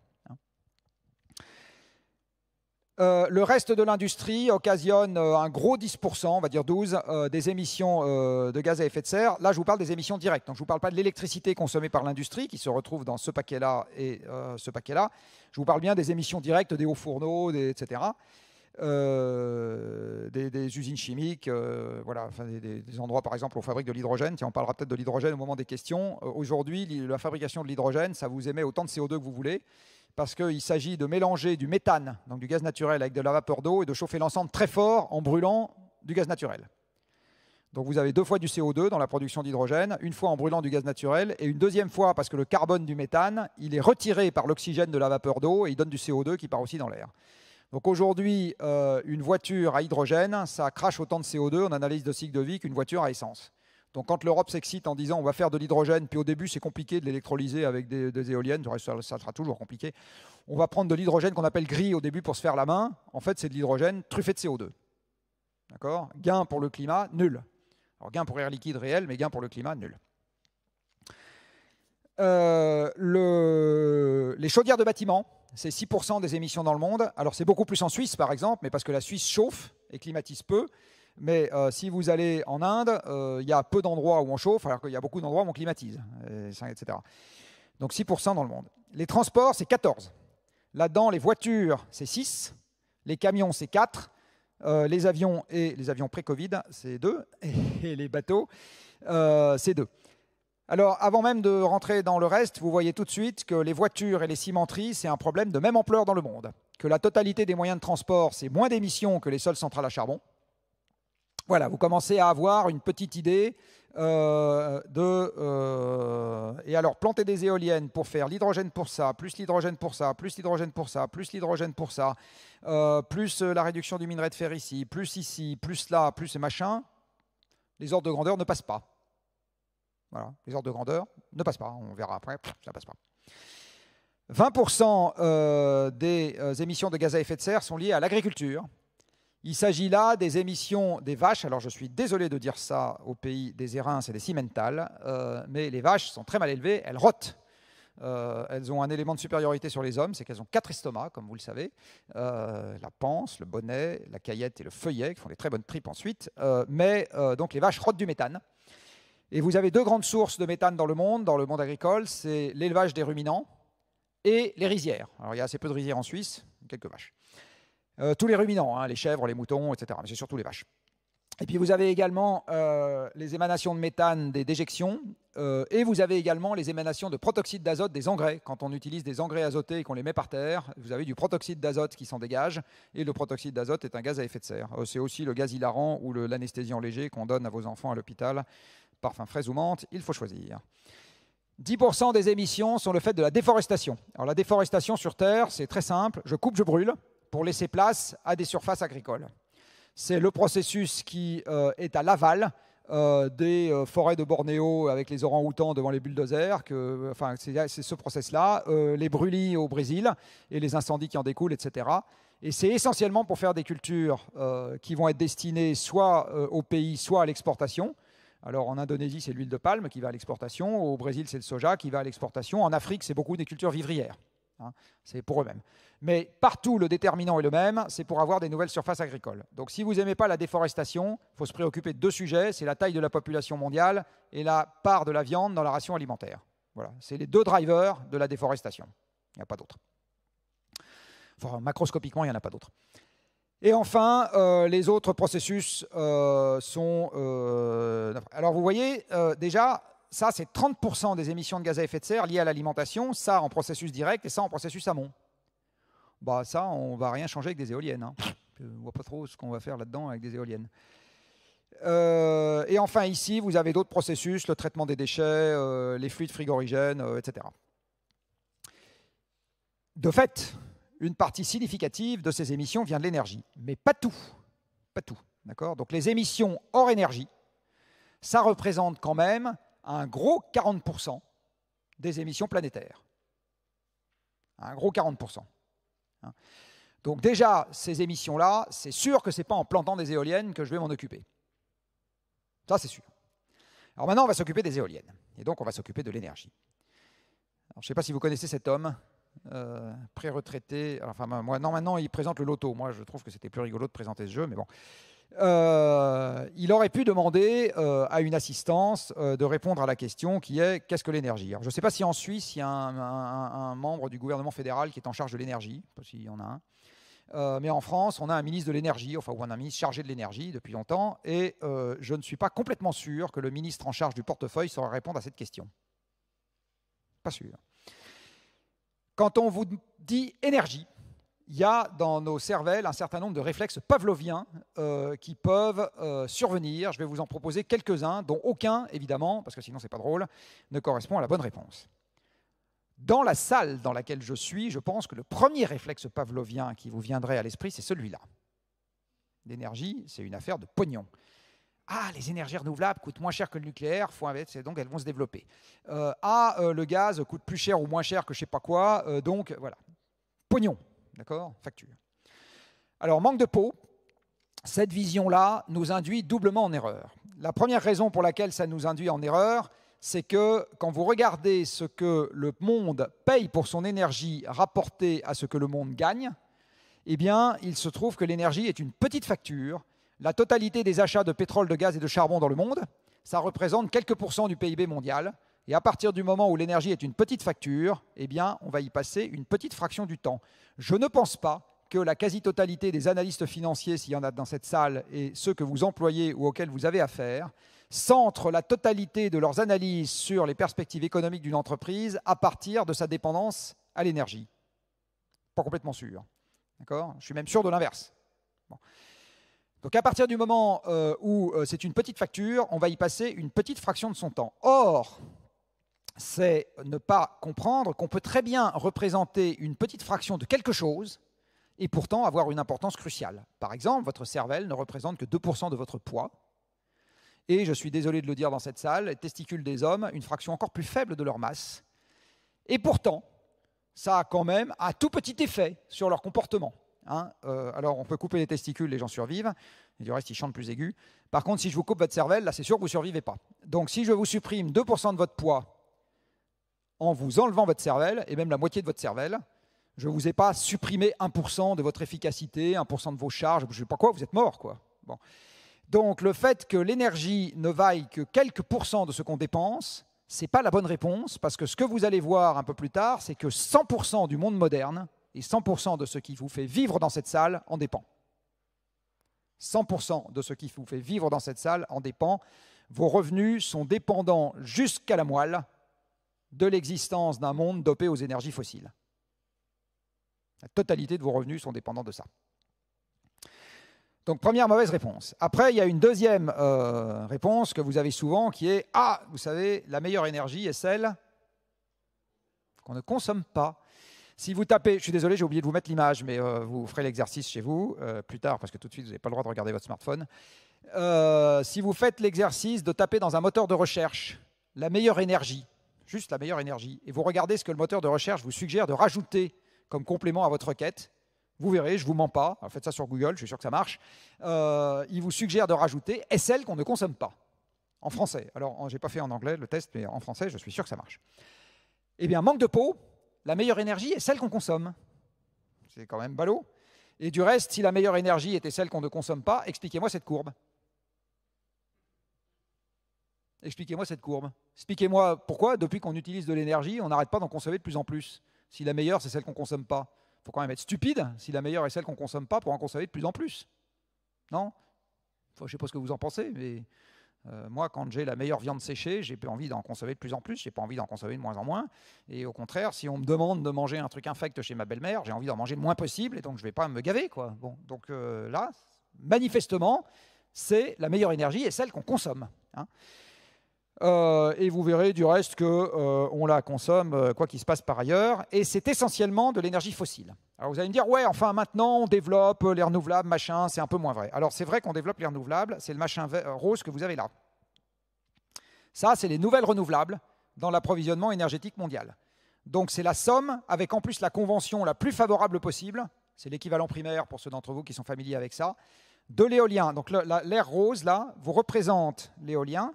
Euh, le reste de l'industrie occasionne euh, un gros 10%, on va dire 12, euh, des émissions de gaz à effet de serre. Là, je vous parle des émissions directes. je ne vous parle pas de l'électricité consommée par l'industrie qui se retrouve dans ce paquet-là et ce paquet-là. Je vous parle bien des émissions directes des hauts fourneaux, des, etc. Des, usines chimiques, voilà, des, endroits par exemple où on fabrique de l'hydrogène. on parlera peut-être de l'hydrogène au moment des questions. Aujourd'hui, la fabrication de l'hydrogène, ça vous émet autant de CO2 que vous voulez parce qu'il s'agit de mélanger du méthane, donc du gaz naturel, avec de la vapeur d'eau et de chauffer l'ensemble très fort en brûlant du gaz naturel. Donc vous avez deux fois du CO2 dans la production d'hydrogène, une fois en brûlant du gaz naturel et une deuxième fois parce que le carbone du méthane, il est retiré par l'oxygène de la vapeur d'eau et il donne du CO2 qui part aussi dans l'air. Donc aujourd'hui, euh, une voiture à hydrogène, ça crache autant de CO2 en analyse de cycle de vie qu'une voiture à essence. Donc quand l'Europe s'excite en disant on va faire de l'hydrogène, puis au début c'est compliqué de l'électrolyser avec des, éoliennes, ça, sera toujours compliqué, on va prendre de l'hydrogène qu'on appelle gris au début pour se faire la main. En fait c'est de l'hydrogène truffé de CO2. D'accord Gain pour le climat, nul. Alors gain pour l'air liquide réel, mais gain pour le climat, nul. Euh, les chaudières de bâtiments, c'est 6% des émissions dans le monde. Alors c'est beaucoup plus en Suisse par exemple, mais parce que la Suisse chauffe et climatise peu. Mais euh, si vous allez en Inde, euh, il y a peu d'endroits où on chauffe, alors qu'il y a beaucoup d'endroits où on climatise, euh, etc. Donc 6% dans le monde. Les transports, c'est 14. Là-dedans, les voitures, c'est 6. Les camions, c'est 4. les avions et les avions pré-Covid, c'est 2. <laughs> Et les bateaux, c'est 2. Alors, avant même de rentrer dans le reste, vous voyez tout de suite que les voitures et les cimenteries, c'est un problème de même ampleur dans le monde. Que la totalité des moyens de transport, c'est moins d'émissions que les seules centrales à charbon. Voilà, vous commencez à avoir une petite idée euh, de... Euh, et alors, planter des éoliennes pour faire l'hydrogène pour ça, plus l'hydrogène pour ça, plus l'hydrogène pour ça, plus l'hydrogène pour ça, euh, plus la réduction du minerai de fer ici, plus ici, plus là, plus ces machins, les ordres de grandeur ne passent pas. Voilà, les ordres de grandeur ne passent pas, on verra après, ça ne passe pas. 20% des émissions de gaz à effet de serre sont liées à l'agriculture, il s'agit là des émissions des vaches. Alors je suis désolé de dire ça au pays des éreins, et des cimentales, euh, mais les vaches sont très mal élevées, elles rotent. Euh, elles ont un élément de supériorité sur les hommes, c'est qu'elles ont quatre estomacs, comme vous le savez, euh, la panse, le bonnet, la caillette et le feuillet, qui font des très bonnes tripes ensuite. mais donc les vaches rotent du méthane. Et vous avez deux grandes sources de méthane dans le monde, dans le monde agricole, c'est l'élevage des ruminants et les rizières. Alors il y a assez peu de rizières en Suisse, quelques vaches. Euh, tous les ruminants, hein, les chèvres, les moutons, etc. Mais c'est surtout les vaches. Et puis vous avez également euh, les émanations de méthane des déjections euh, et vous avez également les émanations de protoxyde d'azote des engrais. Quand on utilise des engrais azotés et qu'on les met par terre, vous avez du protoxyde d'azote qui s'en dégage et le protoxyde d'azote est un gaz à effet de serre. C'est aussi le gaz hilarant ou l'anesthésiant léger qu'on donne à vos enfants à l'hôpital. Parfum frais ou menthe, il faut choisir. 10% des émissions sont le fait de la déforestation. Alors la déforestation sur Terre, c'est très simple, je coupe, je brûle pour laisser place à des surfaces agricoles. C'est le processus qui euh, est à l'aval euh, des euh, forêts de Bornéo avec les orangs-outans devant les bulldozers, que, enfin, c'est ce process-là, les brûlis au Brésil et les incendies qui en découlent, etc. Et c'est essentiellement pour faire des cultures qui vont être destinées soit au pays, soit à l'exportation. Alors en Indonésie, c'est l'huile de palme qui va à l'exportation, au Brésil, c'est le soja qui va à l'exportation, en Afrique, c'est beaucoup des cultures vivrières, hein. c'est pour eux-mêmes. Mais partout, le déterminant est le même, c'est pour avoir des nouvelles surfaces agricoles. Donc si vous n'aimez pas la déforestation, il faut se préoccuper de deux sujets, c'est la taille de la population mondiale et la part de la viande dans la ration alimentaire. Voilà, c'est les deux drivers de la déforestation. Il n'y a pas d'autres. Enfin, macroscopiquement, il n'y en a pas d'autres. Et enfin, euh, les autres processus euh, sont... Euh, alors vous voyez, déjà, ça, c'est 30% des émissions de gaz à effet de serre liées à l'alimentation, ça en processus direct et ça en processus amont. Bah, ça, on va rien changer avec des éoliennes. On ne voit pas trop ce qu'on va faire là-dedans avec des éoliennes. Euh, et enfin, ici, vous avez d'autres processus, le traitement des déchets, euh, les fluides frigorigènes, euh, etc. De fait, une partie significative de ces émissions vient de l'énergie, mais pas tout. Pas tout. D'accord Donc les émissions hors énergie, ça représente quand même un gros 40% des émissions planétaires. Un gros 40%. Hein. Donc déjà, ces émissions-là, c'est sûr que ce n'est pas en plantant des éoliennes que je vais m'en occuper. Ça, c'est sûr. Alors maintenant, on va s'occuper des éoliennes. Et donc, on va s'occuper de l'énergie. je ne sais pas si vous connaissez cet homme, euh, pré-retraité. Enfin, moi, non, maintenant, il présente le loto. Moi, je trouve que c'était plus rigolo de présenter ce jeu, mais bon. Euh, il aurait pu demander euh, à une assistance euh, de répondre à la question qui est qu'est-ce que l'énergie hein. Je ne sais pas si en Suisse, il y a un, membre du gouvernement fédéral qui est en charge de l'énergie, y en a mais en France, on a un ministre de l'énergie, enfin, on un ministre chargé de l'énergie depuis longtemps, et je ne suis pas complètement sûr que le ministre en charge du portefeuille saura répondre à cette question. Pas sûr. Quand on vous dit énergie, il y a dans nos cervelles un certain nombre de réflexes pavloviens euh, qui peuvent euh, survenir. Je vais vous en proposer quelques-uns, dont aucun, évidemment, parce que sinon c'est pas drôle, ne correspond à la bonne réponse. Dans la salle dans laquelle je suis, je pense que le premier réflexe pavlovien qui vous viendrait à l'esprit, c'est celui-là. L'énergie, c'est une affaire de pognon. Ah, les énergies renouvelables coûtent moins cher que le nucléaire, donc elles vont se développer. Euh, ah, le gaz coûte plus cher ou moins cher que je ne sais pas quoi, donc voilà. Pognon, D'accord Facture. Alors, manque de peau, cette vision-là nous induit doublement en erreur. La première raison pour laquelle ça nous induit en erreur, c'est que quand vous regardez ce que le monde paye pour son énergie rapportée à ce que le monde gagne, eh bien, il se trouve que l'énergie est une petite facture. La totalité des achats de pétrole, de gaz et de charbon dans le monde, ça représente quelques pourcents du PIB mondial. Et à partir du moment où l'énergie est une petite facture, eh bien, on va y passer une petite fraction du temps. Je ne pense pas que la quasi-totalité des analystes financiers, s'il y en a dans cette salle, et ceux que vous employez ou auxquels vous avez affaire, centrent la totalité de leurs analyses sur les perspectives économiques d'une entreprise à partir de sa dépendance à l'énergie. Pas complètement sûr. D'accord Je suis même sûr de l'inverse. Donc à partir du moment euh, où euh, c'est une petite facture, on va y passer une petite fraction de son temps. Or, c'est ne pas comprendre qu'on peut très bien représenter une petite fraction de quelque chose et pourtant avoir une importance cruciale. Par exemple, votre cervelle ne représente que 2% de votre poids. Et je suis désolé de le dire dans cette salle, les testicules des hommes, une fraction encore plus faible de leur masse. Et pourtant, ça a quand même un tout petit effet sur leur comportement. Hein. Euh, alors, on peut couper les testicules, les gens survivent. Et du reste, ils chantent plus aigus. Par contre, si je vous coupe votre cervelle, là, c'est sûr que vous ne survivez pas. Donc, si je vous supprime 2% de votre poids en vous enlevant votre cervelle, et même la moitié de votre cervelle. Je ne vous ai pas supprimé 1% de votre efficacité, 1% de vos charges, je ne sais pas quoi, vous êtes mort. Quoi. Bon. Donc le fait que l'énergie ne vaille que quelques pourcents de ce qu'on dépense, ce n'est pas la bonne réponse, parce que ce que vous allez voir un peu plus tard, c'est que 100% du monde moderne et 100% de ce qui vous fait vivre dans cette salle en dépend. 100% de ce qui vous fait vivre dans cette salle en dépend. Vos revenus sont dépendants jusqu'à la moelle de l'existence d'un monde dopé aux énergies fossiles. La totalité de vos revenus sont dépendants de ça. Donc première mauvaise réponse. Après, il y a une deuxième euh, réponse que vous avez souvent qui est ⁇ Ah, vous savez, la meilleure énergie est celle qu'on ne consomme pas. Si vous tapez, je suis désolé, j'ai oublié de vous mettre l'image, mais euh, vous ferez l'exercice chez vous euh, plus tard, parce que tout de suite, vous n'avez pas le droit de regarder votre smartphone. si vous faites l'exercice de taper dans un moteur de recherche, la meilleure énergie, juste la meilleure énergie, et vous regardez ce que le moteur de recherche vous suggère de rajouter comme complément à votre requête, vous verrez, je vous mens pas, faites ça sur Google, je suis sûr que ça marche, euh, il vous suggère de rajouter celle qu'on ne consomme pas, en français. Alors, je n'ai pas fait en anglais le test, mais en français, je suis sûr que ça marche. Eh bien, manque de peau, la meilleure énergie est celle qu'on consomme. C'est quand même ballot. Et du reste, si la meilleure énergie était celle qu'on ne consomme pas, expliquez-moi cette courbe. Expliquez-moi cette courbe. Expliquez-moi pourquoi, depuis qu'on utilise de l'énergie, on n'arrête pas d'en consommer de plus en plus. Si la meilleure, c'est celle qu'on ne consomme pas. Il faut quand même être stupide si la meilleure est celle qu'on ne consomme pas pour en consommer de plus en plus. Non Je ne sais pas ce que vous en pensez, mais euh, moi, quand j'ai la meilleure viande séchée, j'ai envie d'en consommer de plus en plus, j'ai pas envie d'en consommer de moins en moins. Et au contraire, si on me demande de manger un truc infect chez ma belle-mère, j'ai envie d'en manger le moins possible, et donc je ne vais pas me gaver. Quoi. Bon, donc euh, là, manifestement, c'est la meilleure énergie et celle qu'on consomme. Hein. Euh, et vous verrez du reste qu'on euh, on la consomme euh, quoi qu'il se passe par ailleurs. Et c'est essentiellement de l'énergie fossile. Alors vous allez me dire, ouais, enfin maintenant on développe les renouvelables, machin, c'est un peu moins vrai. Alors c'est vrai qu'on développe les renouvelables, c'est le machin rose que vous avez là. Ça, c'est les nouvelles renouvelables dans l'approvisionnement énergétique mondial. Donc c'est la somme, avec en plus la convention la plus favorable possible, c'est l'équivalent primaire pour ceux d'entre vous qui sont familiers avec ça, de l'éolien. Donc l'air rose, là, vous représente l'éolien.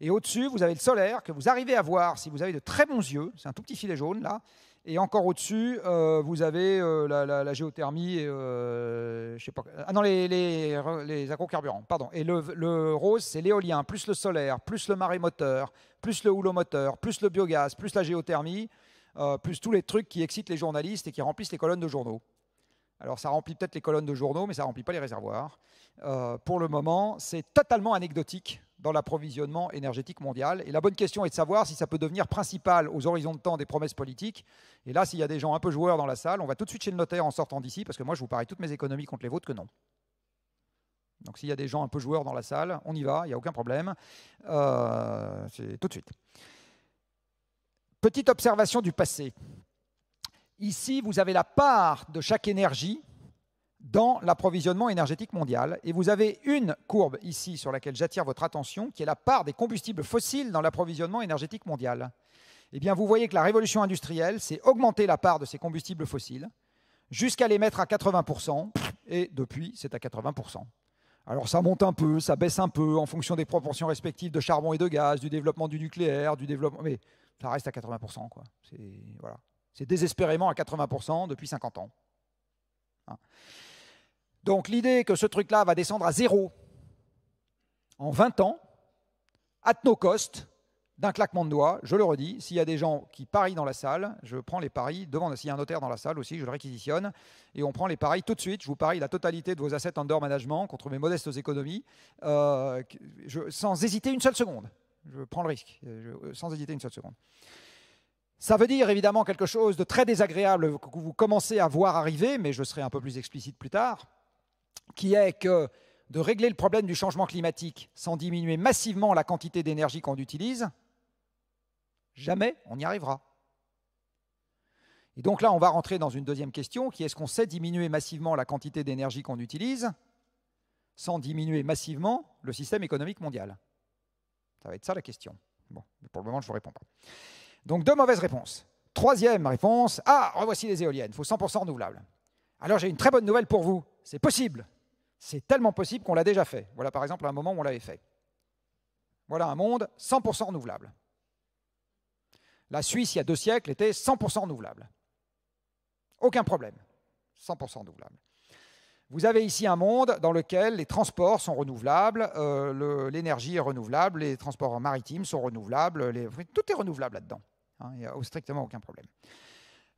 Et au-dessus, vous avez le solaire que vous arrivez à voir si vous avez de très bons yeux. C'est un tout petit filet jaune là. Et encore au-dessus, euh, vous avez euh, la, géothermie, et, euh, sais pas, ah non, les, agrocarburants, pardon. Et le, rose, c'est l'éolien, plus le solaire, plus le marémoteur, moteur, plus le houle moteur, plus le biogaz, plus la géothermie, plus tous les trucs qui excitent les journalistes et qui remplissent les colonnes de journaux. Alors ça remplit peut-être les colonnes de journaux, mais ça remplit pas les réservoirs. Euh, pour le moment, c'est totalement anecdotique dans l'approvisionnement énergétique mondial. Et la bonne question est de savoir si ça peut devenir principal aux horizons de temps des promesses politiques. Et là, s'il y a des gens un peu joueurs dans la salle, on va tout de suite chez le notaire en sortant d'ici, parce que moi, je vous parie toutes mes économies contre les vôtres que non. Donc s'il y a des gens un peu joueurs dans la salle, on y va, il n'y a aucun problème. Euh, c'est tout de suite. Petite observation du passé. Ici, vous avez la part de chaque énergie dans l'approvisionnement énergétique mondial. Et vous avez une courbe ici sur laquelle j'attire votre attention, qui est la part des combustibles fossiles dans l'approvisionnement énergétique mondial. Eh bien, vous voyez que la révolution industrielle, c'est augmenter la part de ces combustibles fossiles jusqu'à les mettre à 80%, et depuis, c'est à 80%. Alors ça monte un peu, ça baisse un peu en fonction des proportions respectives de charbon et de gaz, du développement du nucléaire, du développement... Mais ça reste à 80%, quoi. Voilà. C'est désespérément à 80% depuis 50 ans. Hein. Donc l'idée que ce truc-là va descendre à zéro en 20 ans, à no cost, d'un claquement de doigts, je le redis, s'il y a des gens qui parient dans la salle, je prends les paris, devant, s'il y a un notaire dans la salle aussi, je le réquisitionne, et on prend les paris tout de suite, je vous parie la totalité de vos assets under management contre mes modestes économies, euh, sans hésiter une seule seconde. Je prends le risque, euh, sans hésiter une seule seconde. Ça veut dire évidemment quelque chose de très désagréable que vous commencez à voir arriver, mais je serai un peu plus explicite plus tard, qui est que de régler le problème du changement climatique sans diminuer massivement la quantité d'énergie qu'on utilise, jamais on n'y arrivera. Et donc là, on va rentrer dans une deuxième question, qui est est-ce qu'on sait diminuer massivement la quantité d'énergie qu'on utilise sans diminuer massivement le système économique mondial Ça va être ça la question. Bon, pour le moment, je ne vous réponds pas. Donc deux mauvaises réponses. Troisième réponse, ah, revoici les éoliennes, il faut 100% renouvelable. Alors j'ai une très bonne nouvelle pour vous, c'est possible. C'est tellement possible qu'on l'a déjà fait. Voilà par exemple un moment où on l'avait fait. Voilà un monde 100% renouvelable. La Suisse, il y a deux siècles, était 100% renouvelable. Aucun problème. 100% renouvelable. Vous avez ici un monde dans lequel les transports sont renouvelables, euh, l'énergie est renouvelable, les transports maritimes sont renouvelables, tout est renouvelable là-dedans. Hein, il n'y a strictement aucun problème.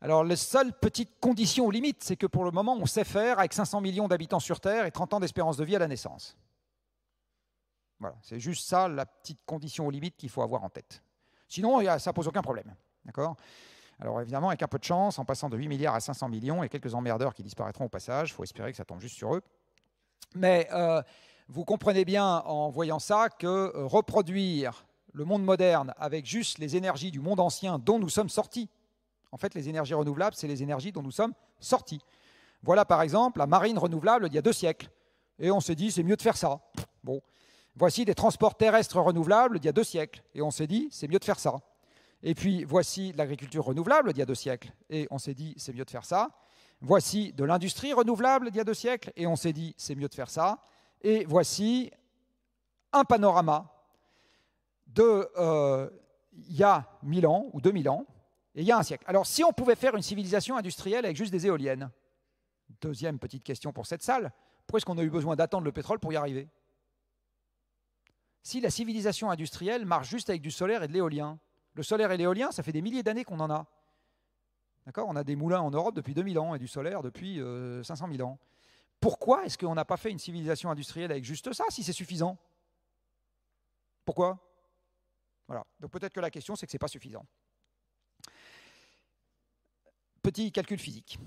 Alors, la seule petite condition aux limites, c'est que pour le moment, on sait faire avec 500 millions d'habitants sur Terre et 30 ans d'espérance de vie à la naissance. Voilà, c'est juste ça la petite condition aux limites qu'il faut avoir en tête. Sinon, ça pose aucun problème. D'accord Alors, évidemment, avec un peu de chance, en passant de 8 milliards à 500 millions et quelques emmerdeurs qui disparaîtront au passage, il faut espérer que ça tombe juste sur eux. Mais euh, vous comprenez bien en voyant ça que euh, reproduire le monde moderne avec juste les énergies du monde ancien dont nous sommes sortis. En fait, les énergies renouvelables, c'est les énergies dont nous sommes sortis. Voilà par exemple la marine renouvelable d'il y a deux siècles. Et on s'est dit, c'est mieux de faire ça. Bon. Voici des transports terrestres renouvelables d'il y a deux siècles. Et on s'est dit, c'est mieux de faire ça. Et puis voici l'agriculture renouvelable d'il y a deux siècles. Et on s'est dit, c'est mieux de faire ça. Voici de l'industrie renouvelable d'il y a deux siècles. Et on s'est dit, c'est mieux de faire ça. Et voici un panorama de euh, il y a 1000 ans ou 2000 ans et il y a un siècle. Alors si on pouvait faire une civilisation industrielle avec juste des éoliennes, deuxième petite question pour cette salle, pourquoi est-ce qu'on a eu besoin d'attendre le pétrole pour y arriver Si la civilisation industrielle marche juste avec du solaire et de l'éolien, le solaire et l'éolien, ça fait des milliers d'années qu'on en a. D'accord On a des moulins en Europe depuis 2000 ans et du solaire depuis 500 euh, 000 ans. Pourquoi est-ce qu'on n'a pas fait une civilisation industrielle avec juste ça si c'est suffisant Pourquoi donc peut-être que la question, c'est que ce n'est pas suffisant. Petit calcul physique.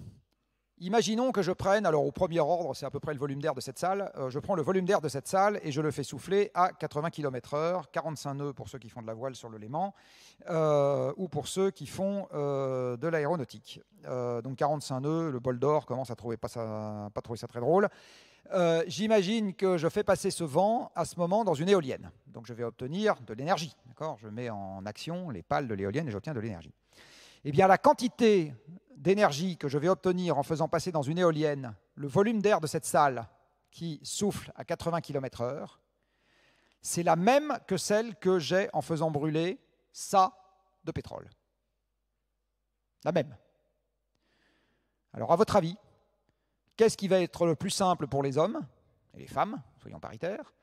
Imaginons que je prenne, alors au premier ordre, c'est à peu près le volume d'air de cette salle, euh, je prends le volume d'air de cette salle et je le fais souffler à 80 km/h, 45 nœuds pour ceux qui font de la voile sur le Léman, euh, ou pour ceux qui font euh, de l'aéronautique. donc 45 nœuds, le bol d'or commence à trouver pas trouver ça très drôle. Euh, j'imagine que je fais passer ce vent à ce moment dans une éolienne. Donc je vais obtenir de l'énergie. je mets en action les pales de l'éolienne et j'obtiens de l'énergie. Eh bien, la quantité d'énergie que je vais obtenir en faisant passer dans une éolienne le volume d'air de cette salle qui souffle à 80 km/h, c'est la même que celle que j'ai en faisant brûler ça de pétrole. La même. Alors, à votre avis, Qu'est-ce qui va être le plus simple pour les hommes et les femmes, soyons paritaires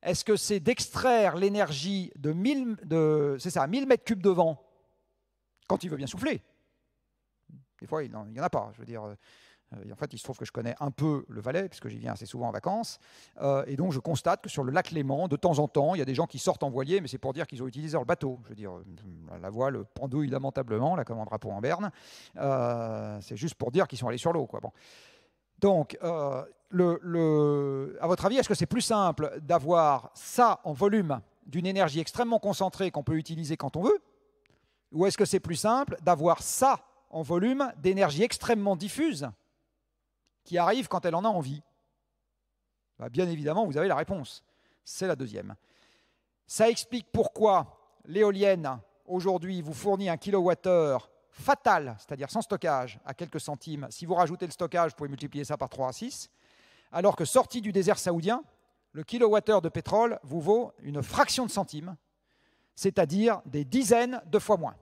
Est-ce que c'est d'extraire l'énergie de 1000, de, mètres cubes de vent quand il veut bien souffler Des fois, il n'y en, a pas. Je veux dire, euh, en fait, il se trouve que je connais un peu le Valais, puisque j'y viens assez souvent en vacances. Euh, et donc, je constate que sur le lac Léman, de temps en temps, il y a des gens qui sortent en voilier, mais c'est pour dire qu'ils ont utilisé leur bateau. Je veux dire, euh, la voile pendouille lamentablement, la comme un drapeau en berne. c'est juste pour dire qu'ils sont allés sur l'eau. Quoi. Bon. Donc, euh, le, à votre avis, est-ce que c'est plus simple d'avoir ça en volume d'une énergie extrêmement concentrée qu'on peut utiliser quand on veut Ou est-ce que c'est plus simple d'avoir ça en volume d'énergie extrêmement diffuse qui arrive quand elle en a envie bah, Bien évidemment, vous avez la réponse. C'est la deuxième. Ça explique pourquoi l'éolienne, aujourd'hui, vous fournit un kilowattheure Fatal, c'est-à-dire sans stockage, à quelques centimes. Si vous rajoutez le stockage, vous pouvez multiplier ça par 3 à 6. Alors que sorti du désert saoudien, le kilowattheure de pétrole vous vaut une fraction de centimes, c'est-à-dire des dizaines de fois moins.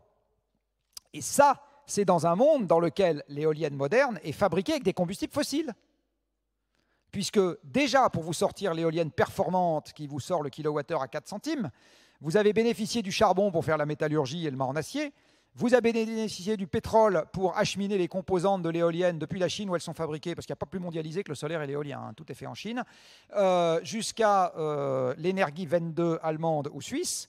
Et ça, c'est dans un monde dans lequel l'éolienne moderne est fabriquée avec des combustibles fossiles. Puisque déjà, pour vous sortir l'éolienne performante qui vous sort le kilowattheure à 4 centimes, vous avez bénéficié du charbon pour faire la métallurgie et le mât en acier, vous avez bénéficié du pétrole pour acheminer les composantes de l'éolienne depuis la Chine où elles sont fabriquées, parce qu'il n'y a pas plus mondialisé que le solaire et l'éolien, hein, tout est fait en Chine, euh, jusqu'à euh, l'énergie 22 allemande ou suisse.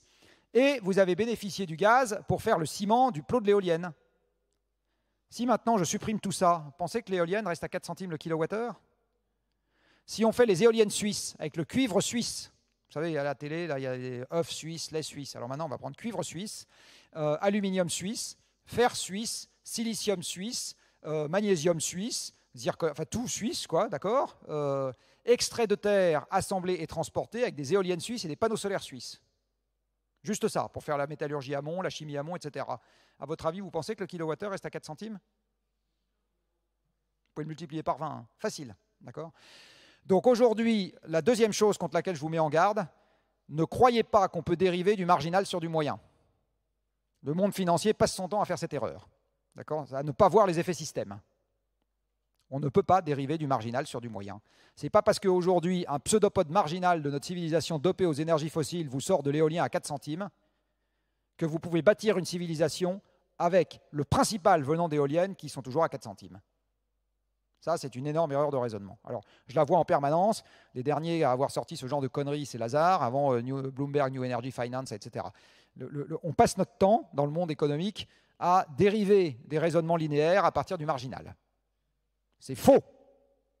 Et vous avez bénéficié du gaz pour faire le ciment du plot de l'éolienne. Si maintenant je supprime tout ça, pensez que l'éolienne reste à 4 centimes le kilowattheure Si on fait les éoliennes suisses avec le cuivre suisse, vous savez, il y a la télé, là, il y a les œufs suisses, lait suisse. Alors maintenant, on va prendre cuivre suisse. Euh, aluminium suisse, fer suisse, silicium suisse, euh, magnésium suisse, enfin tout suisse, quoi, d'accord euh, Extrait de terre assemblé et transporté avec des éoliennes suisses et des panneaux solaires suisses. Juste ça, pour faire la métallurgie amont, la chimie amont, etc. À votre avis, vous pensez que le kilowattheure reste à 4 centimes Vous pouvez le multiplier par 20, hein. facile, d'accord donc aujourd'hui, la deuxième chose contre laquelle je vous mets en garde, ne croyez pas qu'on peut dériver du marginal sur du moyen. Le monde financier passe son temps à faire cette erreur, d'accord à ne pas voir les effets systèmes. On ne peut pas dériver du marginal sur du moyen. Ce n'est pas parce qu'aujourd'hui, un pseudopode marginal de notre civilisation dopée aux énergies fossiles vous sort de l'éolien à 4 centimes que vous pouvez bâtir une civilisation avec le principal venant d'éoliennes qui sont toujours à 4 centimes. Ça, c'est une énorme erreur de raisonnement. Alors, je la vois en permanence. Les derniers à avoir sorti ce genre de conneries, c'est Lazare, avant euh, Bloomberg New Energy Finance, etc on passe notre temps dans le monde économique à dériver des raisonnements linéaires à partir du marginal. C'est faux.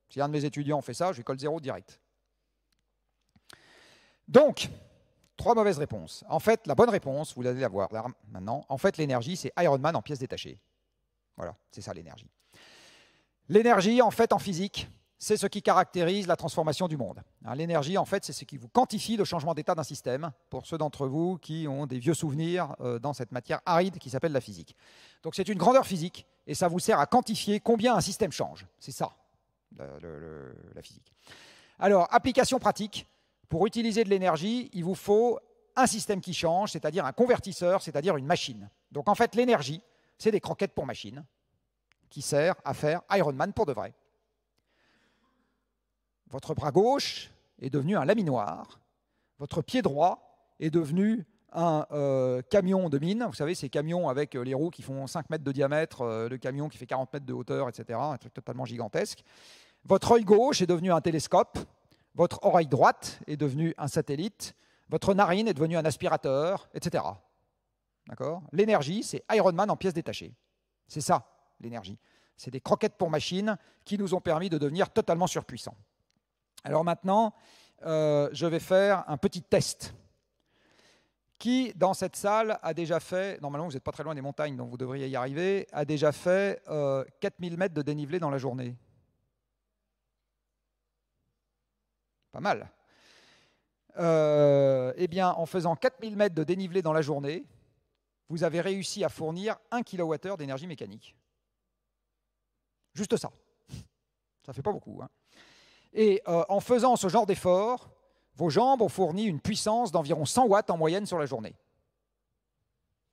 Si un de mes étudiants fait ça, je lui colle zéro direct. Donc, trois mauvaises réponses. En fait, la bonne réponse, vous allez la voir maintenant. En fait, l'énergie, c'est Iron Man en pièces détachées. Voilà, c'est ça l'énergie. L'énergie, en fait, en physique, c'est ce qui caractérise la transformation du monde. Hein, l'énergie, en fait, c'est ce qui vous quantifie le changement d'état d'un système, pour ceux d'entre vous qui ont des vieux souvenirs euh, dans cette matière aride qui s'appelle la physique. Donc c'est une grandeur physique, et ça vous sert à quantifier combien un système change. C'est ça, la physique. Alors, application pratique, pour utiliser de l'énergie, il vous faut un système qui change, c'est-à-dire un convertisseur, c'est-à-dire une machine. Donc en fait, l'énergie, c'est des croquettes pour machine, qui sert à faire Iron Man pour de vrai. Votre bras gauche est devenu un laminoir, votre pied droit est devenu un euh, camion de mine, vous savez, ces camions avec euh, les roues qui font 5 mètres de diamètre, euh, le camion qui fait 40 mètres de hauteur, etc., un truc totalement gigantesque. Votre œil gauche est devenu un télescope, votre oreille droite est devenue un satellite, votre narine est devenue un aspirateur, etc. D'accord L'énergie, c'est Iron Man en pièces détachées. C'est ça, l'énergie. C'est des croquettes pour machines qui nous ont permis de devenir totalement surpuissants. Alors maintenant, euh, je vais faire un petit test. Qui, dans cette salle, a déjà fait, normalement vous n'êtes pas très loin des montagnes, donc vous devriez y arriver, a déjà fait 4000 euh, mètres de dénivelé dans la journée Pas mal. Euh, eh bien, en faisant 4000 mètres de dénivelé dans la journée, vous avez réussi à fournir 1 kWh d'énergie mécanique. Juste ça. Ça fait pas beaucoup. Hein. Et euh, en faisant ce genre d'effort, vos jambes ont fourni une puissance d'environ 100 watts en moyenne sur la journée.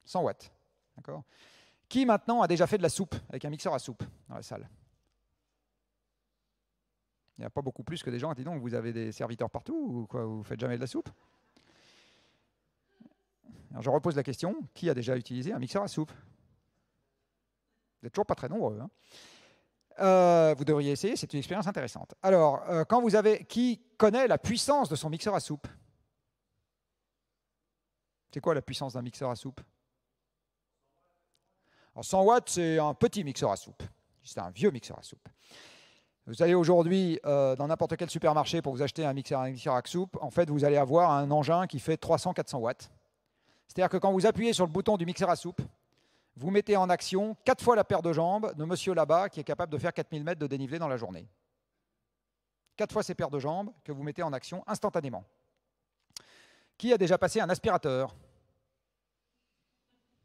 100 watts. D'accord Qui maintenant a déjà fait de la soupe avec un mixeur à soupe dans la salle Il n'y a pas beaucoup plus que des gens. Dis donc, vous avez des serviteurs partout ou quoi Vous faites jamais de la soupe alors je repose la question, qui a déjà utilisé un mixeur à soupe Vous n'êtes toujours pas très nombreux. Hein euh, vous devriez essayer, c'est une expérience intéressante. Alors, euh, quand vous avez, qui connaît la puissance de son mixeur à soupe C'est quoi la puissance d'un mixeur à soupe Alors, 100 watts, c'est un petit mixeur à soupe. C'est un vieux mixeur à soupe. Vous allez aujourd'hui euh, dans n'importe quel supermarché pour vous acheter un mixeur, un mixeur à soupe. En fait, vous allez avoir un engin qui fait 300-400 watts. C'est-à-dire que quand vous appuyez sur le bouton du mixeur à soupe, vous mettez en action quatre fois la paire de jambes de monsieur là-bas qui est capable de faire 4000 mètres de dénivelé dans la journée. Quatre fois ces paires de jambes que vous mettez en action instantanément. Qui a déjà passé un aspirateur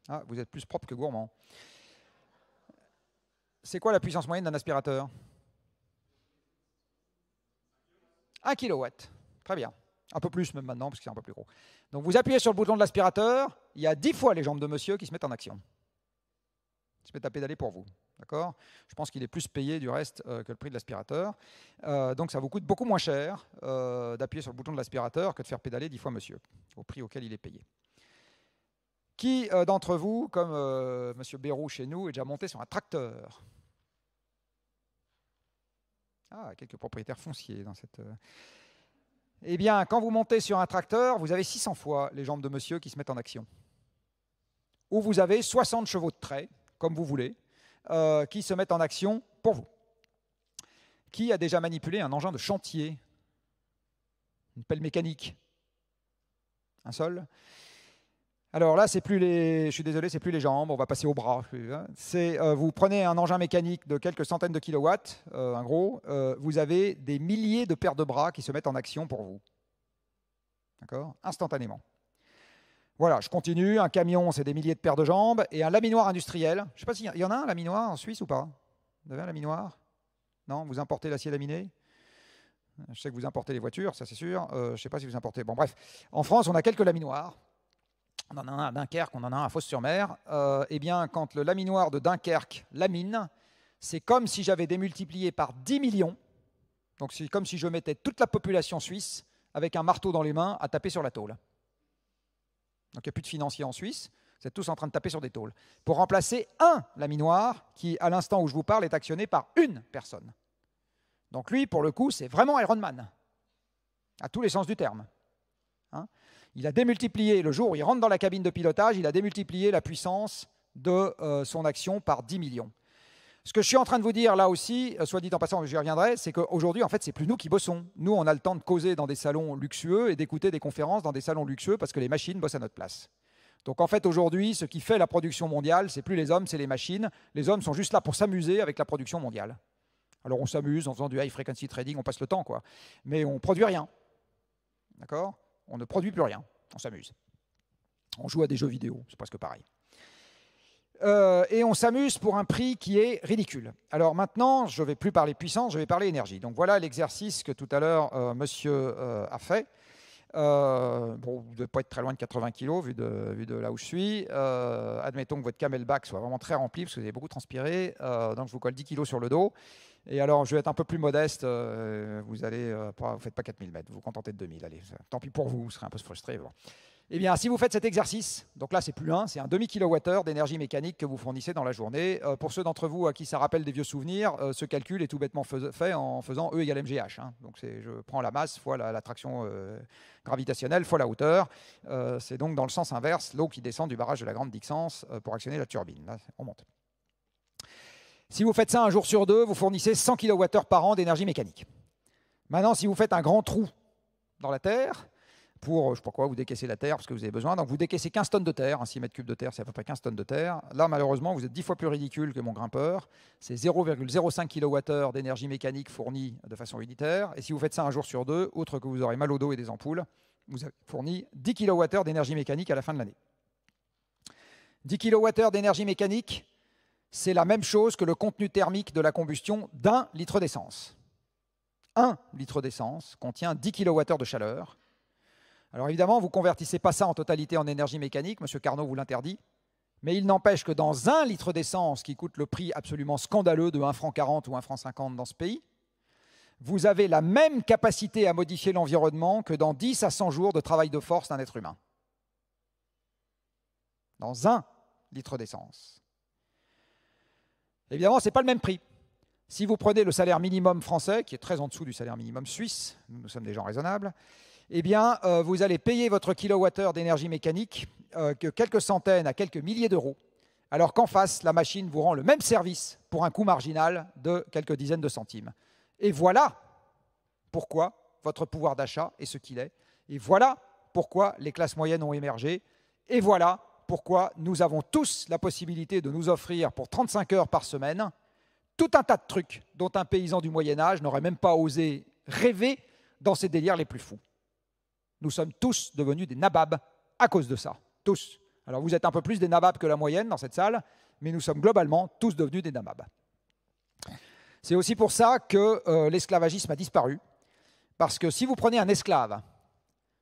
ah, Vous êtes plus propre que gourmand. C'est quoi la puissance moyenne d'un aspirateur 1 kilowatt. Très bien. Un peu plus même maintenant, parce que c'est un peu plus gros. Donc vous appuyez sur le bouton de l'aspirateur, il y a 10 fois les jambes de monsieur qui se mettent en action se met à pédaler pour vous. D'accord Je pense qu'il est plus payé du reste euh, que le prix de l'aspirateur. Euh, donc ça vous coûte beaucoup moins cher euh, d'appuyer sur le bouton de l'aspirateur que de faire pédaler dix fois monsieur, au prix auquel il est payé. Qui d'entre vous, comme monsieur Bérou chez nous, est déjà monté sur un tracteur Ah, quelques propriétaires fonciers dans cette... Eh bien, quand vous montez sur un tracteur, vous avez 600 fois les jambes de monsieur qui se mettent en action. Ou vous avez 60 chevaux de trait, comme vous voulez, euh, qui se mettent en action pour vous. Qui a déjà manipulé un engin de chantier Une pelle mécanique Un sol. alors là, c'est plus les, je suis désolé, c'est plus les jambes, on va passer aux bras. C'est, euh, vous prenez un engin mécanique de quelques centaines de kilowatts, euh, un gros, vous avez des milliers de paires de bras qui se mettent en action pour vous. D'accord Instantanément. Voilà, je continue. Un camion, c'est des milliers de paires de jambes. Et un laminoir industriel. Je ne sais pas s'il y en a un laminoir en Suisse ou pas. Vous avez un laminoir Non Vous importez l'acier laminé Je sais que vous importez les voitures, ça c'est sûr. Euh, je ne sais pas si vous importez. Bon, bref. En France, on a quelques laminoirs. On en a un à Dunkerque, on en a un à Fos-sur-Mer. Euh, eh bien, quand le laminoir de Dunkerque lamine, c'est comme si j'avais démultiplié par 10 millions. Donc, c'est comme si je mettais toute la population suisse avec un marteau dans les mains à taper sur la tôle. Donc il n'y a plus de financiers en Suisse. Vous êtes tous en train de taper sur des tôles. Pour remplacer un laminoir qui, à l'instant où je vous parle, est actionné par une personne. Donc lui, pour le coup, c'est vraiment Iron Man, à tous les sens du terme. Hein. il a démultiplié, le jour où il rentre dans la cabine de pilotage, il a démultiplié la puissance de euh, son action par 10 millions ce que je suis en train de vous dire là aussi, euh, soit dit en passant, j'y reviendrai, c'est qu'aujourd'hui, en fait, c'est plus nous qui bossons. Nous, on a le temps de causer dans des salons luxueux et d'écouter des conférences dans des salons luxueux parce que les machines bossent à notre place. Donc en fait, aujourd'hui, ce qui fait la production mondiale, c'est plus les hommes, c'est les machines. Les hommes sont juste là pour s'amuser avec la production mondiale. Alors on s'amuse en faisant du high frequency trading, on passe le temps, quoi. Mais on produit rien. D'accord On ne produit plus rien. On s'amuse. On joue à des jeux vidéo, c'est presque pareil. Euh, et on s'amuse pour un prix qui est ridicule. Alors maintenant, je ne vais plus parler puissance, je vais parler énergie. Donc voilà l'exercice que tout à l'heure euh, monsieur euh, a fait. bon, vous ne devez pas être très loin de 80 kg vu de, de là où je suis. admettons que votre camelback soit vraiment très rempli parce que vous avez beaucoup transpiré. donc je vous colle 10 kg sur le dos. Et alors, je vais être un peu plus modeste. vous ne faites pas 4000 mètres, vous vous contentez de 2000. Allez, tant pis pour vous, vous serez un peu frustré. Eh bien, si vous faites cet exercice, donc là c'est plus un, c'est un demi-kilowattheure d'énergie mécanique que vous fournissez dans la journée. Euh, pour ceux d'entre vous à qui ça rappelle des vieux souvenirs, euh, ce calcul est tout bêtement fait en faisant E égale mgh. Hein. Donc je prends la masse fois la, traction euh, gravitationnelle fois la hauteur. c'est donc dans le sens inverse, l'eau qui descend du barrage de la Grande Dixence pour actionner la turbine. Là, on monte. Si vous faites ça un jour sur deux, vous fournissez 100 kWh par an d'énergie mécanique. Maintenant, si vous faites un grand trou dans la Terre, pour, je pas vous décaissez la terre parce que vous avez besoin. Donc vous décaissez 15 tonnes de terre, 6 mètres cubes de terre, c'est à peu près 15 tonnes de terre. Là, malheureusement, vous êtes 10 fois plus ridicule que mon grimpeur. C'est 0,05 kWh d'énergie mécanique fournie de façon unitaire. Et si vous faites ça un jour sur deux, autre que vous aurez mal au dos et des ampoules, vous avez fourni 10 kWh d'énergie mécanique à la fin de l'année. 10 kWh d'énergie mécanique, c'est la même chose que le contenu thermique de la combustion d'un litre d'essence. Un litre d'essence contient 10 kWh de chaleur alors évidemment, vous ne convertissez pas ça en totalité en énergie mécanique, M. Carnot vous l'interdit, mais il n'empêche que dans un litre d'essence qui coûte le prix absolument scandaleux de 1,40 ou 1,50 franc dans ce pays, vous avez la même capacité à modifier l'environnement que dans 10 à 100 jours de travail de force d'un être humain. Dans un litre d'essence. Évidemment, ce n'est pas le même prix. Si vous prenez le salaire minimum français, qui est très en dessous du salaire minimum suisse, nous sommes des gens raisonnables, eh bien, euh, vous allez payer votre kilowattheure d'énergie mécanique euh, que quelques centaines à quelques milliers d'euros, alors qu'en face, la machine vous rend le même service pour un coût marginal de quelques dizaines de centimes. Et voilà pourquoi votre pouvoir d'achat est ce qu'il est. Et voilà pourquoi les classes moyennes ont émergé. Et voilà pourquoi nous avons tous la possibilité de nous offrir pour 35 heures par semaine tout un tas de trucs dont un paysan du Moyen Âge n'aurait même pas osé rêver dans ses délires les plus fous. Nous sommes tous devenus des nababs à cause de ça. Tous. Alors vous êtes un peu plus des nababs que la moyenne dans cette salle, mais nous sommes globalement tous devenus des nababs. C'est aussi pour ça que euh, l'esclavagisme a disparu. Parce que si vous prenez un esclave,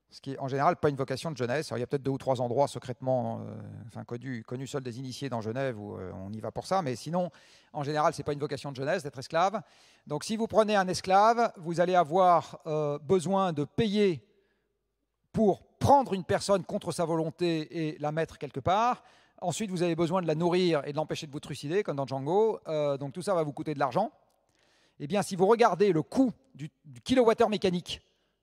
ce qui est en général pas une vocation de jeunesse, il y a peut-être deux ou trois endroits secrètement euh, enfin, connus, seuls des initiés dans Genève où euh, on y va pour ça, mais sinon, en général, ce n'est pas une vocation de jeunesse d'être esclave. Donc si vous prenez un esclave, vous allez avoir besoin de payer pour prendre une personne contre sa volonté et la mettre quelque part. Ensuite, vous avez besoin de la nourrir et de l'empêcher de vous trucider, comme dans Django. Euh, donc tout ça va vous coûter de l'argent. Eh bien, si vous regardez le coût du, kilowattheure mécanique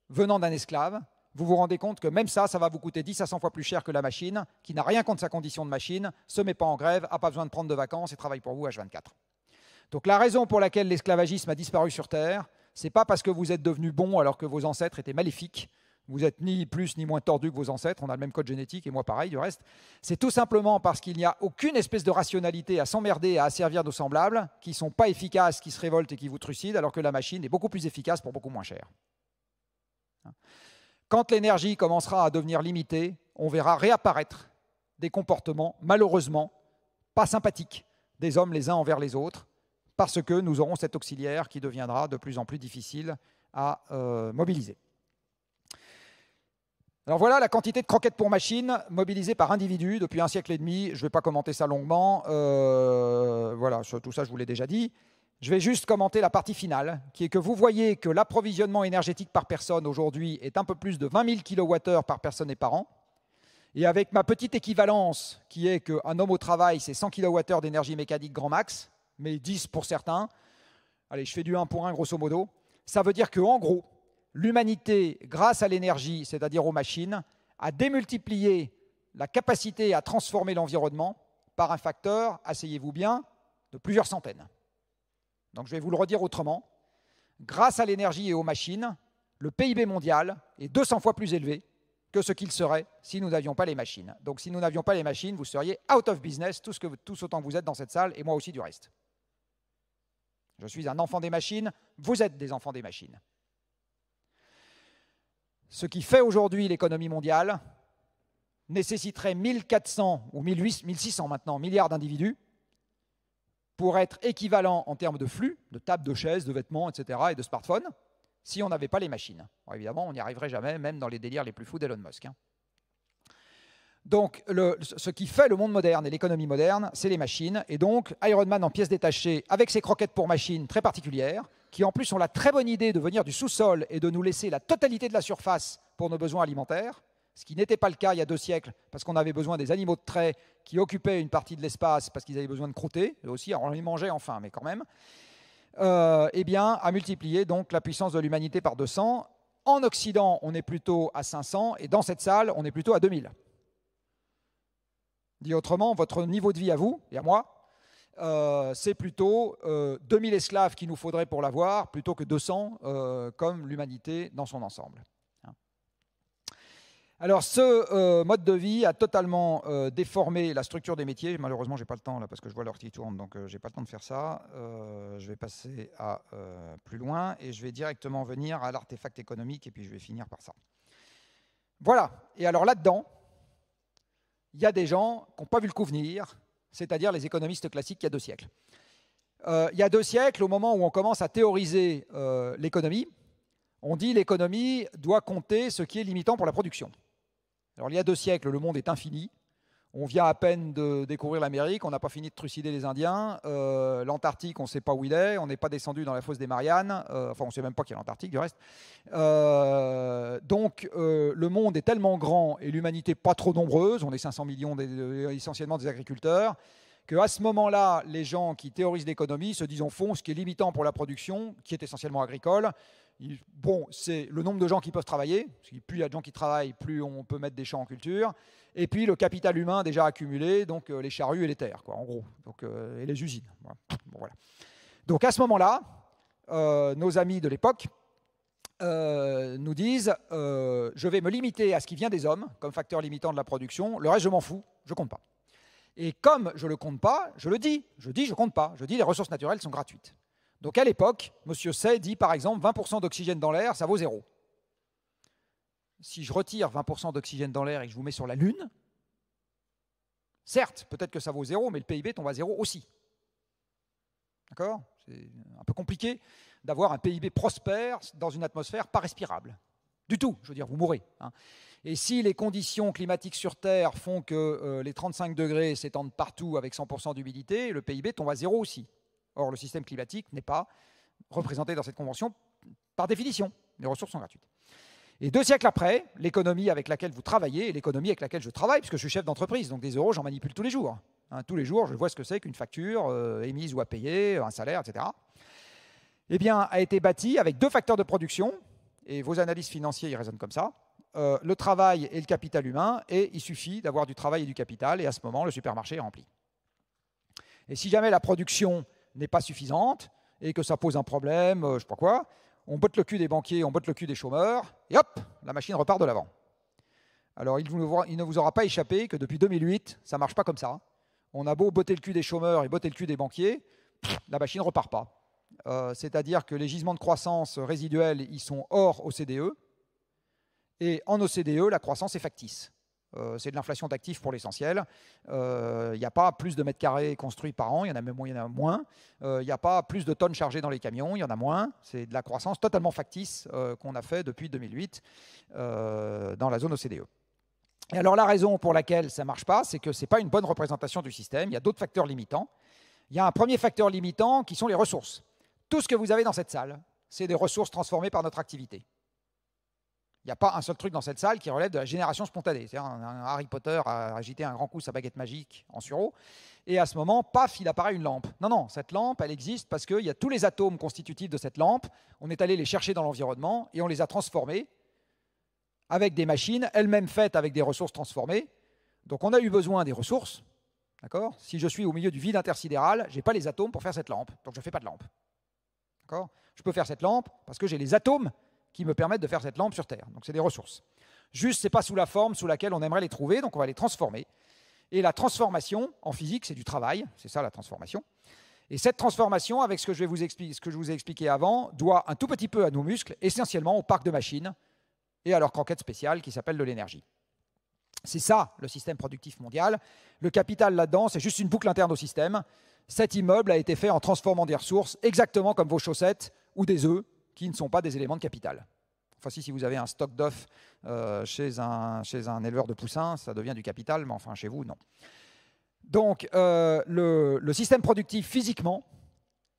venant d'un esclave, vous vous rendez compte que même ça, ça va vous coûter 10 à 100 fois plus cher que la machine, qui n'a rien contre sa condition de machine, se met pas en grève, n'a pas besoin de prendre de vacances et travaille pour vous H24. Donc la raison pour laquelle l'esclavagisme a disparu sur Terre, c'est pas parce que vous êtes devenu bon alors que vos ancêtres étaient maléfiques, vous êtes ni plus ni moins tordu que vos ancêtres, on a le même code génétique et moi pareil du reste. C'est tout simplement parce qu'il n'y a aucune espèce de rationalité à s'emmerder, à servir nos semblables, qui ne sont pas efficaces, qui se révoltent et qui vous trucident, alors que la machine est beaucoup plus efficace pour beaucoup moins cher. Quand l'énergie commencera à devenir limitée, on verra réapparaître des comportements malheureusement pas sympathiques des hommes les uns envers les autres, parce que nous aurons cet auxiliaire qui deviendra de plus en plus difficile à euh, mobiliser. Alors voilà la quantité de croquettes pour machine mobilisées par individu depuis un siècle et demi. Je ne vais pas commenter ça longuement. Euh, voilà, tout ça, je vous l'ai déjà dit. Je vais juste commenter la partie finale, qui est que vous voyez que l'approvisionnement énergétique par personne aujourd'hui est un peu plus de 20 000 kWh par personne et par an. Et avec ma petite équivalence, qui est qu'un homme au travail, c'est 100 kWh d'énergie mécanique grand max, mais 10 pour certains. Allez, je fais du 1 pour 1 grosso modo. Ça veut dire qu'en gros, l'humanité, grâce à l'énergie, c'est-à-dire aux machines, a démultiplié la capacité à transformer l'environnement par un facteur, asseyez-vous bien, de plusieurs centaines. Donc je vais vous le redire autrement. Grâce à l'énergie et aux machines, le PIB mondial est 200 fois plus élevé que ce qu'il serait si nous n'avions pas les machines. Donc si nous n'avions pas les machines, vous seriez out of business, tout tous autant que vous êtes dans cette salle, et moi aussi du reste. Je suis un enfant des machines, vous êtes des enfants des machines ce qui fait aujourd'hui l'économie mondiale nécessiterait 1400 ou 1 1600 maintenant milliards d'individus pour être équivalent en termes de flux, de tables, de chaises, de vêtements, etc. et de smartphones, si on n'avait pas les machines. évidemment, on n'y arriverait jamais, même dans les délires les plus fous d'Elon Musk. Hein. Donc, ce qui fait le monde moderne et l'économie moderne, c'est les machines. Et donc, Iron Man en pièces détachées, avec ses croquettes pour machines très particulières, qui en plus ont la très bonne idée de venir du sous-sol et de nous laisser la totalité de la surface pour nos besoins alimentaires, ce qui n'était pas le cas il y a deux siècles, parce qu'on avait besoin des animaux de trait qui occupaient une partie de l'espace parce qu'ils avaient besoin de croûter, aussi, alors on les mangeait enfin, mais quand même, euh, eh bien, à multiplier donc la puissance de l'humanité par 200. En Occident, on est plutôt à 500, et dans cette salle, on est plutôt à 2000. Dit autrement, votre niveau de vie à vous et à moi, euh, c'est plutôt 2000 euh, esclaves qu'il nous faudrait pour l'avoir, plutôt que 200 euh, comme l'humanité dans son ensemble. Hein. Alors ce mode de vie a totalement déformé la structure des métiers. Malheureusement, je n'ai pas le temps là parce que je vois l'heure qui tourne, donc je n'ai pas le temps de faire ça. je vais passer à plus loin et je vais directement venir à l'artefact économique et puis je vais finir par ça. Voilà. Et alors là-dedans, il y a des gens qui n'ont pas vu le coup venir, c'est-à-dire les économistes classiques il y a deux siècles. Euh, il y a deux siècles, au moment où on commence à théoriser euh, l'économie, on dit l'économie doit compter ce qui est limitant pour la production. Alors il y a deux siècles, le monde est infini, on vient à peine de découvrir l'Amérique, on n'a pas fini de trucider les Indiens. Euh, L'Antarctique, on ne sait pas où il est, on n'est pas descendu dans la fosse des Mariannes. Euh, enfin, on ne sait même pas qu'il y a l'Antarctique, du reste. Euh, donc, le monde est tellement grand et l'humanité pas trop nombreuse, on est 500 millions, essentiellement des agriculteurs, qu'à ce moment-là, les gens qui théorisent l'économie se disent on fond, ce qui est limitant pour la production, qui est essentiellement agricole, bon, c'est le nombre de gens qui peuvent travailler, plus il y a de gens qui travaillent, plus on peut mettre des champs en culture, et puis le capital humain déjà accumulé, donc euh, les charrues et les terres, quoi, en gros, donc, euh, et les usines. Voilà. Donc à ce moment-là, euh, nos amis de l'époque nous disent je vais me limiter à ce qui vient des hommes comme facteur limitant de la production, le reste je m'en fous, je compte pas. Et comme je ne le compte pas, je le dis. Je dis, je compte pas. Je dis, les ressources naturelles sont gratuites. Donc à l'époque, M. Say dit par exemple 20% d'oxygène dans l'air, ça vaut zéro. Si je retire 20% d'oxygène dans l'air et que je vous mets sur la Lune, certes, peut-être que ça vaut zéro, mais le PIB tombe à zéro aussi. D'accord C'est un peu compliqué d'avoir un PIB prospère dans une atmosphère pas respirable. Du tout, je veux dire, vous mourrez. Hein. Et si les conditions climatiques sur Terre font que euh, les 35 degrés s'étendent partout avec 100% d'humidité, le PIB tombe à zéro aussi. Or, le système climatique n'est pas représenté dans cette convention par définition. Les ressources sont gratuites. Et deux siècles après, l'économie avec laquelle vous travaillez l'économie avec laquelle je travaille, puisque je suis chef d'entreprise, donc des euros, j'en manipule tous les jours. Hein, tous les jours, je vois ce que c'est qu'une facture euh, émise ou à payer, un salaire, etc. Eh bien, a été bâtie avec deux facteurs de production, et vos analyses financiers, y raisonnent comme ça, euh, le travail et le capital humain, et il suffit d'avoir du travail et du capital, et à ce moment, le supermarché est rempli. Et si jamais la production n'est pas suffisante et que ça pose un problème, euh, je ne sais pas quoi, on botte le cul des banquiers, on botte le cul des chômeurs, et hop, la machine repart de l'avant. Alors il, ne vous aura pas échappé que depuis 2008, ça ne marche pas comme ça. On a beau botter le cul des chômeurs et botter le cul des banquiers, la machine ne repart pas. Euh, c'est-à-dire que les gisements de croissance résiduels, ils sont hors OCDE, et en OCDE, la croissance est factice. Euh, c'est de l'inflation d'actifs pour l'essentiel. Il euh, n'y a pas plus de mètres carrés construits par an, il y en a même moins. Il n'y euh, a pas plus de tonnes chargées dans les camions, il y en a moins. C'est de la croissance totalement factice qu'on a fait depuis 2008 dans la zone OCDE. Et alors la raison pour laquelle ça ne marche pas, c'est que ce n'est pas une bonne représentation du système. Il y a d'autres facteurs limitants. Il y a un premier facteur limitant qui sont les ressources. Tout ce que vous avez dans cette salle, c'est des ressources transformées par notre activité il n'y a pas un seul truc dans cette salle qui relève de la génération spontanée. cest un Harry Potter a agité un grand coup sa baguette magique en sureau, et à ce moment, paf, il apparaît une lampe. Non, non, cette lampe, elle existe parce qu'il y a tous les atomes constitutifs de cette lampe, on est allé les chercher dans l'environnement, et on les a transformés avec des machines, elles-mêmes faites avec des ressources transformées. Donc on a eu besoin des ressources, d'accord Si je suis au milieu du vide intersidéral, je n'ai pas les atomes pour faire cette lampe, donc je ne fais pas de lampe. D'accord Je peux faire cette lampe parce que j'ai les atomes qui me permettent de faire cette lampe sur Terre. Donc c'est des ressources. Juste, ce n'est pas sous la forme sous laquelle on aimerait les trouver, donc on va les transformer. Et la transformation, en physique, c'est du travail, c'est ça la transformation. Et cette transformation, avec ce que, je vais vous ce que je vous ai expliqué avant, doit un tout petit peu à nos muscles, essentiellement au parc de machines et à leur conquête spéciale qui s'appelle de l'énergie. C'est ça le système productif mondial. Le capital là-dedans, c'est juste une boucle interne au système. Cet immeuble a été fait en transformant des ressources exactement comme vos chaussettes ou des œufs qui ne sont pas des éléments de capital. Enfin, si, vous avez un stock d'œufs euh, chez, un, éleveur de poussins, ça devient du capital, mais enfin, chez vous, non. Donc, euh, le, système productif, physiquement,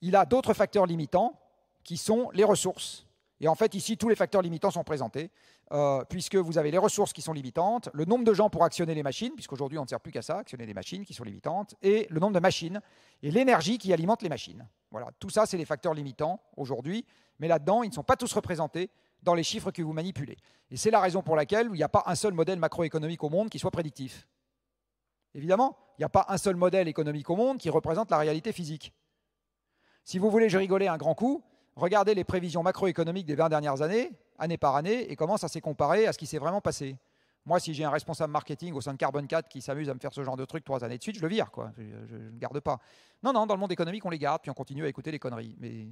il a d'autres facteurs limitants qui sont les ressources. Et en fait, ici, tous les facteurs limitants sont présentés, euh, puisque vous avez les ressources qui sont limitantes, le nombre de gens pour actionner les machines, puisqu'aujourd'hui, on ne sert plus qu'à ça, actionner des machines qui sont limitantes, et le nombre de machines, et l'énergie qui alimente les machines. Voilà, tout ça, c'est les facteurs limitants aujourd'hui mais là-dedans, ils ne sont pas tous représentés dans les chiffres que vous manipulez. Et c'est la raison pour laquelle il n'y a pas un seul modèle macroéconomique au monde qui soit prédictif. Évidemment, il n'y a pas un seul modèle économique au monde qui représente la réalité physique. Si vous voulez, je rigolais un grand coup, regardez les prévisions macroéconomiques des 20 dernières années, année par année, et comment ça s'est comparé à ce qui s'est vraiment passé. Moi, si j'ai un responsable marketing au sein de Carbon 4 qui s'amuse à me faire ce genre de truc trois années de suite, je le vire, quoi. Je ne le garde pas. Non, non, dans le monde économique, on les garde, puis on continue à écouter les conneries. Mais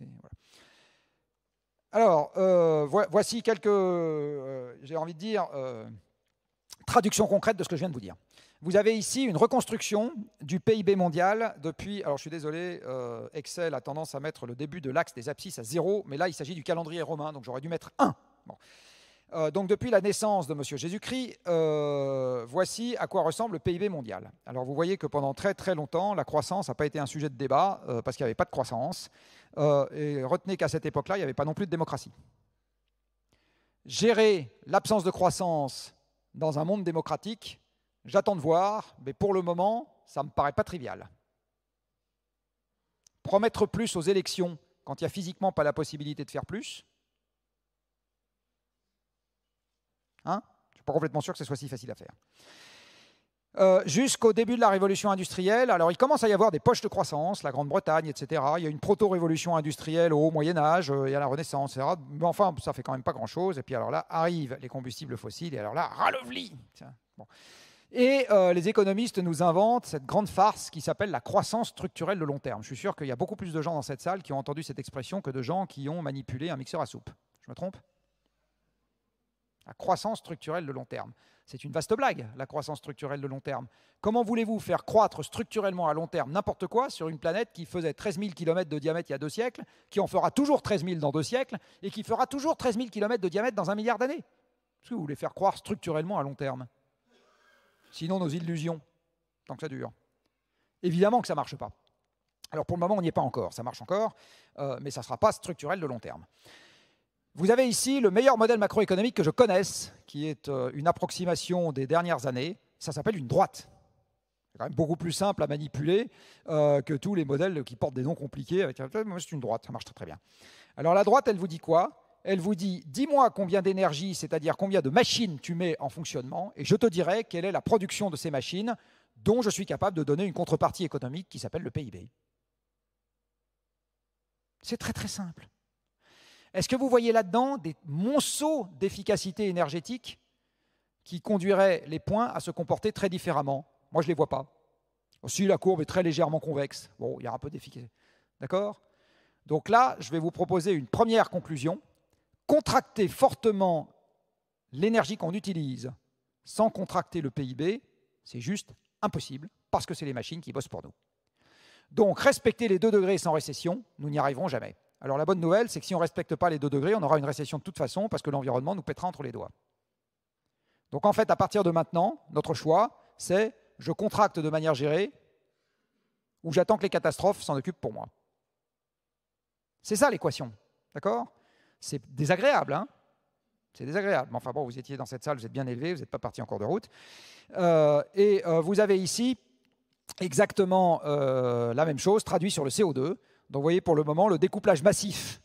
voilà. Alors, euh, voici quelques, euh, j'ai envie de dire, euh, traductions concrètes de ce que je viens de vous dire. Vous avez ici une reconstruction du PIB mondial depuis, alors je suis désolé, Excel a tendance à mettre le début de l'axe des abscisses à zéro, mais là il s'agit du calendrier romain, donc j'aurais dû mettre 1. Euh, donc depuis la naissance de Monsieur Jésus-Christ, euh, voici à quoi ressemble le PIB mondial. Alors vous voyez que pendant très très longtemps, la croissance n'a pas été un sujet de débat euh, parce qu'il n'y avait pas de croissance. et retenez qu'à cette époque-là, il n'y avait pas non plus de démocratie. Gérer l'absence de croissance dans un monde démocratique, j'attends de voir, mais pour le moment, ça ne me paraît pas trivial. Promettre plus aux élections quand il n'y a physiquement pas la possibilité de faire plus, Hein je ne suis pas complètement sûr que ce soit si facile à faire. Euh, jusqu'au début de la révolution industrielle. Alors, il commence à y avoir des poches de croissance, la Grande-Bretagne, etc. Il y a une proto-révolution industrielle au Moyen-Âge, il y a la Renaissance, etc. Mais enfin, ça fait quand même pas grand-chose. Et puis, alors là, arrivent les combustibles fossiles, et alors là, ralovli Et euh, les économistes nous inventent cette grande farce qui s'appelle la croissance structurelle de long terme. Je suis sûr qu'il y a beaucoup plus de gens dans cette salle qui ont entendu cette expression que de gens qui ont manipulé un mixeur à soupe. Je me trompe la croissance structurelle de long terme. C'est une vaste blague, la croissance structurelle de long terme. Comment voulez-vous faire croître structurellement à long terme n'importe quoi sur une planète qui faisait 13 000 km de diamètre il y a deux siècles, qui en fera toujours 13 000 dans deux siècles, et qui fera toujours 13 000 km de diamètre dans un milliard d'années ce que vous voulez faire croire structurellement à long terme Sinon, nos illusions, tant que ça dure. Évidemment que ça ne marche pas. Alors pour le moment, on n'y est pas encore. Ça marche encore, euh, mais ça ne sera pas structurel de long terme. Vous avez ici le meilleur modèle macroéconomique que je connaisse, qui est euh, une approximation des dernières années. Ça s'appelle une droite. C'est quand même beaucoup plus simple à manipuler euh, que tous les modèles qui portent des noms compliqués. Avec... C'est une droite, ça marche très très bien. Alors la droite, elle vous dit quoi Elle vous dit, dis-moi combien d'énergie, c'est-à-dire combien de machines tu mets en fonctionnement, et je te dirai quelle est la production de ces machines dont je suis capable de donner une contrepartie économique qui s'appelle le PIB. C'est très très simple. Est-ce que vous voyez là-dedans des monceaux d'efficacité énergétique qui conduiraient les points à se comporter très différemment Moi, je ne les vois pas. Aussi, la courbe est très légèrement convexe, bon, il y a un peu d'efficacité. D'accord Donc là, je vais vous proposer une première conclusion. Contracter fortement l'énergie qu'on utilise sans contracter le PIB, c'est juste impossible parce que c'est les machines qui bossent pour nous. Donc respecter les 2 degrés sans récession, nous n'y arriverons jamais. Alors la bonne nouvelle, c'est que si on ne respecte pas les 2 degrés, on aura une récession de toute façon parce que l'environnement nous pètera entre les doigts. Donc en fait, à partir de maintenant, notre choix, c'est je contracte de manière gérée ou j'attends que les catastrophes s'en occupent pour moi. C'est ça l'équation, d'accord C'est désagréable, hein c'est désagréable. Enfin bon, vous étiez dans cette salle, vous êtes bien élevé, vous n'êtes pas parti en cours de route. Euh, et euh, vous avez ici exactement euh, la même chose traduit sur le CO2. Donc vous voyez, pour le moment, le découplage massif,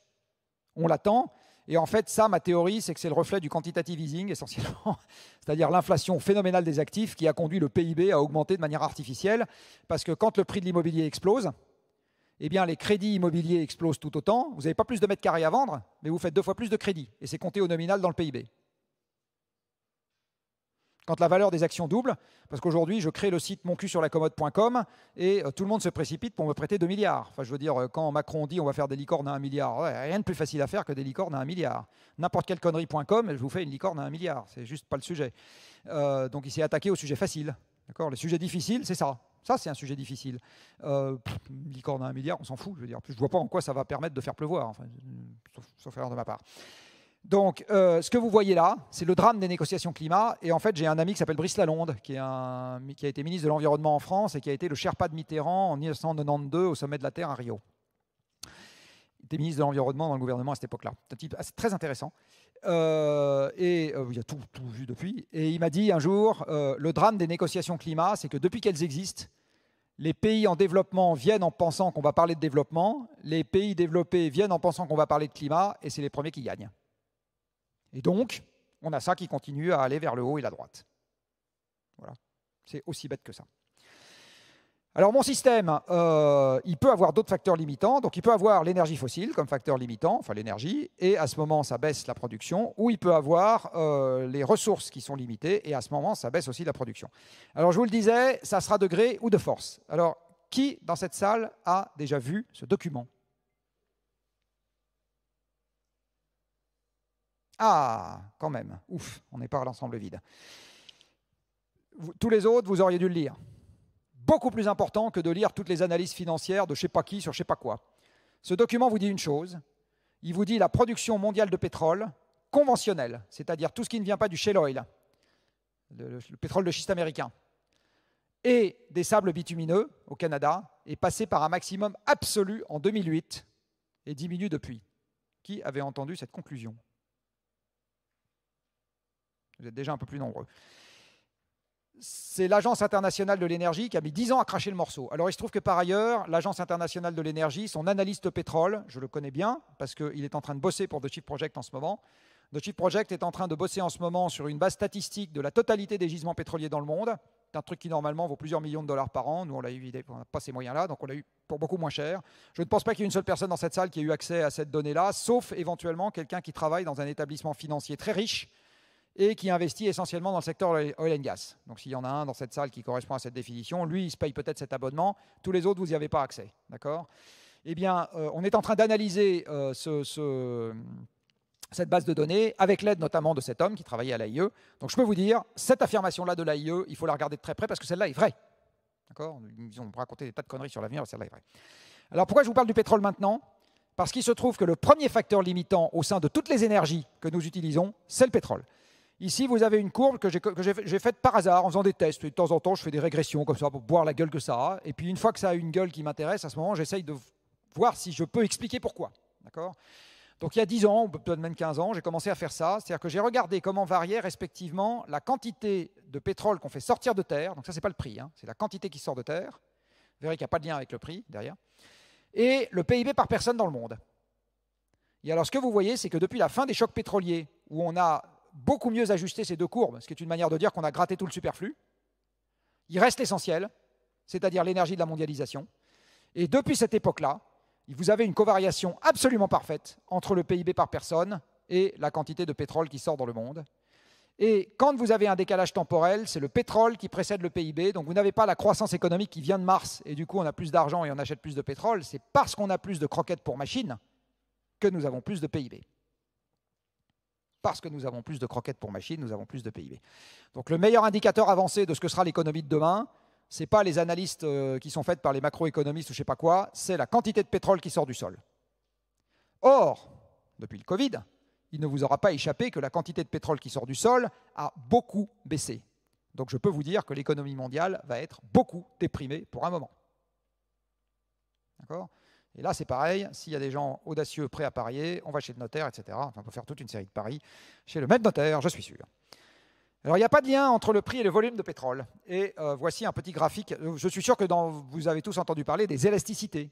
on l'attend. Et en fait, ça, ma théorie, c'est que c'est le reflet du quantitative easing essentiellement, <laughs> c'est-à-dire l'inflation phénoménale des actifs qui a conduit le PIB à augmenter de manière artificielle, parce que quand le prix de l'immobilier explose, eh bien, les crédits immobiliers explosent tout autant. Vous n'avez pas plus de mètres carrés à vendre, mais vous faites deux fois plus de crédits, et c'est compté au nominal dans le PIB quand la valeur des actions double, parce qu'aujourd'hui, je crée le site monculsurlacommode.com et euh, tout le monde se précipite pour me prêter 2 milliards. Enfin, je veux dire, euh, quand Macron dit on va faire des licornes à 1 milliard, rien de plus facile à faire que des licornes à 1 milliard. N'importe quelle connerie.com, je vous fais une licorne à 1 milliard. C'est juste pas le sujet. Euh, donc, il s'est attaqué au sujet facile. D'accord Le sujet difficile, c'est ça. Ça, c'est un sujet difficile. licorne à 1 milliard, on s'en fout. Je veux dire, je vois pas en quoi ça va permettre de faire pleuvoir, enfin, sauf, sauf erreur de ma part. Donc, euh, ce que vous voyez là, c'est le drame des négociations climat. Et en fait, j'ai un ami qui s'appelle Brice Lalonde, qui, est un, qui a été ministre de l'Environnement en France et qui a été le Sherpa de Mitterrand en 1992 au sommet de la Terre à Rio. Il était ministre de l'Environnement dans le gouvernement à cette époque-là. C'est très intéressant. Euh, et euh, il a tout, vu depuis. Et il m'a dit un jour, le drame des négociations climat, c'est que depuis qu'elles existent, les pays en développement viennent en pensant qu'on va parler de développement, les pays développés viennent en pensant qu'on va parler de climat, et c'est les premiers qui gagnent. Et donc, on a ça qui continue à aller vers le haut et la droite. Voilà. C'est aussi bête que ça. Alors mon système, euh, il peut avoir d'autres facteurs limitants. Donc il peut avoir l'énergie fossile comme facteur limitant, enfin l'énergie, et à ce moment ça baisse la production, ou il peut avoir euh, les ressources qui sont limitées, et à ce moment ça baisse aussi la production. Alors je vous le disais, ça sera de gré ou de force. Alors qui dans cette salle a déjà vu ce document Ah, quand même, ouf, on n'est pas à l'ensemble vide. tous les autres, vous auriez dû le lire. Beaucoup plus important que de lire toutes les analyses financières de je ne sais pas qui sur je ne sais pas quoi. Ce document vous dit une chose, il vous dit la production mondiale de pétrole conventionnelle, c'est-à-dire tout ce qui ne vient pas du shale oil, le, pétrole de schiste américain, et des sables bitumineux au Canada, est passé par un maximum absolu en 2008 et diminue depuis. Qui avait entendu cette conclusion vous êtes déjà un peu plus nombreux. C'est l'Agence internationale de l'énergie qui a mis 10 ans à cracher le morceau. Alors il se trouve que par ailleurs, l'Agence internationale de l'énergie, son analyste pétrole, je le connais bien parce qu'il est en train de bosser pour The Chief Project en ce moment. The Chief Project est en train de bosser en ce moment sur une base statistique de la totalité des gisements pétroliers dans le monde. C'est un truc qui normalement vaut plusieurs millions de dollars par an. Nous, on l'a on n'a pas ces moyens-là, donc on l'a eu pour beaucoup moins cher. Je ne pense pas qu'il y ait une seule personne dans cette salle qui ait eu accès à cette donnée-là, sauf éventuellement quelqu'un qui travaille dans un établissement financier très riche et qui investit essentiellement dans le secteur oil and gas. Donc s'il y en a un dans cette salle qui correspond à cette définition, lui, il se paye peut-être cet abonnement, tous les autres, vous n'y avez pas accès. D'accord Eh bien, euh, on est en train d'analyser euh, ce, cette base de données, avec l'aide notamment de cet homme qui travaillait à l'AIE. Donc je peux vous dire, cette affirmation-là de l'AIE, il faut la regarder de très près parce que celle-là est vraie. D'accord Ils ont raconté des tas de conneries sur l'avenir, celle-là est vraie. Alors pourquoi je vous parle du pétrole maintenant Parce qu'il se trouve que le premier facteur limitant au sein de toutes les énergies que nous utilisons, c'est le pétrole. Ici, vous avez une courbe que j'ai faite par hasard en faisant des tests. de temps en temps, je fais des régressions comme ça pour boire la gueule que ça a. Et puis, une fois que ça a une gueule qui m'intéresse, à ce moment, j'essaye de voir si je peux expliquer pourquoi. D'accord donc il y a 10 ans, ou peut-être même 15 ans, j'ai commencé à faire ça. C'est-à-dire que j'ai regardé comment variait respectivement la quantité de pétrole qu'on fait sortir de terre. Donc ça, ce n'est pas le prix, hein. c'est la quantité qui sort de terre. Vous verrez qu'il n'y a pas de lien avec le prix derrière. Et le PIB par personne dans le monde. Et alors ce que vous voyez, c'est que depuis la fin des chocs pétroliers, où on a beaucoup mieux ajuster ces deux courbes, ce qui est une manière de dire qu'on a gratté tout le superflu. Il reste l'essentiel, c'est-à-dire l'énergie de la mondialisation. Et depuis cette époque-là, vous avez une covariation absolument parfaite entre le PIB par personne et la quantité de pétrole qui sort dans le monde. Et quand vous avez un décalage temporel, c'est le pétrole qui précède le PIB. Donc vous n'avez pas la croissance économique qui vient de Mars et du coup on a plus d'argent et on achète plus de pétrole. C'est parce qu'on a plus de croquettes pour machines que nous avons plus de PIB parce que nous avons plus de croquettes pour machines, nous avons plus de PIB. Donc le meilleur indicateur avancé de ce que sera l'économie de demain, ce n'est pas les analystes euh, qui sont faites par les macroéconomistes ou je ne sais pas quoi, c'est la quantité de pétrole qui sort du sol. Or, depuis le Covid, il ne vous aura pas échappé que la quantité de pétrole qui sort du sol a beaucoup baissé. Donc je peux vous dire que l'économie mondiale va être beaucoup déprimée pour un moment. D'accord et là, c'est pareil, s'il y a des gens audacieux, prêts à parier, on va chez le notaire, etc. on peut faire toute une série de paris chez le maître notaire, je suis sûr. Alors, il n'y a pas de lien entre le prix et le volume de pétrole. Et euh, voici un petit graphique. Euh, je suis sûr que vous avez tous entendu parler des élasticités.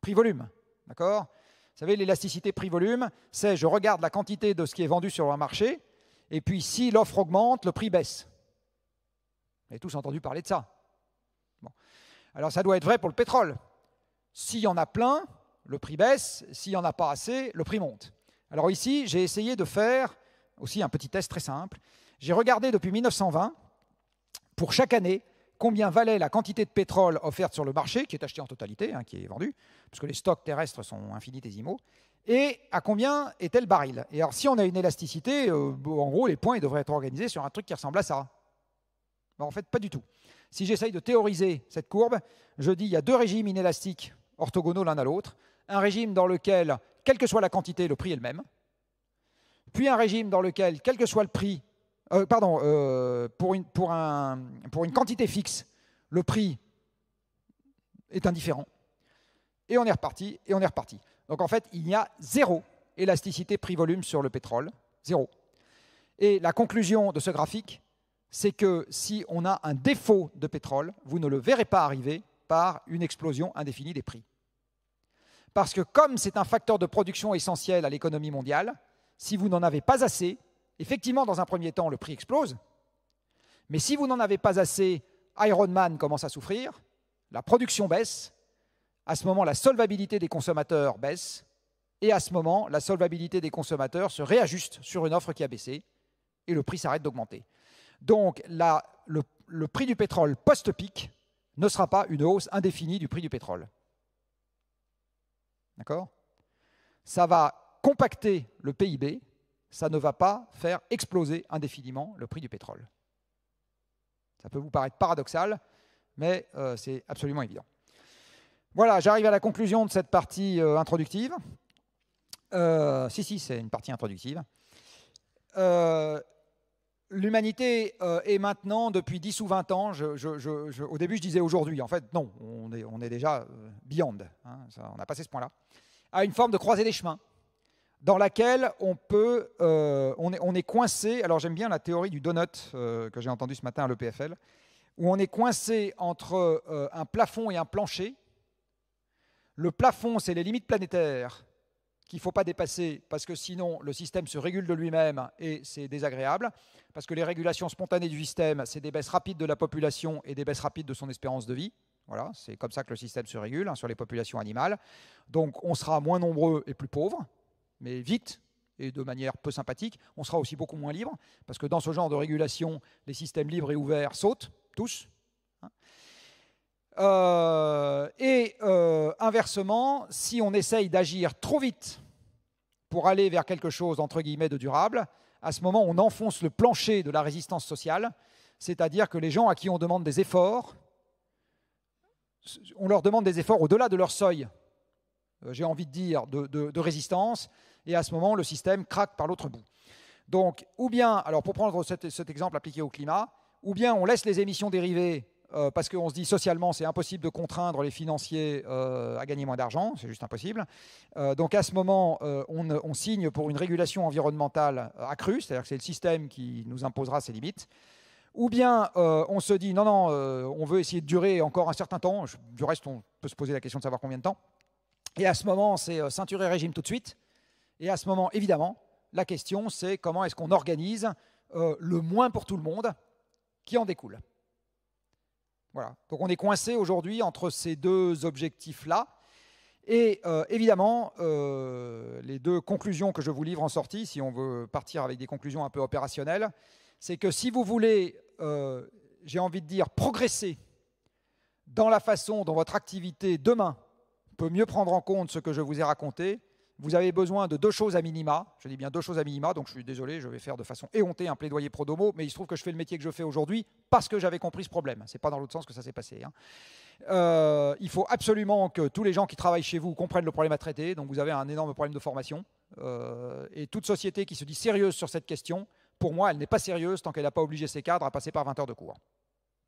Prix-volume, d'accord Vous savez, l'élasticité prix-volume, c'est je regarde la quantité de ce qui est vendu sur un marché, et puis si l'offre augmente, le prix baisse. Vous avez tous entendu parler de ça. Bon. Alors, ça doit être vrai pour le pétrole s'il y en a plein, le prix baisse. S'il n'y en a pas assez, le prix monte. Alors ici, j'ai essayé de faire aussi un petit test très simple. J'ai regardé depuis 1920, pour chaque année, combien valait la quantité de pétrole offerte sur le marché, qui est achetée en totalité, hein, qui est vendue, parce que les stocks terrestres sont infinitésimaux, et à combien était le baril. Et alors si on a une élasticité, euh, en gros, les points devraient être organisés sur un truc qui ressemble à ça. en fait, pas du tout. Si j'essaye de théoriser cette courbe, je dis il y a deux régimes inélastiques orthogonaux l'un à l'autre, un régime dans lequel, quelle que soit la quantité, le prix est le même, puis un régime dans lequel, quel que soit le prix, euh, pardon, euh, pour, une, pour, un, pour une quantité fixe, le prix est indifférent, et on est reparti, et on est reparti. Donc en fait, il y a zéro élasticité prix-volume sur le pétrole, zéro. Et la conclusion de ce graphique, c'est que si on a un défaut de pétrole, vous ne le verrez pas arriver par une explosion indéfinie des prix. Parce que comme c'est un facteur de production essentiel à l'économie mondiale, si vous n'en avez pas assez, effectivement, dans un premier temps, le prix explose. Mais si vous n'en avez pas assez, Iron Man commence à souffrir, la production baisse, à ce moment, la solvabilité des consommateurs baisse, et à ce moment, la solvabilité des consommateurs se réajuste sur une offre qui a baissé, et le prix s'arrête d'augmenter. Donc, le, le prix du pétrole post-pic ne sera pas une hausse indéfinie du prix du pétrole. D'accord Ça va compacter le PIB, ça ne va pas faire exploser indéfiniment le prix du pétrole. Ça peut vous paraître paradoxal, mais euh, c'est absolument évident. Voilà, j'arrive à la conclusion de cette partie euh, introductive. Euh, si, si, c'est une partie introductive l'humanité euh, est maintenant, depuis 10 ou 20 ans, au début je disais aujourd'hui, en fait non, on est, déjà euh, beyond, hein, on a passé ce point-là, à une forme de croisée des chemins dans laquelle on peut, euh, on, est, coincé, alors j'aime bien la théorie du donut que j'ai entendue ce matin à l'EPFL, où on est coincé entre un plafond et un plancher. Le plafond, c'est les limites planétaires qu'il ne faut pas dépasser, parce que sinon le système se régule de lui-même et c'est désagréable, parce que les régulations spontanées du système, c'est des baisses rapides de la population et des baisses rapides de son espérance de vie. Voilà, c'est comme ça que le système se régule hein, sur les populations animales. Donc on sera moins nombreux et plus pauvres, mais vite, et de manière peu sympathique, on sera aussi beaucoup moins libre, parce que dans ce genre de régulation, les systèmes libres et ouverts sautent, tous. Hein. Euh, et euh, inversement, si on essaye d'agir trop vite pour aller vers quelque chose, entre guillemets, de durable, à ce moment, on enfonce le plancher de la résistance sociale, c'est-à-dire que les gens à qui on demande des efforts, on leur demande des efforts au-delà de leur seuil, euh, j'ai envie de dire, de, résistance, et à ce moment, le système craque par l'autre bout. Donc, ou bien, alors pour prendre cet, cet exemple appliqué au climat, ou bien on laisse les émissions dérivées euh, parce qu'on se dit socialement, c'est impossible de contraindre les financiers euh, à gagner moins d'argent, c'est juste impossible. Euh, donc à ce moment, on, signe pour une régulation environnementale accrue, c'est-à-dire que c'est le système qui nous imposera ses limites. Ou bien on se dit, non, non, on veut essayer de durer encore un certain temps. Du reste, on peut se poser la question de savoir combien de temps. Et à ce moment, c'est ceinturé régime tout de suite. Et à ce moment, évidemment, la question, c'est comment est-ce qu'on organise le moins pour tout le monde qui en découle. Donc on est coincé aujourd'hui entre ces deux objectifs-là. Et euh, évidemment, euh, les deux conclusions que je vous livre en sortie, si on veut partir avec des conclusions un peu opérationnelles, c'est que si vous voulez, euh, j'ai envie de dire, progresser dans la façon dont votre activité demain peut mieux prendre en compte ce que je vous ai raconté, vous avez besoin de deux choses à minima. Je dis bien deux choses à minima, donc je suis désolé, je vais faire de façon éhontée un plaidoyer pro-domo, mais il se trouve que je fais le métier que je fais aujourd'hui parce que j'avais compris ce problème. C'est pas dans l'autre sens que ça s'est passé. Hein. Euh, il faut absolument que tous les gens qui travaillent chez vous comprennent le problème à traiter. Donc vous avez un énorme problème de formation. Euh, et toute société qui se dit sérieuse sur cette question, pour moi, elle n'est pas sérieuse tant qu'elle n'a pas obligé ses cadres à passer par 20 heures de cours.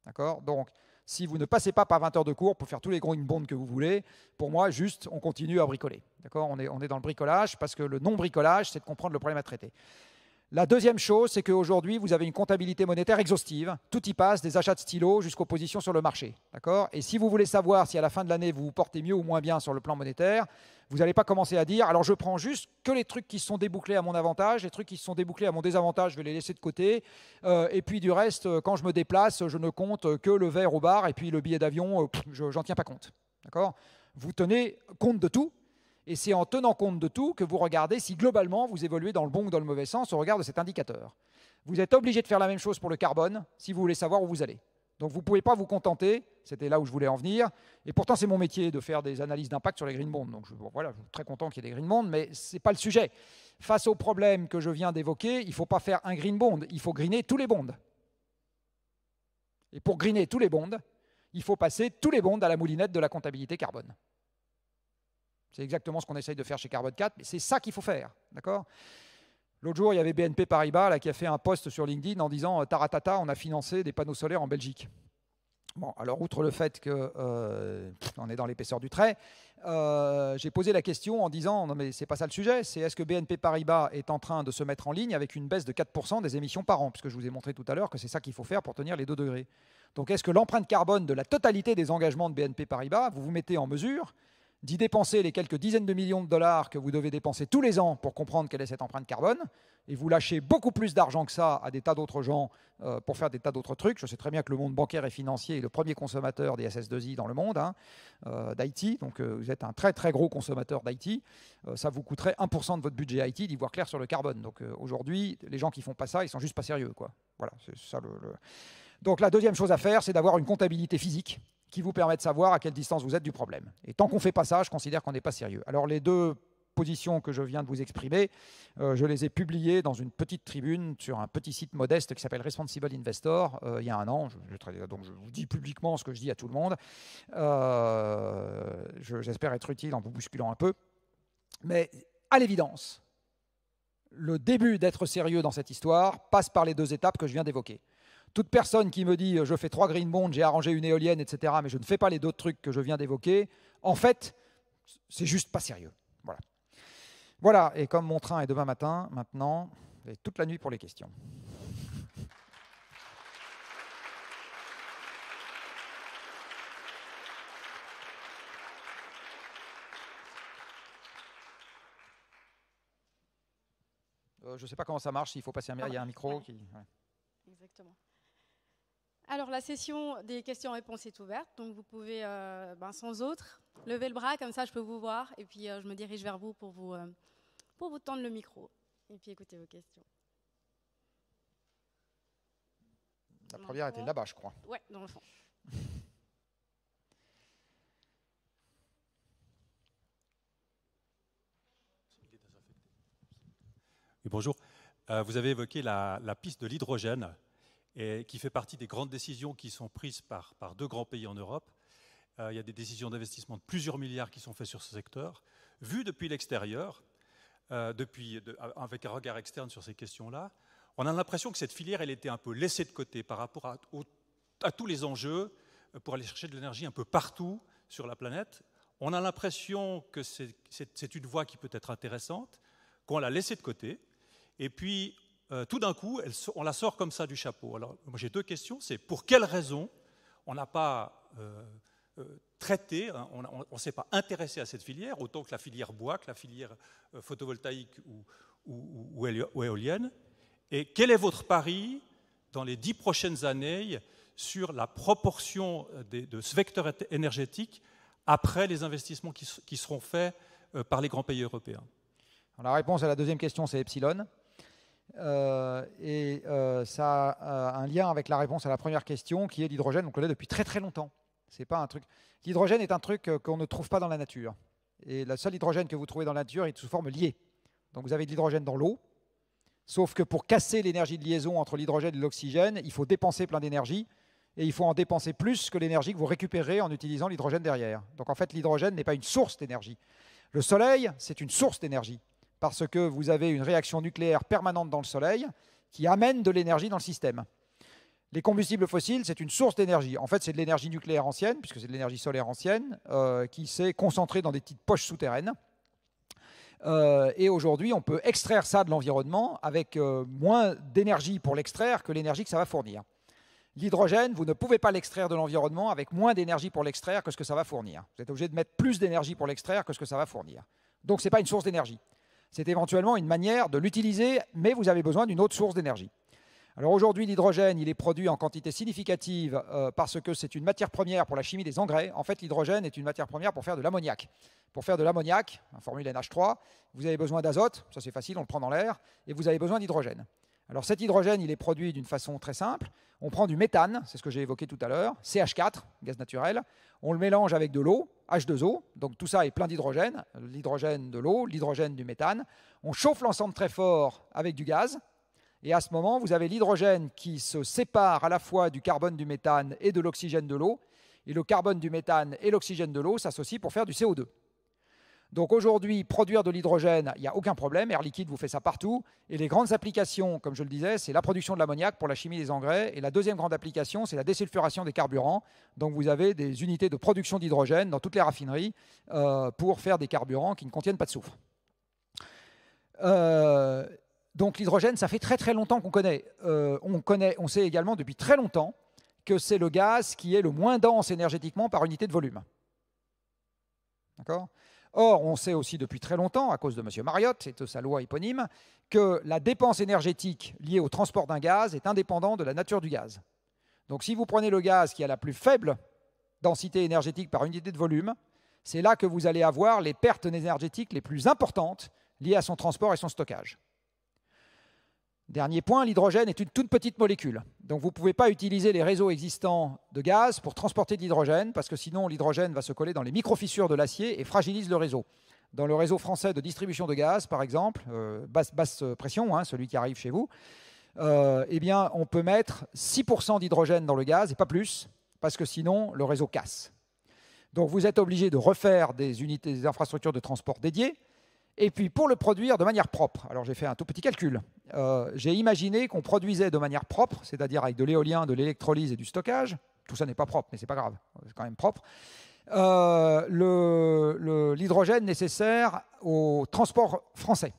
D'accord Donc si vous ne passez pas par 20 heures de cours pour faire tous les une bonds que vous voulez, pour moi, juste, on continue à bricoler. on est dans le bricolage parce que le non-bricolage, c'est de comprendre le problème à traiter. La deuxième chose, c'est qu'aujourd'hui, vous avez une comptabilité monétaire exhaustive. Tout y passe, des achats de stylos jusqu'aux positions sur le marché. D'accord Et si vous voulez savoir si à la fin de l'année, vous vous portez mieux ou moins bien sur le plan monétaire, vous n'allez pas commencer à dire, alors je prends juste que les trucs qui sont débouclés à mon avantage, les trucs qui sont débouclés à mon désavantage, je vais les laisser de côté. Euh, et puis du reste, euh, quand je me déplace, je ne compte que le verre au bar et puis le billet d'avion, euh, je j'en tiens pas compte. D'accord Vous tenez compte de tout, et c'est en tenant compte de tout que vous regardez si globalement vous évoluez dans le bon ou dans le mauvais sens au regard de cet indicateur. Vous êtes obligé de faire la même chose pour le carbone si vous voulez savoir où vous allez. Donc vous ne pouvez pas vous contenter, c'était là où je voulais en venir, et pourtant c'est mon métier de faire des analyses d'impact sur les green bonds. Donc je, voilà, je suis très content qu'il y ait des green bonds, mais ce n'est pas le sujet. Face au problème que je viens d'évoquer, il ne faut pas faire un green bond, il faut greener tous les bonds. Et pour greener tous les bonds, il faut passer tous les bonds à la moulinette de la comptabilité carbone. C'est exactement ce qu'on essaye de faire chez Carbone 4, mais c'est ça qu'il faut faire. D'accord L'autre jour, il y avait BNP Paribas là, qui a fait un post sur LinkedIn en disant euh, Taratata, on a financé des panneaux solaires en Belgique. Bon, alors outre le fait qu'on euh, est dans l'épaisseur du trait, euh, j'ai posé la question en disant non mais c'est pas ça le sujet, c'est est-ce que BNP Paribas est en train de se mettre en ligne avec une baisse de 4% des émissions par an, puisque je vous ai montré tout à l'heure que c'est ça qu'il faut faire pour tenir les 2 degrés. Donc est-ce que l'empreinte carbone de la totalité des engagements de BNP Paribas, vous vous mettez en mesure d'y dépenser les quelques dizaines de millions de dollars que vous devez dépenser tous les ans pour comprendre quelle est cette empreinte carbone, et vous lâchez beaucoup plus d'argent que ça à des tas d'autres gens euh, pour faire des tas d'autres trucs. Je sais très bien que le monde bancaire et financier est le premier consommateur des SS2I dans le monde, hein, euh, d'IT, donc euh, vous êtes un très très gros consommateur d'IT. ça vous coûterait 1% de votre budget IT d'y voir clair sur le carbone. Donc aujourd'hui, les gens qui font pas ça, ils sont juste pas sérieux. Quoi. Voilà, Donc la deuxième chose à faire, c'est d'avoir une comptabilité physique qui vous permet de savoir à quelle distance vous êtes du problème. Et tant qu'on ne fait pas ça, je considère qu'on n'est pas sérieux. Alors les deux positions que je viens de vous exprimer, euh, je les ai publiées dans une petite tribune sur un petit site modeste qui s'appelle Responsible Investor euh, il y a un an. Je, donc je vous dis publiquement ce que je dis à tout le monde. Euh, j'espère être utile en vous bousculant un peu. Mais à l'évidence, le début d'être sérieux dans cette histoire passe par les deux étapes que je viens d'évoquer toute personne qui me dit euh, je fais trois green bonds, j'ai arrangé une éolienne, etc., mais je ne fais pas les deux trucs que je viens d'évoquer, en fait, c'est juste pas sérieux. Voilà. Voilà, et comme mon train est demain matin, maintenant, et toute la nuit pour les questions. Euh, je ne sais pas comment ça marche, Il faut passer un, micro. Qui, Exactement. Alors la session des questions-réponses est ouverte, donc vous pouvez, euh, ben, sans autre, lever le bras, comme ça je peux vous voir, et puis euh, je me dirige vers vous pour vous, euh, pour vous tendre le micro, et puis écouter vos questions. La première était là-bas, je crois. Oui, dans le fond. <laughs> bonjour. vous avez évoqué la piste de l'hydrogène et qui fait partie des grandes décisions qui sont prises par, deux grands pays en Europe. Euh, il y a des décisions d'investissement de plusieurs milliards qui sont faites sur ce secteur. Vu depuis l'extérieur, euh, avec un regard externe sur ces questions-là, on a l'impression que cette filière, elle était un peu laissée de côté par rapport à, à tous les enjeux euh, pour aller chercher de l'énergie un peu partout sur la planète. On a l'impression que c'est une voie qui peut être intéressante, qu'on l'a laissée de côté. Et puis, euh, tout d'un coup, on la sort comme ça du chapeau. Alors, moi, j'ai deux questions. C'est pour quelles raisons on n'a pas euh, euh, traité, hein, on ne s'est pas intéressé à cette filière, autant que la filière bois, que la filière photovoltaïque ou, éolienne Et quel est votre pari dans les dix prochaines années sur la proportion de ce vecteur énergétique après les investissements qui, seront faits par les grands pays européens La réponse à la deuxième question, c'est Epsilon. Euh, et euh, ça a un lien avec la réponse à la première question qui est l'hydrogène, on connaît depuis très très longtemps. C'est pas un truc. L'hydrogène est un truc euh, qu'on ne trouve pas dans la nature. Et le seul hydrogène que vous trouvez dans la nature est sous forme liée. Donc vous avez de l'hydrogène dans l'eau, sauf que pour casser l'énergie de liaison entre l'hydrogène et l'oxygène, il faut dépenser plein d'énergie et il faut en dépenser plus que l'énergie que vous récupérez en utilisant l'hydrogène derrière. Donc en fait, l'hydrogène n'est pas une source d'énergie. Le soleil, c'est une source d'énergie parce que vous avez une réaction nucléaire permanente dans le Soleil qui amène de l'énergie dans le système. Les combustibles fossiles, c'est une source d'énergie. En fait, c'est de l'énergie nucléaire ancienne, puisque c'est de l'énergie solaire ancienne, euh, qui s'est concentrée dans des petites poches souterraines. Euh, et aujourd'hui, on peut extraire ça de l'environnement avec euh, moins d'énergie pour l'extraire que l'énergie que ça va fournir. L'hydrogène, vous ne pouvez pas l'extraire de l'environnement avec moins d'énergie pour l'extraire que ce que ça va fournir. Vous êtes obligé de mettre plus d'énergie pour l'extraire que ce que ça va fournir. Donc, ce n'est pas une source d'énergie c'est éventuellement une manière de l'utiliser, mais vous avez besoin d'une autre source d'énergie. Alors aujourd'hui, l'hydrogène, il est produit en quantité significative euh, parce que c'est une matière première pour la chimie des engrais. En fait, l'hydrogène est une matière première pour faire de l'ammoniac. Pour faire de l'ammoniac, en formule NH3, vous avez besoin d'azote, ça c'est facile, on le prend dans l'air, et vous avez besoin d'hydrogène. Alors cet hydrogène, il est produit d'une façon très simple. On prend du méthane, c'est ce que j'ai évoqué tout à l'heure, CH4, gaz naturel. On le mélange avec de l'eau, H2O. Donc tout ça est plein d'hydrogène, l'hydrogène de l'eau, l'hydrogène du méthane. On chauffe l'ensemble très fort avec du gaz. Et à ce moment, vous avez l'hydrogène qui se sépare à la fois du carbone du méthane et de l'oxygène de l'eau. Et le carbone du méthane et l'oxygène de l'eau s'associent pour faire du CO2. Donc aujourd'hui, produire de l'hydrogène, il n'y a aucun problème. Air Liquide vous fait ça partout. Et les grandes applications, comme je le disais, c'est la production de l'ammoniac pour la chimie des engrais. Et la deuxième grande application, c'est la désulfuration des carburants. Donc vous avez des unités de production d'hydrogène dans toutes les raffineries euh, pour faire des carburants qui ne contiennent pas de soufre. Euh, donc l'hydrogène, ça fait très très longtemps qu'on connaît. Euh, on connaît, on sait également depuis très longtemps que c'est le gaz qui est le moins dense énergétiquement par unité de volume. D'accord Or, on sait aussi depuis très longtemps, à cause de M. Mariotte et de sa loi éponyme, que la dépense énergétique liée au transport d'un gaz est indépendante de la nature du gaz. Donc si vous prenez le gaz qui a la plus faible densité énergétique par unité de volume, c'est là que vous allez avoir les pertes énergétiques les plus importantes liées à son transport et son stockage. Dernier point, l'hydrogène est une toute petite molécule. Donc vous ne pouvez pas utiliser les réseaux existants de gaz pour transporter de l'hydrogène, parce que sinon l'hydrogène va se coller dans les microfissures de l'acier et fragilise le réseau. Dans le réseau français de distribution de gaz, par exemple, euh, basse, pression, hein, celui qui arrive chez vous, euh, eh bien, on peut mettre 6% d'hydrogène dans le gaz et pas plus, parce que sinon le réseau casse. Donc vous êtes obligé de refaire des unités, des infrastructures de transport dédiées, et puis pour le produire de manière propre, alors j'ai fait un tout petit calcul, euh, j'ai imaginé qu'on produisait de manière propre, c'est-à-dire avec de l'éolien, de l'électrolyse et du stockage, tout ça n'est pas propre, mais c'est pas grave, c'est quand même propre, euh, l'hydrogène nécessaire au transport français.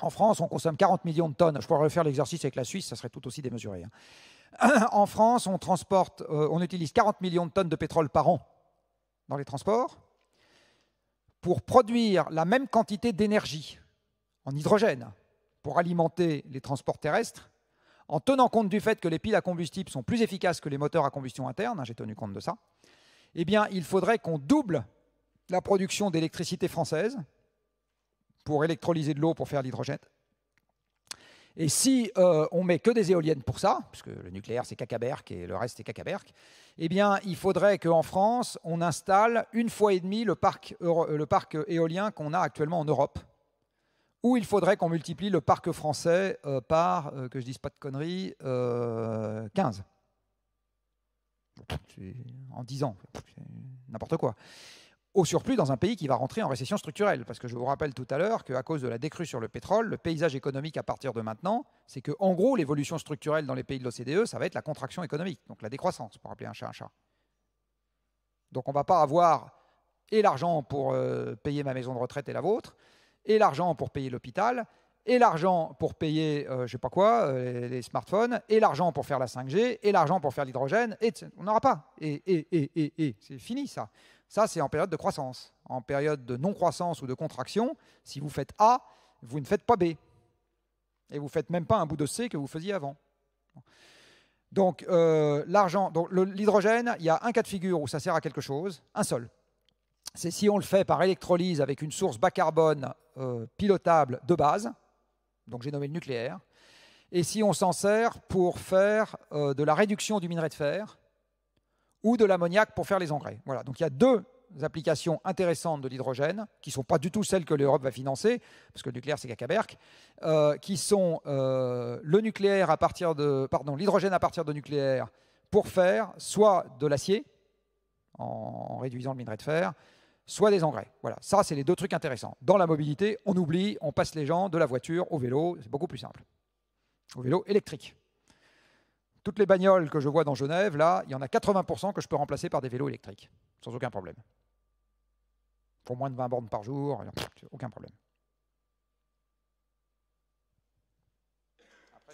En France, on consomme 40 millions de tonnes. Je pourrais refaire l'exercice avec la Suisse, ça serait tout aussi démesuré. Hein. <clears throat> En France, on transporte, euh, on utilise 40 millions de tonnes de pétrole par an dans les transports pour produire la même quantité d'énergie en hydrogène pour alimenter les transports terrestres, en tenant compte du fait que les piles à combustible sont plus efficaces que les moteurs à combustion interne, hein, j'ai tenu compte de ça, eh bien, il faudrait qu'on double la production d'électricité française pour électrolyser de l'eau pour faire l'hydrogène, et si on euh, on met que des éoliennes pour ça, puisque le nucléaire c'est cacaberque et le reste c'est cacaberque eh bien il faudrait qu'en France on installe une fois et demie le parc, le parc éolien qu'on a actuellement en Europe, ou il faudrait qu'on multiplie le parc français euh, par, euh, que je dise pas de conneries, 15. En 10 ans, n'importe quoi au surplus dans un pays qui va rentrer en récession structurelle. Parce que je vous rappelle tout à l'heure qu'à cause de la décrue sur le pétrole, le paysage économique à partir de maintenant, c'est que en gros, l'évolution structurelle dans les pays de l'OCDE, ça va être la contraction économique, donc la décroissance, pour appeler un chat un chat. Donc on ne va pas avoir et l'argent pour euh, payer ma maison de retraite et la vôtre, et l'argent pour payer l'hôpital, et l'argent pour payer, je euh, je sais pas quoi, euh, les smartphones, et l'argent pour faire la 5G, et l'argent pour faire l'hydrogène, et on n'aura pas. Et, et, et, et, et c'est fini ça. Ça, c'est en période de croissance. En période de non-croissance ou de contraction, si vous faites A, vous ne faites pas B. Et vous ne faites même pas un bout de C que vous faisiez avant. Donc, euh, l'argent, l'hydrogène, il y a un cas de figure où ça sert à quelque chose, un seul. C'est si on le fait par électrolyse avec une source bas carbone euh, pilotable de base, donc j'ai nommé le nucléaire, et si on s'en sert pour faire euh, de la réduction du minerai de fer, ou de l'ammoniac pour faire les engrais. Voilà. Donc il y a deux applications intéressantes de l'hydrogène, qui ne sont pas du tout celles que l'Europe va financer, parce que le nucléaire c'est cacaberc, euh, qui sont euh, le nucléaire à partir de, pardon, l'hydrogène à partir de nucléaire pour faire soit de l'acier, en, en réduisant le minerai de fer, soit des engrais. Voilà, ça c'est les deux trucs intéressants. Dans la mobilité, on oublie, on passe les gens de la voiture au vélo, c'est beaucoup plus simple. Au vélo électrique toutes les bagnoles que je vois dans Genève, là, il y en a 80% que je peux remplacer par des vélos électriques, sans aucun problème. Pour moins de 20 bornes par jour, aucun problème.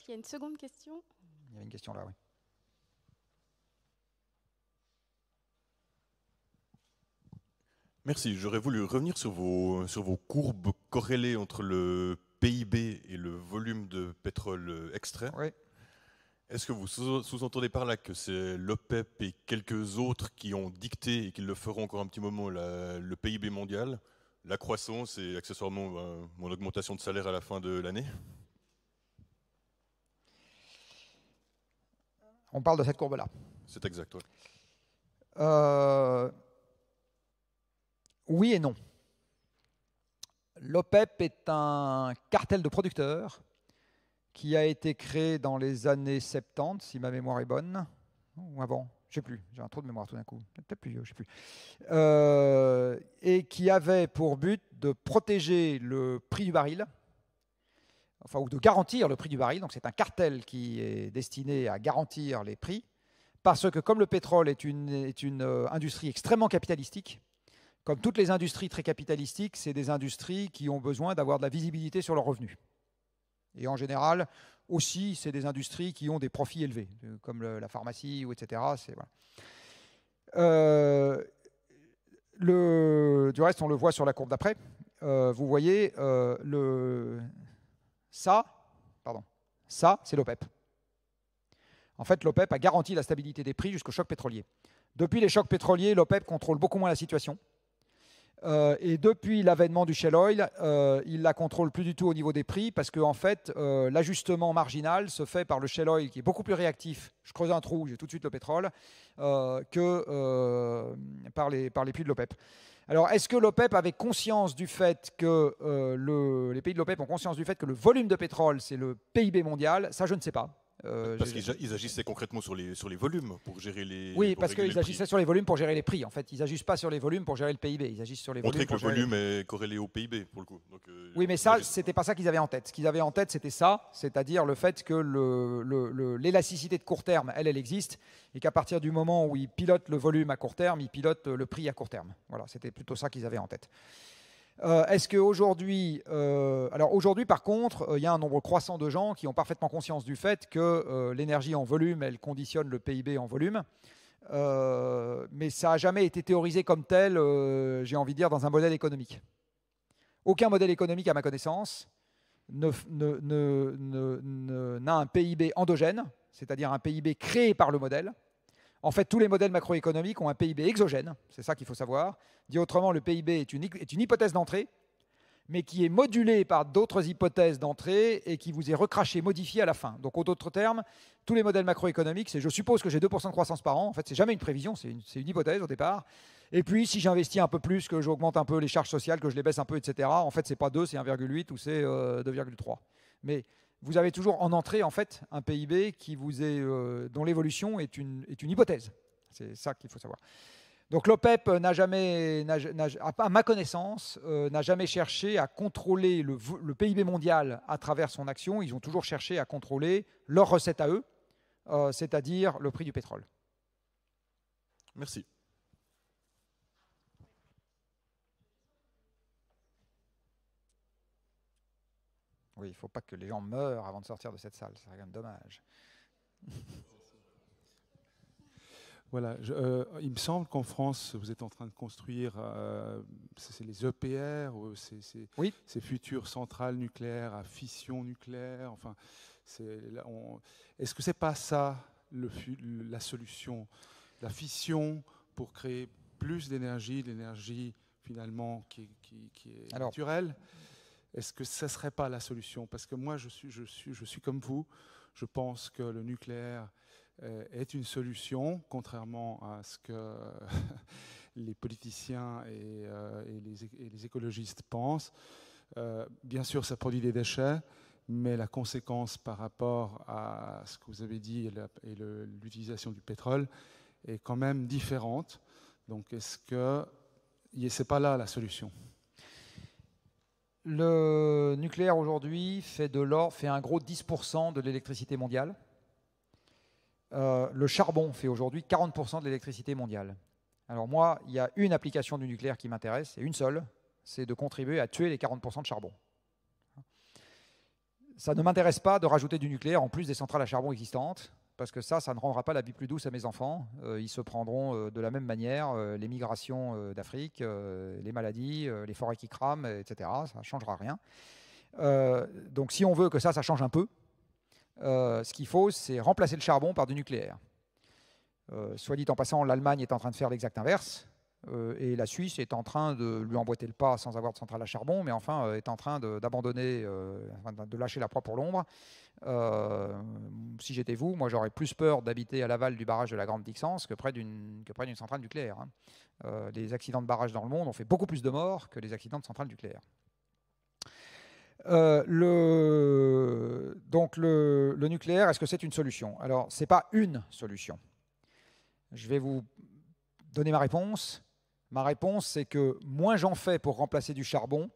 il y a une seconde question. Il y avait une question là, oui. Merci. J'aurais voulu revenir sur vos, sur vos courbes corrélées entre le PIB et le volume de pétrole extrait. Oui. Est-ce que vous sous-entendez par là que c'est l'OPEP et quelques autres qui ont dicté et qui le feront encore un petit moment le PIB mondial, la croissance et accessoirement ben, mon augmentation de salaire à la fin de l'année On parle de cette courbe-là. C'est exact, oui. Euh, oui et non. L'OPEP est un cartel de producteurs qui a été créé dans les années 70, si ma mémoire est bonne, ou avant, je sais plus, j'ai un trou de mémoire tout d'un coup, peut-être plus je sais plus, euh, et qui avait pour but de protéger le prix du baril, enfin, ou de garantir le prix du baril, donc c'est un cartel qui est destiné à garantir les prix, parce que comme le pétrole est une, euh, industrie extrêmement capitalistique, comme toutes les industries très capitalistiques, c'est des industries qui ont besoin d'avoir de la visibilité sur leurs revenus. Et en général, aussi, c'est des industries qui ont des profits élevés, euh, comme la pharmacie, ou etc. Euh, du reste, on le voit sur la courbe d'après. Euh, vous voyez, le, ça, pardon, ça, c'est l'OPEP. En fait, l'OPEP a garanti la stabilité des prix jusqu'au choc pétrolier. Depuis les chocs pétroliers, l'OPEP contrôle beaucoup moins la situation. Euh, et depuis l'avènement du Shell Oil, euh, il la contrôle plus du tout au niveau des prix parce que en fait, euh, l'ajustement marginal se fait par le Shell Oil qui est beaucoup plus réactif. Je creuse un trou, j'ai tout de suite le pétrole, que par, les, par les puits de l'OPEP. E Alors, est-ce que l'OPEP e avait conscience du fait que les pays de l'OPEP e ont conscience du fait que le volume de pétrole, c'est le PIB mondial Ça, je ne sais pas. Euh, parce qu'ils agissaient concrètement sur les, sur les volumes pour gérer les. Oui, parce qu'ils agissaient sur les volumes pour gérer les prix. En fait, ils n'agissent pas sur les volumes pour gérer le PIB. Ils agissent sur les Montrer volumes. que le volume est corrélé au PIB, pour le coup. Euh, oui, mais ça, c'était pas ça qu'ils avaient en tête. Ce qu'ils avaient en tête, c'était ça, c'est-à-dire le fait que l'élasticité le, de court terme, elle, elle existe, et qu'à partir du moment où ils pilotent le volume à court terme, ils pilotent le prix à court terme. Voilà, c'était plutôt ça qu'ils avaient en tête. Euh, est-ce qu'aujourd'hui, euh, alors aujourd'hui par contre, euh, il y a un nombre croissant de gens qui ont parfaitement conscience du fait que l'énergie en volume, elle conditionne le PIB en volume. mais ça n'a jamais été théorisé comme tel, j'ai envie de dire, dans un modèle économique. Aucun modèle économique, à ma connaissance, n'a un PIB endogène, c'est-à-dire un PIB créé par le modèle, en fait, tous les modèles macroéconomiques ont un PIB exogène, c'est ça qu'il faut savoir. Dit autrement, le PIB est une, hypothèse d'entrée, mais qui est modulée par d'autres hypothèses d'entrée et qui vous est recraché, modifié à la fin. Donc, en d'autres termes, tous les modèles macroéconomiques, c'est je suppose que j'ai 2% de croissance par an. En fait, c'est jamais une prévision, c'est une, hypothèse au départ. Et puis, si j'investis un peu plus, que j'augmente un peu les charges sociales, que je les baisse un peu, etc., en fait, c'est pas 2, c'est 1,8 ou c'est 2,3. Euh, mais vous avez toujours en entrée en fait un PIB qui vous est, euh, dont l'évolution est une, est une hypothèse. C'est ça qu'il faut savoir. Donc l'OPEP e n'a jamais, à ma connaissance, euh, n'a jamais cherché à contrôler le, PIB mondial à travers son action. Ils ont toujours cherché à contrôler leurs recettes à eux, euh, c'est-à-dire le prix du pétrole. Merci. il ne faut pas que les gens meurent avant de sortir de cette salle, c'est quand même dommage. <laughs> Voilà, euh, il me semble qu'en France, vous êtes en train de construire euh, c'est les EPR, ces futures centrales nucléaires à fission nucléaire. Enfin, est-ce que c'est pas ça le, la solution, la fission pour créer plus d'énergie, l'énergie finalement qui, est naturelle est-ce que ce ne serait pas la solution Parce que moi, je suis, je, suis, comme vous. Je pense que le nucléaire euh, est une solution, contrairement à ce que <laughs> les politiciens euh, et, les, écologistes pensent. Euh, bien sûr, ça produit des déchets mais la conséquence par rapport à ce que vous avez dit et l'utilisation du pétrole est quand même différente. Donc est-ce que ce n'est pas là la solution le nucléaire aujourd'hui fait de l'or, fait un gros 10% de l'électricité mondiale. Euh, le charbon fait aujourd'hui 40% de l'électricité mondiale. Alors moi, il y a une application du nucléaire qui m'intéresse, et une seule, c'est de contribuer à tuer les 40% de charbon. Ça ne m'intéresse pas de rajouter du nucléaire en plus des centrales à charbon existantes parce que ça, ça ne rendra pas la vie plus douce à mes enfants. Euh, ils se prendront euh, de la même manière euh, les migrations d'Afrique, les maladies, les forêts qui crament, etc. Ça ne changera rien. donc si on veut que ça, ça change un peu, ce qu'il faut, c'est remplacer le charbon par du nucléaire. soit dit en passant, l'Allemagne est en train de faire l'exact inverse. Euh, et la Suisse est en train de lui emboîter le pas sans avoir de centrale à charbon, mais enfin euh, est en train d'abandonner, euh, de lâcher la proie pour l'ombre. si j'étais vous, moi j'aurais plus peur d'habiter à l'aval du barrage de la Grande Dixence que près d'une centrale nucléaire. Hein. les accidents de barrage dans le monde ont fait beaucoup plus de morts que les accidents de centrales nucléaires. le, donc le, le nucléaire, est-ce que c'est une solution Alors, ce n'est pas une solution. Je vais vous donner ma réponse. Ma réponse, c'est que moins j'en fais pour remplacer du charbon,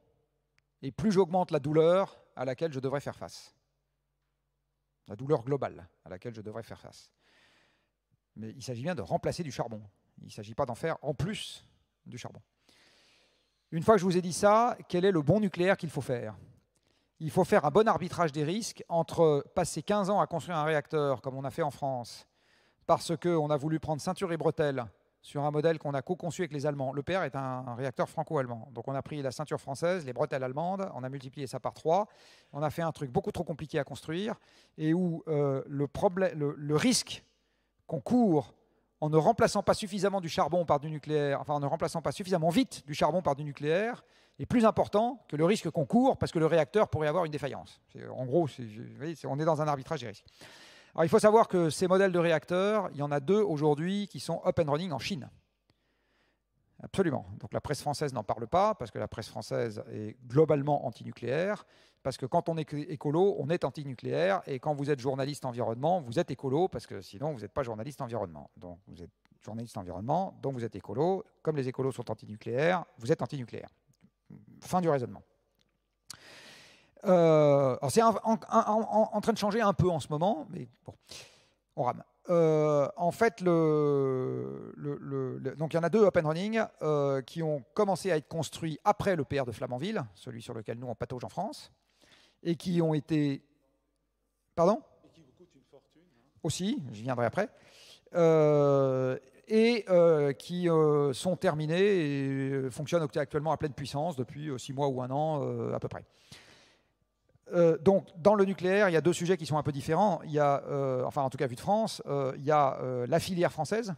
et plus j'augmente la douleur à laquelle je devrais faire face. La douleur globale à laquelle je devrais faire face. Mais il s'agit bien de remplacer du charbon. Il ne s'agit pas d'en faire en plus du charbon. Une fois que je vous ai dit ça, quel est le bon nucléaire qu'il faut faire Il faut faire un bon arbitrage des risques entre passer 15 ans à construire un réacteur comme on a fait en France, parce qu'on a voulu prendre ceinture et bretelles sur un modèle qu'on a co-conçu avec les Allemands. Le Père est un, réacteur franco-allemand. Donc on a pris la ceinture française, les bretelles allemandes, on a multiplié ça par trois, on a fait un truc beaucoup trop compliqué à construire et où euh, le, risque qu'on court en ne remplaçant pas suffisamment du charbon par du nucléaire, enfin en ne remplaçant pas suffisamment vite du charbon par du nucléaire, est plus important que le risque qu'on court parce que le réacteur pourrait avoir une défaillance. En gros, on est dans un arbitrage des risques il faut savoir que ces modèles de réacteurs, il y en a deux aujourd'hui qui sont up and running en Chine. Absolument. Donc la presse française n'en parle pas, parce que la presse française est globalement antinucléaire, parce que quand on est écolo, on est antinucléaire, et quand vous êtes journaliste environnement, vous êtes écolo, parce que sinon vous n'êtes pas journaliste environnement. Donc vous êtes journaliste environnement, donc vous êtes écolo, comme les écolos sont antinucléaires, vous êtes antinucléaire. Fin du raisonnement. Euh, c'est en, train de changer un peu en ce moment, mais bon, on rame. Euh, en fait, le, donc il y en a deux open running euh, qui ont commencé à être construits après le PR de Flamanville, celui sur lequel nous on patauge en France, et qui ont été. Pardon qui coûtent une fortune. Aussi, je viendrai après. et qui sont terminés et fonctionnent actuellement à pleine puissance depuis six mois ou un an à peu près. Euh, donc, dans le nucléaire, il y a deux sujets qui sont un peu différents. Il y a, euh, enfin, en tout cas vu de France, euh, il y a la filière française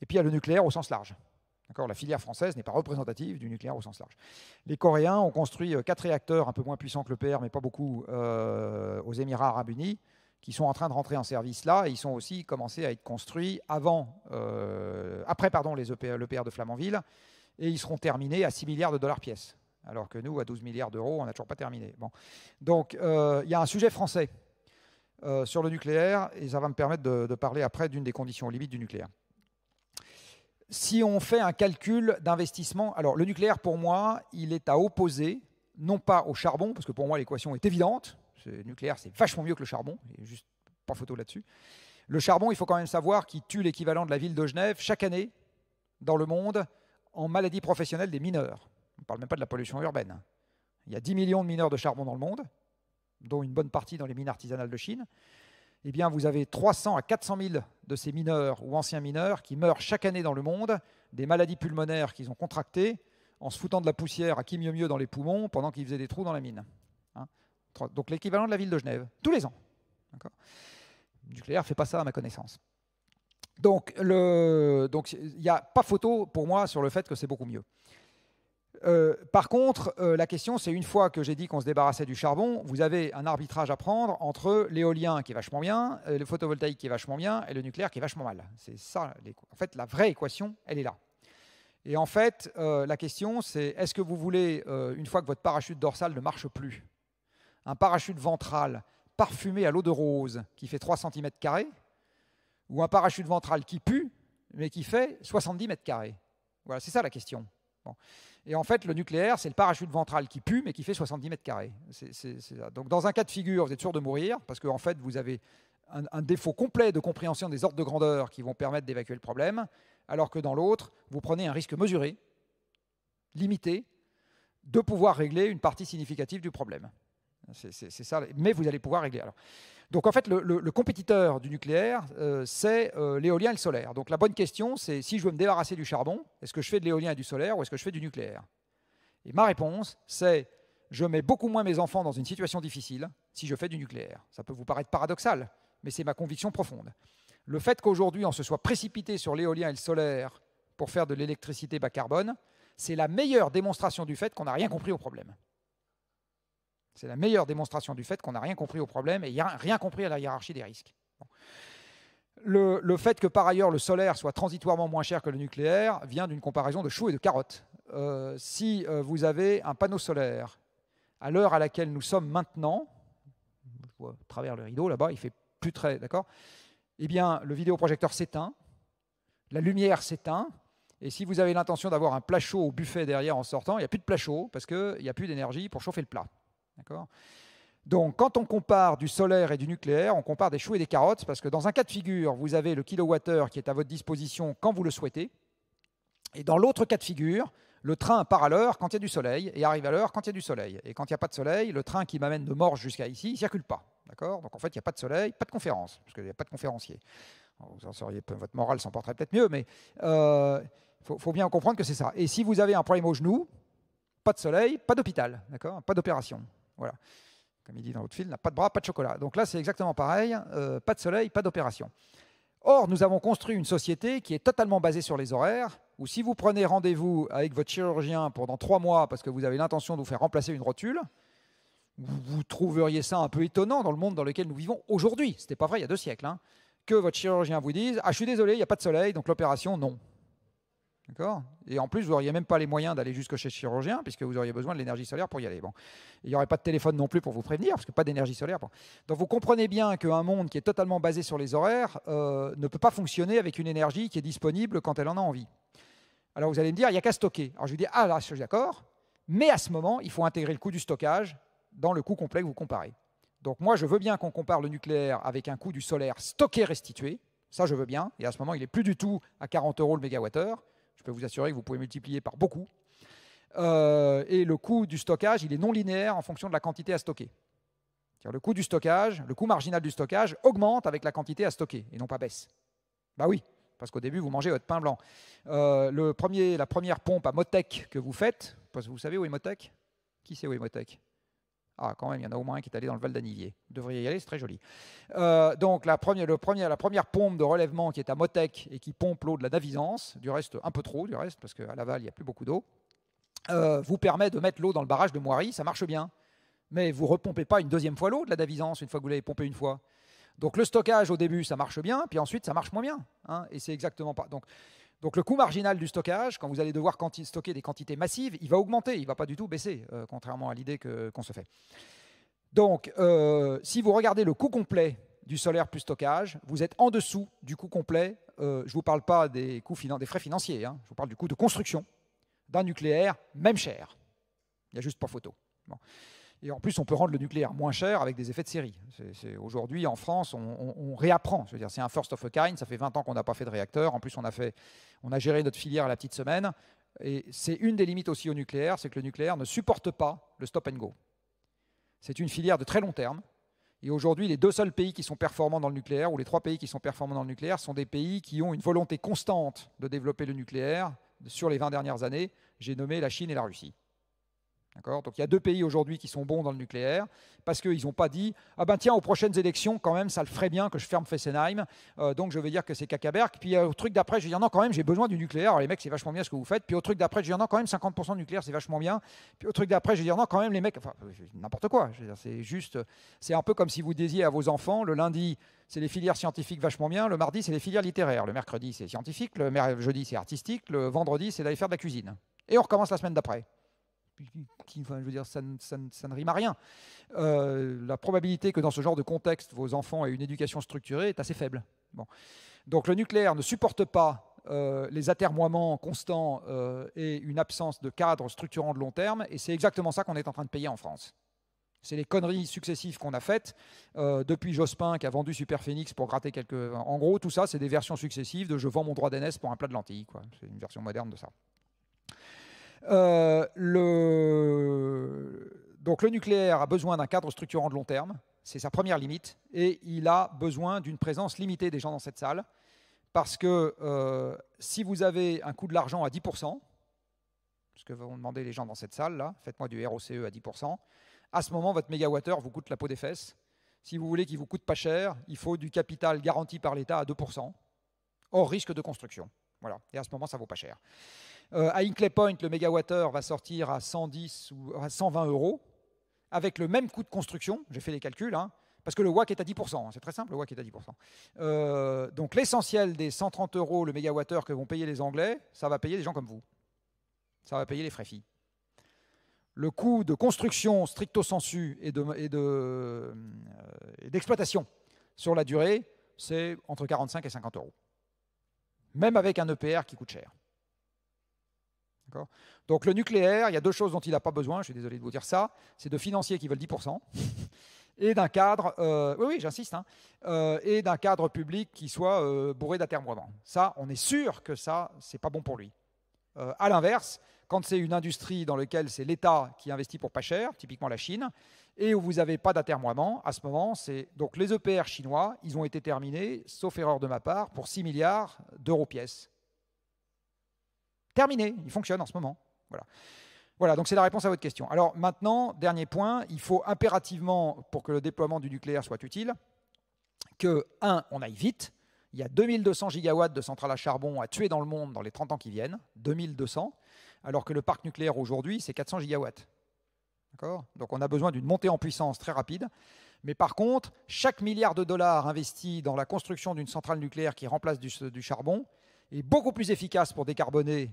et puis il y a le nucléaire au sens large. La filière française n'est pas représentative du nucléaire au sens large. Les Coréens ont construit quatre réacteurs un peu moins puissants que le PR, mais pas beaucoup, aux Émirats arabes unis, qui sont en train de rentrer en service là. Et ils sont aussi commencés à être construits avant, après pardon, les e de Flamanville, et ils seront terminés à 6 milliards de dollars pièce alors que nous, à 12 milliards d'euros, on n'a toujours pas terminé. Bon. Donc, euh, il y a un sujet français euh, sur le nucléaire, et ça va me permettre de, parler après d'une des conditions limites du nucléaire si on fait un calcul d'investissement, alors le nucléaire pour moi, il est à opposer, non pas au charbon, parce que pour moi l'équation est évidente, le nucléaire c'est vachement mieux que le charbon, juste pas photo là-dessus. Le charbon, il faut quand même savoir qu'il tue l'équivalent de la ville de Genève chaque année dans le monde en maladie professionnelle des mineurs parle même pas de la pollution urbaine. Il y a 10 millions de mineurs de charbon dans le monde, dont une bonne partie dans les mines artisanales de Chine. Eh bien, vous avez 300 à 400 000 de ces mineurs ou anciens mineurs qui meurent chaque année dans le monde des maladies pulmonaires qu'ils ont contractées en se foutant de la poussière à qui mieux mieux dans les poumons pendant qu'ils faisaient des trous dans la mine. Hein. Donc l'équivalent de la ville de Genève, tous les ans. Le nucléaire ne fait pas ça à ma connaissance. Donc il donc, n'y a pas photo pour moi sur le fait que c'est beaucoup mieux. Euh, par contre, euh, la question, c'est une fois que j'ai dit qu'on se débarrassait du charbon, vous avez un arbitrage à prendre entre l'éolien qui est vachement bien, euh, le photovoltaïque qui est vachement bien et le nucléaire qui est vachement mal. C'est ça, en fait, la vraie équation, elle est là. Et en fait, la question, c'est est-ce que vous voulez, une fois que votre parachute dorsal ne marche plus, un parachute ventral parfumé à l'eau de rose qui fait 3 cm ou un parachute ventral qui pue mais qui fait 70 mètres carrés Voilà, c'est ça la question. Et en fait, le nucléaire, c'est le parachute ventral qui pue, mais qui fait 70 mètres carrés. Donc, dans un cas de figure, vous êtes sûr de mourir, parce qu'en fait, vous avez un, défaut complet de compréhension des ordres de grandeur qui vont permettre d'évacuer le problème, alors que dans l'autre, vous prenez un risque mesuré, limité, de pouvoir régler une partie significative du problème. C'est ça, mais vous allez pouvoir régler. Alors, donc en fait, le, compétiteur du nucléaire, euh, c'est euh, l'éolien et le solaire. Donc la bonne question, c'est si je veux me débarrasser du charbon, est-ce que je fais de l'éolien et du solaire ou est-ce que je fais du nucléaire Et ma réponse, c'est je mets beaucoup moins mes enfants dans une situation difficile si je fais du nucléaire. Ça peut vous paraître paradoxal, mais c'est ma conviction profonde. Le fait qu'aujourd'hui on se soit précipité sur l'éolien et le solaire pour faire de l'électricité bas carbone, c'est la meilleure démonstration du fait qu'on n'a rien compris au problème. C'est la meilleure démonstration du fait qu'on n'a rien compris au problème et rien compris à la hiérarchie des risques. Le, fait que par ailleurs le solaire soit transitoirement moins cher que le nucléaire vient d'une comparaison de choux et de carottes. Euh, si euh, vous avez un panneau solaire à l'heure à laquelle nous sommes maintenant, je vois à travers le rideau là-bas, il fait plus très, d'accord Eh bien, le vidéoprojecteur s'éteint, la lumière s'éteint, et si vous avez l'intention d'avoir un plat chaud au buffet derrière en sortant, il n'y a plus de plat chaud parce qu'il n'y a plus d'énergie pour chauffer le plat. D'accord donc, quand on compare du solaire et du nucléaire, on compare des choux et des carottes, parce que dans un cas de figure, vous avez le kilowattheure qui est à votre disposition quand vous le souhaitez, et dans l'autre cas de figure, le train part à l'heure quand il y a du soleil et arrive à l'heure quand il y a du soleil. Et quand il n'y a pas de soleil, le train qui m'amène de Morges jusqu'à ici ne circule pas. D'accord Donc en fait, il n'y a pas de soleil, pas de conférence, parce qu'il n'y a pas de conférencier. Vous en votre morale s'en porterait peut-être mieux, mais il euh, faut, faut, bien comprendre que c'est ça. Et si vous avez un problème au genou, pas de soleil, pas d'hôpital, d'accord Pas d'opération. Voilà. Comme il dit dans l'autre n'a pas de bras, pas de chocolat. Donc là, c'est exactement pareil, euh, pas de soleil, pas d'opération. Or, nous avons construit une société qui est totalement basée sur les horaires, où si vous prenez rendez-vous avec votre chirurgien pendant trois mois parce que vous avez l'intention de vous faire remplacer une rotule, vous, trouveriez ça un peu étonnant dans le monde dans lequel nous vivons aujourd'hui. Ce n'était pas vrai il y a deux siècles. Hein. que votre chirurgien vous dise Ah, je suis désolé, il n'y a pas de soleil, donc l'opération, non. D'accord Et en plus, vous n'auriez même pas les moyens d'aller jusque chez le chirurgien, puisque vous auriez besoin de l'énergie solaire pour y aller. Bon. Il n'y aurait pas de téléphone non plus pour vous prévenir, parce que pas d'énergie solaire. Donc vous comprenez bien qu'un monde qui est totalement basé sur les horaires euh, ne peut pas fonctionner avec une énergie qui est disponible quand elle en a envie. Alors vous allez me dire, il n'y a qu'à stocker. Alors je lui dis, ah là, je suis d'accord, mais à ce moment, il faut intégrer le coût du stockage dans le coût complet que vous comparez. Donc moi, je veux bien qu'on compare le nucléaire avec un coût du solaire stocké-restitué. Ça, je veux bien. Et à ce moment, il n'est plus du tout à 40 euros le mégawattheure je peux vous assurer que vous pouvez multiplier par beaucoup. Euh, et le coût du stockage, il est non linéaire en fonction de la quantité à stocker. le coût du stockage, le coût marginal du stockage augmente avec la quantité à stocker et non pas baisse. Bah oui, parce qu'au début, vous mangez votre pain blanc. Euh, le premier, la première pompe à Motec que vous faites, parce que vous savez où est Motec Qui sait où est Motec ah, quand même, il y en a au moins un qui est allé dans le Val d'Anivier. Vous devriez y aller, c'est très joli. Euh, donc, la première, le premier, la première pompe de relèvement qui est à Motec et qui pompe l'eau de la davisance du reste, un peu trop, du reste, parce qu'à Laval, il n'y a plus beaucoup d'eau, euh, vous permet de mettre l'eau dans le barrage de Moiry, ça marche bien. Mais vous ne repompez pas une deuxième fois l'eau de la davisance une fois que vous l'avez pompée une fois. Donc, le stockage, au début, ça marche bien, puis ensuite, ça marche moins bien. Hein, et c'est exactement pas. Donc, donc le coût marginal du stockage, quand vous allez devoir stocker des quantités massives, il va augmenter, il ne va pas du tout baisser, euh, contrairement à l'idée qu'on se fait. Donc euh, si vous regardez le coût complet du solaire plus stockage, vous êtes en dessous du coût complet, euh, je ne vous parle pas des, coûts des frais financiers, hein, je vous parle du coût de construction d'un nucléaire, même cher. Il n'y a juste pas photo. Bon. Et en plus, on peut rendre le nucléaire moins cher avec des effets de série. Aujourd'hui, en France, on, réapprend. Je veux dire, c'est un first of a kind. Ça fait 20 ans qu'on n'a pas fait de réacteur. En plus, on a, fait, on a géré notre filière à la petite semaine. Et c'est une des limites aussi au nucléaire, c'est que le nucléaire ne supporte pas le stop and go. C'est une filière de très long terme. Et aujourd'hui, les deux seuls pays qui sont performants dans le nucléaire, ou les trois pays qui sont performants dans le nucléaire, sont des pays qui ont une volonté constante de développer le nucléaire sur les 20 dernières années. J'ai nommé la Chine et la Russie. Donc il y a deux pays aujourd'hui qui sont bons dans le nucléaire parce qu'ils n'ont pas dit ah ben tiens aux prochaines élections quand même ça le ferait bien que je ferme Fessenheim euh, donc je vais dire que c'est cacaberg puis euh, au truc d'après je vais dire non quand même j'ai besoin du nucléaire les mecs c'est vachement bien ce que vous faites puis au truc d'après je vais dire non quand même 50% de nucléaire c'est vachement bien puis au truc d'après je vais dire non quand même les mecs enfin euh, n'importe quoi c'est juste c'est un peu comme si vous disiez à vos enfants le lundi c'est les filières scientifiques vachement bien. Le mardi, c'est les filières littéraires. Le mercredi, c'est scientifique. Le jeudi, c'est artistique. Le vendredi, c'est d'aller faire de la cuisine. Et on recommence la semaine d'après qui, veux dire, ça, ne, rime à rien. Euh, la probabilité que dans ce genre de contexte, vos enfants aient une éducation structurée est assez faible. Bon. Donc le nucléaire ne supporte pas euh, les atermoiements constants euh, et une absence de cadre structurant de long terme, et c'est exactement ça qu'on est en train de payer en France. C'est les conneries successives qu'on a faites depuis Jospin qui a vendu Superphénix pour gratter quelques. En gros, tout ça, c'est des versions successives de je vends mon droit d'aînesse pour un plat de lentilles. C'est une version moderne de ça. Euh, le... Donc le nucléaire a besoin d'un cadre structurant de long terme, c'est sa première limite, et il a besoin d'une présence limitée des gens dans cette salle, parce que euh, si vous avez un coût de l'argent à 10%, ce que vont demander les gens dans cette salle, là, faites-moi du ROCE à 10%, à ce moment, votre mégawattheure vous coûte la peau des fesses. Si vous voulez qu'il vous coûte pas cher, il faut du capital garanti par l'État à 2%, hors risque de construction. Voilà. Et à ce moment, ça vaut pas cher. Euh, à Point, le mégawatt-heure va sortir à 110 ou à 120 euros, avec le même coût de construction. J'ai fait les calculs, hein, parce que le WAC est à 10%. Hein, c'est très simple, le WAC est à 10%. Euh, donc l'essentiel des 130 euros le mégawattheure que vont payer les Anglais, ça va payer des gens comme vous. Ça va payer les frais filles. Le coût de construction stricto sensu et d'exploitation de, et de, euh, sur la durée, c'est entre 45 et 50 euros. Même avec un EPR qui coûte cher. Donc le nucléaire, il y a deux choses dont il n'a pas besoin, je suis désolé de vous dire ça, c'est de financiers qui veulent 10%, <laughs> et d'un cadre, euh, oui, oui j'insiste, hein, euh, et d'un cadre public qui soit euh, bourré d'attermoiements. Ça, on est sûr que ça, c'est pas bon pour lui. à l'inverse, quand c'est une industrie dans laquelle c'est l'État qui investit pour pas cher, typiquement la Chine, et où vous n'avez pas d'atermoiement, à ce moment, c'est. Donc les EPR chinois, ils ont été terminés, sauf erreur de ma part, pour 6 milliards d'euros pièces. Terminé, il fonctionne en ce moment. Voilà. Voilà, donc c'est la réponse à votre question. Alors maintenant, dernier point, il faut impérativement, pour que le déploiement du nucléaire soit utile, que, un, on aille vite. Il y a 2200 gigawatts de centrales à charbon à tuer dans le monde dans les 30 ans qui viennent, 2200, alors que le parc nucléaire aujourd'hui, c'est 400 gigawatts. D'accord Donc on a besoin d'une montée en puissance très rapide. Mais par contre, chaque milliard de dollars investi dans la construction d'une centrale nucléaire qui remplace du charbon est beaucoup plus efficace pour décarboner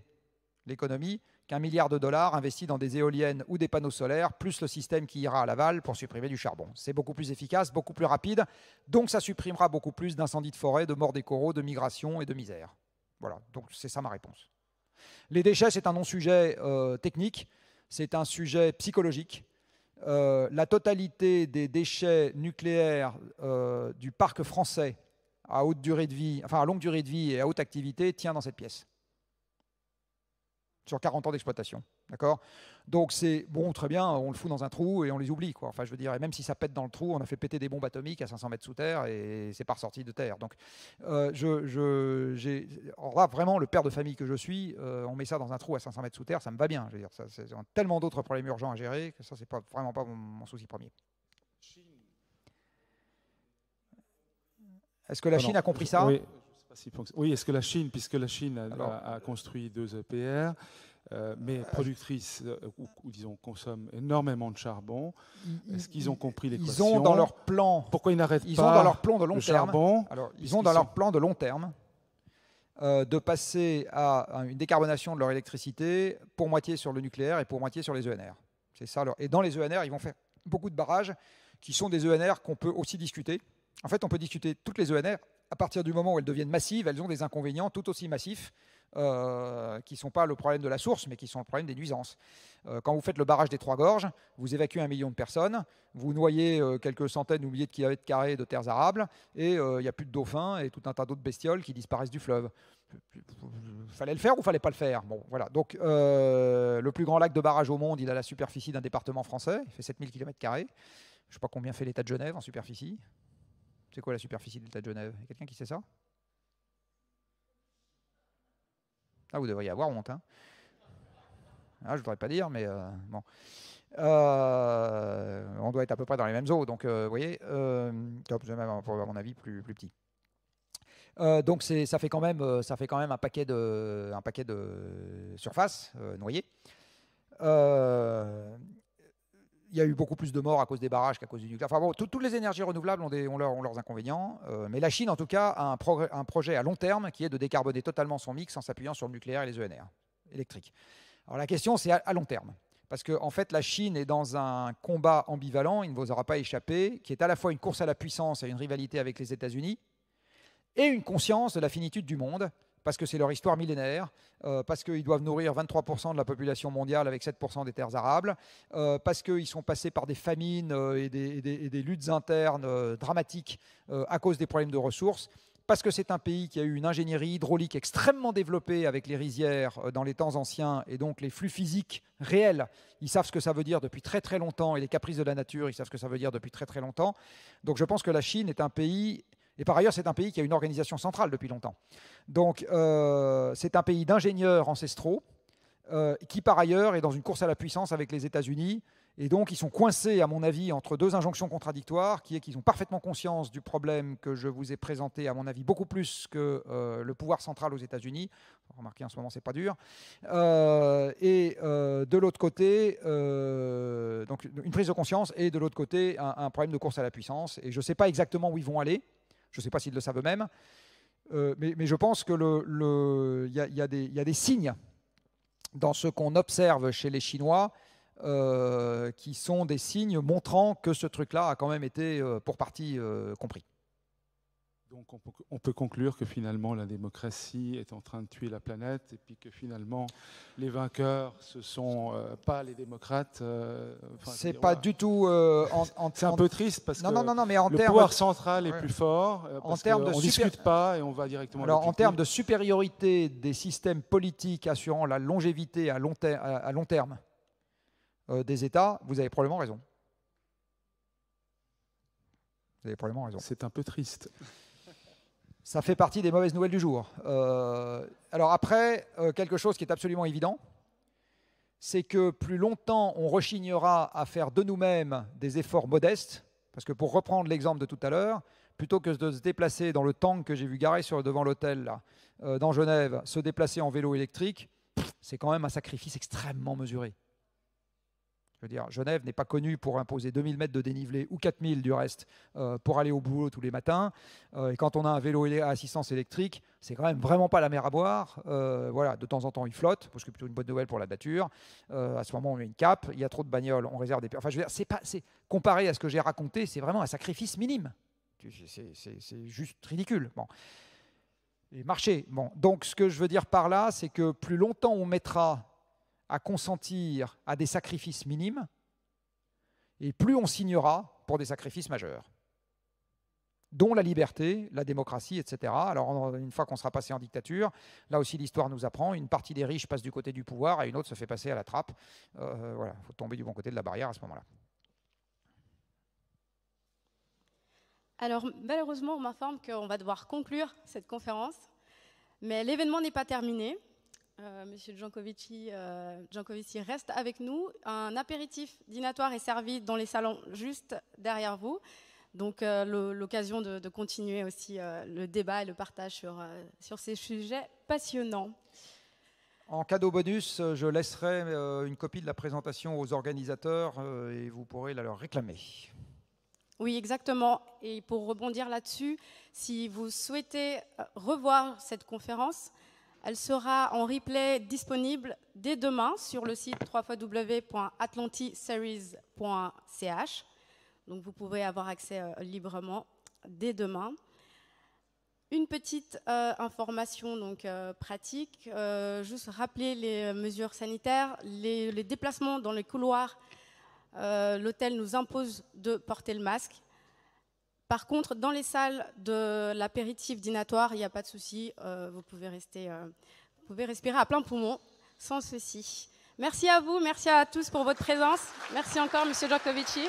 l'économie qu'un milliard de dollars investi dans des éoliennes ou des panneaux solaires, plus le système qui ira à l'aval pour supprimer du charbon. C'est beaucoup plus efficace, beaucoup plus rapide, donc ça supprimera beaucoup plus d'incendies de forêt, de morts des coraux, de migrations et de misère. Voilà, donc c'est ça ma réponse. Les déchets, c'est un non-sujet euh, technique, c'est un sujet psychologique. Euh, la totalité des déchets nucléaires euh, du parc français à haute durée de vie, enfin à longue durée de vie et à haute activité, tient dans cette pièce sur 40 ans d'exploitation. D'accord Donc c'est bon, très bien, on le fout dans un trou et on les oublie. Quoi. Enfin, je veux dire, même si ça pète dans le trou, on a fait péter des bombes atomiques à 500 mètres sous terre et c'est pas ressorti de terre. Donc, euh, je, vraiment, le père de famille que je suis, euh, on met ça dans un trou à 500 mètres sous terre, ça me va bien. Je veux dire, ça, c'est tellement d'autres problèmes urgents à gérer que ça, c'est pas vraiment pas mon, souci premier. Est-ce que la ah Chine a compris ça oui, est-ce que la Chine, puisque la Chine a, construit deux EPR, euh, mais euh, productrice, euh, ou, disons consomme énormément de charbon, est-ce qu'ils ont compris l'équation Ils ont dans leur plan. Pourquoi ils n'arrêtent ils ont dans leur plan de long terme. charbon Alors, ils ont dans leur plan de long terme de passer à une décarbonation de leur électricité pour moitié sur le nucléaire et pour moitié sur les ENR. C'est ça. Et dans les ENR, ils vont faire beaucoup de barrages qui sont des ENR qu'on peut aussi discuter. En fait, on peut discuter toutes les ENR à partir du moment où elles deviennent massives, elles ont des inconvénients tout aussi massifs. Euh, qui ne sont pas le problème de la source, mais qui sont le problème des nuisances. Euh, quand vous faites le barrage des Trois Gorges, vous évacuez un million de personnes, vous noyez euh, quelques centaines ou milliers de kilomètres carrés de terres arables, et il n'y a plus de dauphins et tout un tas d'autres bestioles qui disparaissent du fleuve. Fallait le faire ou fallait pas le faire Bon, voilà. Donc, le plus grand lac de barrage au monde, il a la superficie d'un département français, il fait 7000 km. Je ne sais pas combien fait l'État de Genève en superficie. C'est quoi la superficie de l'État de Genève Quelqu'un qui sait ça Ah, vous devriez avoir honte. Hein. Ah, je ne voudrais pas dire, mais euh, bon. Euh, on doit être à peu près dans les mêmes eaux, donc euh, vous voyez, top, pour, mon avis, plus, petit. donc ça fait, quand même, ça fait quand même un paquet de, un paquet de surface noyée il y a eu beaucoup plus de morts à cause des barrages qu'à cause du nucléaire. Enfin bon, toutes les énergies renouvelables ont, leurs inconvénients, euh, mais la Chine, en tout cas, a un, projet à long terme qui est de décarboner totalement son mix en s'appuyant sur le nucléaire et les ENR électriques. Alors la question, c'est à, long terme. Parce qu'en fait, la Chine est dans un combat ambivalent, il ne vous aura pas échappé, qui est à la fois une course à la puissance et une rivalité avec les États-Unis, et une conscience de la finitude du monde, parce que c'est leur histoire millénaire, euh, parce qu'ils doivent nourrir 23% de la population mondiale avec 7% des terres arables, euh, parce qu'ils sont passés par des famines euh, et des, et, des, luttes internes dramatiques à cause des problèmes de ressources parce que c'est un pays qui a eu une ingénierie hydraulique extrêmement développée avec les rizières dans les temps anciens et donc les flux physiques réels, ils savent ce que ça veut dire depuis très très longtemps et les caprices de la nature, ils savent ce que ça veut dire depuis très très longtemps. Donc je pense que la Chine est un pays et par ailleurs, c'est un pays qui a une organisation centrale depuis longtemps. Donc, euh, c'est un pays d'ingénieurs ancestraux euh, qui, par ailleurs, est dans une course à la puissance avec les États-Unis. Et donc, ils sont coincés, à mon avis, entre deux injonctions contradictoires, qui est qu'ils ont parfaitement conscience du problème que je vous ai présenté, à mon avis, beaucoup plus que euh, le pouvoir central aux États-Unis. Remarquez, en ce moment, c'est pas dur. et de l'autre côté, donc une prise de conscience, et de l'autre côté, un, un, problème de course à la puissance. Et je ne sais pas exactement où ils vont aller. Je ne sais pas s'ils le savent eux-mêmes, euh, mais, je pense qu'il le, y, a, des signes dans ce qu'on observe chez les Chinois euh, qui sont des signes montrant que ce truc-là a quand même été euh, pour partie compris on peut, conclure que finalement la démocratie est en train de tuer la planète et puis que finalement les vainqueurs ce sont euh, pas les démocrates. Euh, c'est pas du tout. Euh, c'est un peu triste parce que le pouvoir central est plus fort. on ne discute pas et on va directement. Alors en termes de supériorité des systèmes politiques assurant la longévité à long, à long terme des États, vous avez probablement raison. Vous avez probablement raison. C'est un peu triste. Ça fait partie des mauvaises nouvelles du jour. Euh, alors après, euh, quelque chose qui est absolument évident, c'est que plus longtemps on rechignera à faire de nous-mêmes des efforts modestes, parce que pour reprendre l'exemple de tout à l'heure, plutôt que de se déplacer dans le tank que j'ai vu garer sur, devant l'hôtel euh, dans Genève, se déplacer en vélo électrique, c'est quand même un sacrifice extrêmement mesuré. Je veux dire, Genève n'est pas connue pour imposer 2000 mètres de dénivelé ou 4000 du reste euh, pour aller au boulot tous les matins. Euh, et quand on a un vélo à assistance électrique, c'est quand même vraiment pas la mer à boire. Euh, voilà, de temps en temps, il flotte, parce que plutôt une bonne nouvelle pour la nature. à ce moment, on met une cape, il y a trop de bagnoles, on réserve des. Enfin, je veux dire, c'est pas, comparé à ce que j'ai raconté, c'est vraiment un sacrifice minime. C'est juste ridicule. Bon. Et Bon. Donc, ce que je veux dire par là, c'est que plus longtemps on mettra à consentir à des sacrifices minimes, et plus on signera pour des sacrifices majeurs, dont la liberté, la démocratie, etc. Alors une fois qu'on sera passé en dictature, là aussi l'histoire nous apprend, une partie des riches passe du côté du pouvoir et une autre se fait passer à la trappe. Euh, euh, voilà, il faut tomber du bon côté de la barrière à ce moment-là. Alors malheureusement, on m'informe qu'on va devoir conclure cette conférence, mais l'événement n'est pas terminé. Euh, Monsieur euh, Jankovici, reste avec nous. Un apéritif dînatoire est servi dans les salons juste derrière vous. Donc euh, l'occasion de, continuer aussi le débat et le partage sur ces sujets passionnants. En cadeau bonus, je laisserai une copie de la présentation aux organisateurs et vous pourrez la leur réclamer. Oui, exactement. Et pour rebondir là-dessus, si vous souhaitez revoir cette conférence, elle sera en replay disponible dès demain sur le site www.atlantiseries.ch. Donc vous pouvez avoir accès euh, librement dès demain. Une petite euh, information donc, euh, pratique, juste rappeler les mesures sanitaires, les déplacements dans les couloirs. L'hôtel nous impose de porter le masque par contre, dans les salles de l'apéritif dînatoire, il n'y a pas de souci. Euh, vous, pouvez rester, euh, vous pouvez respirer à plein poumon sans ceci. Merci à vous, merci à tous pour votre présence. Merci encore, Monsieur Djokovici.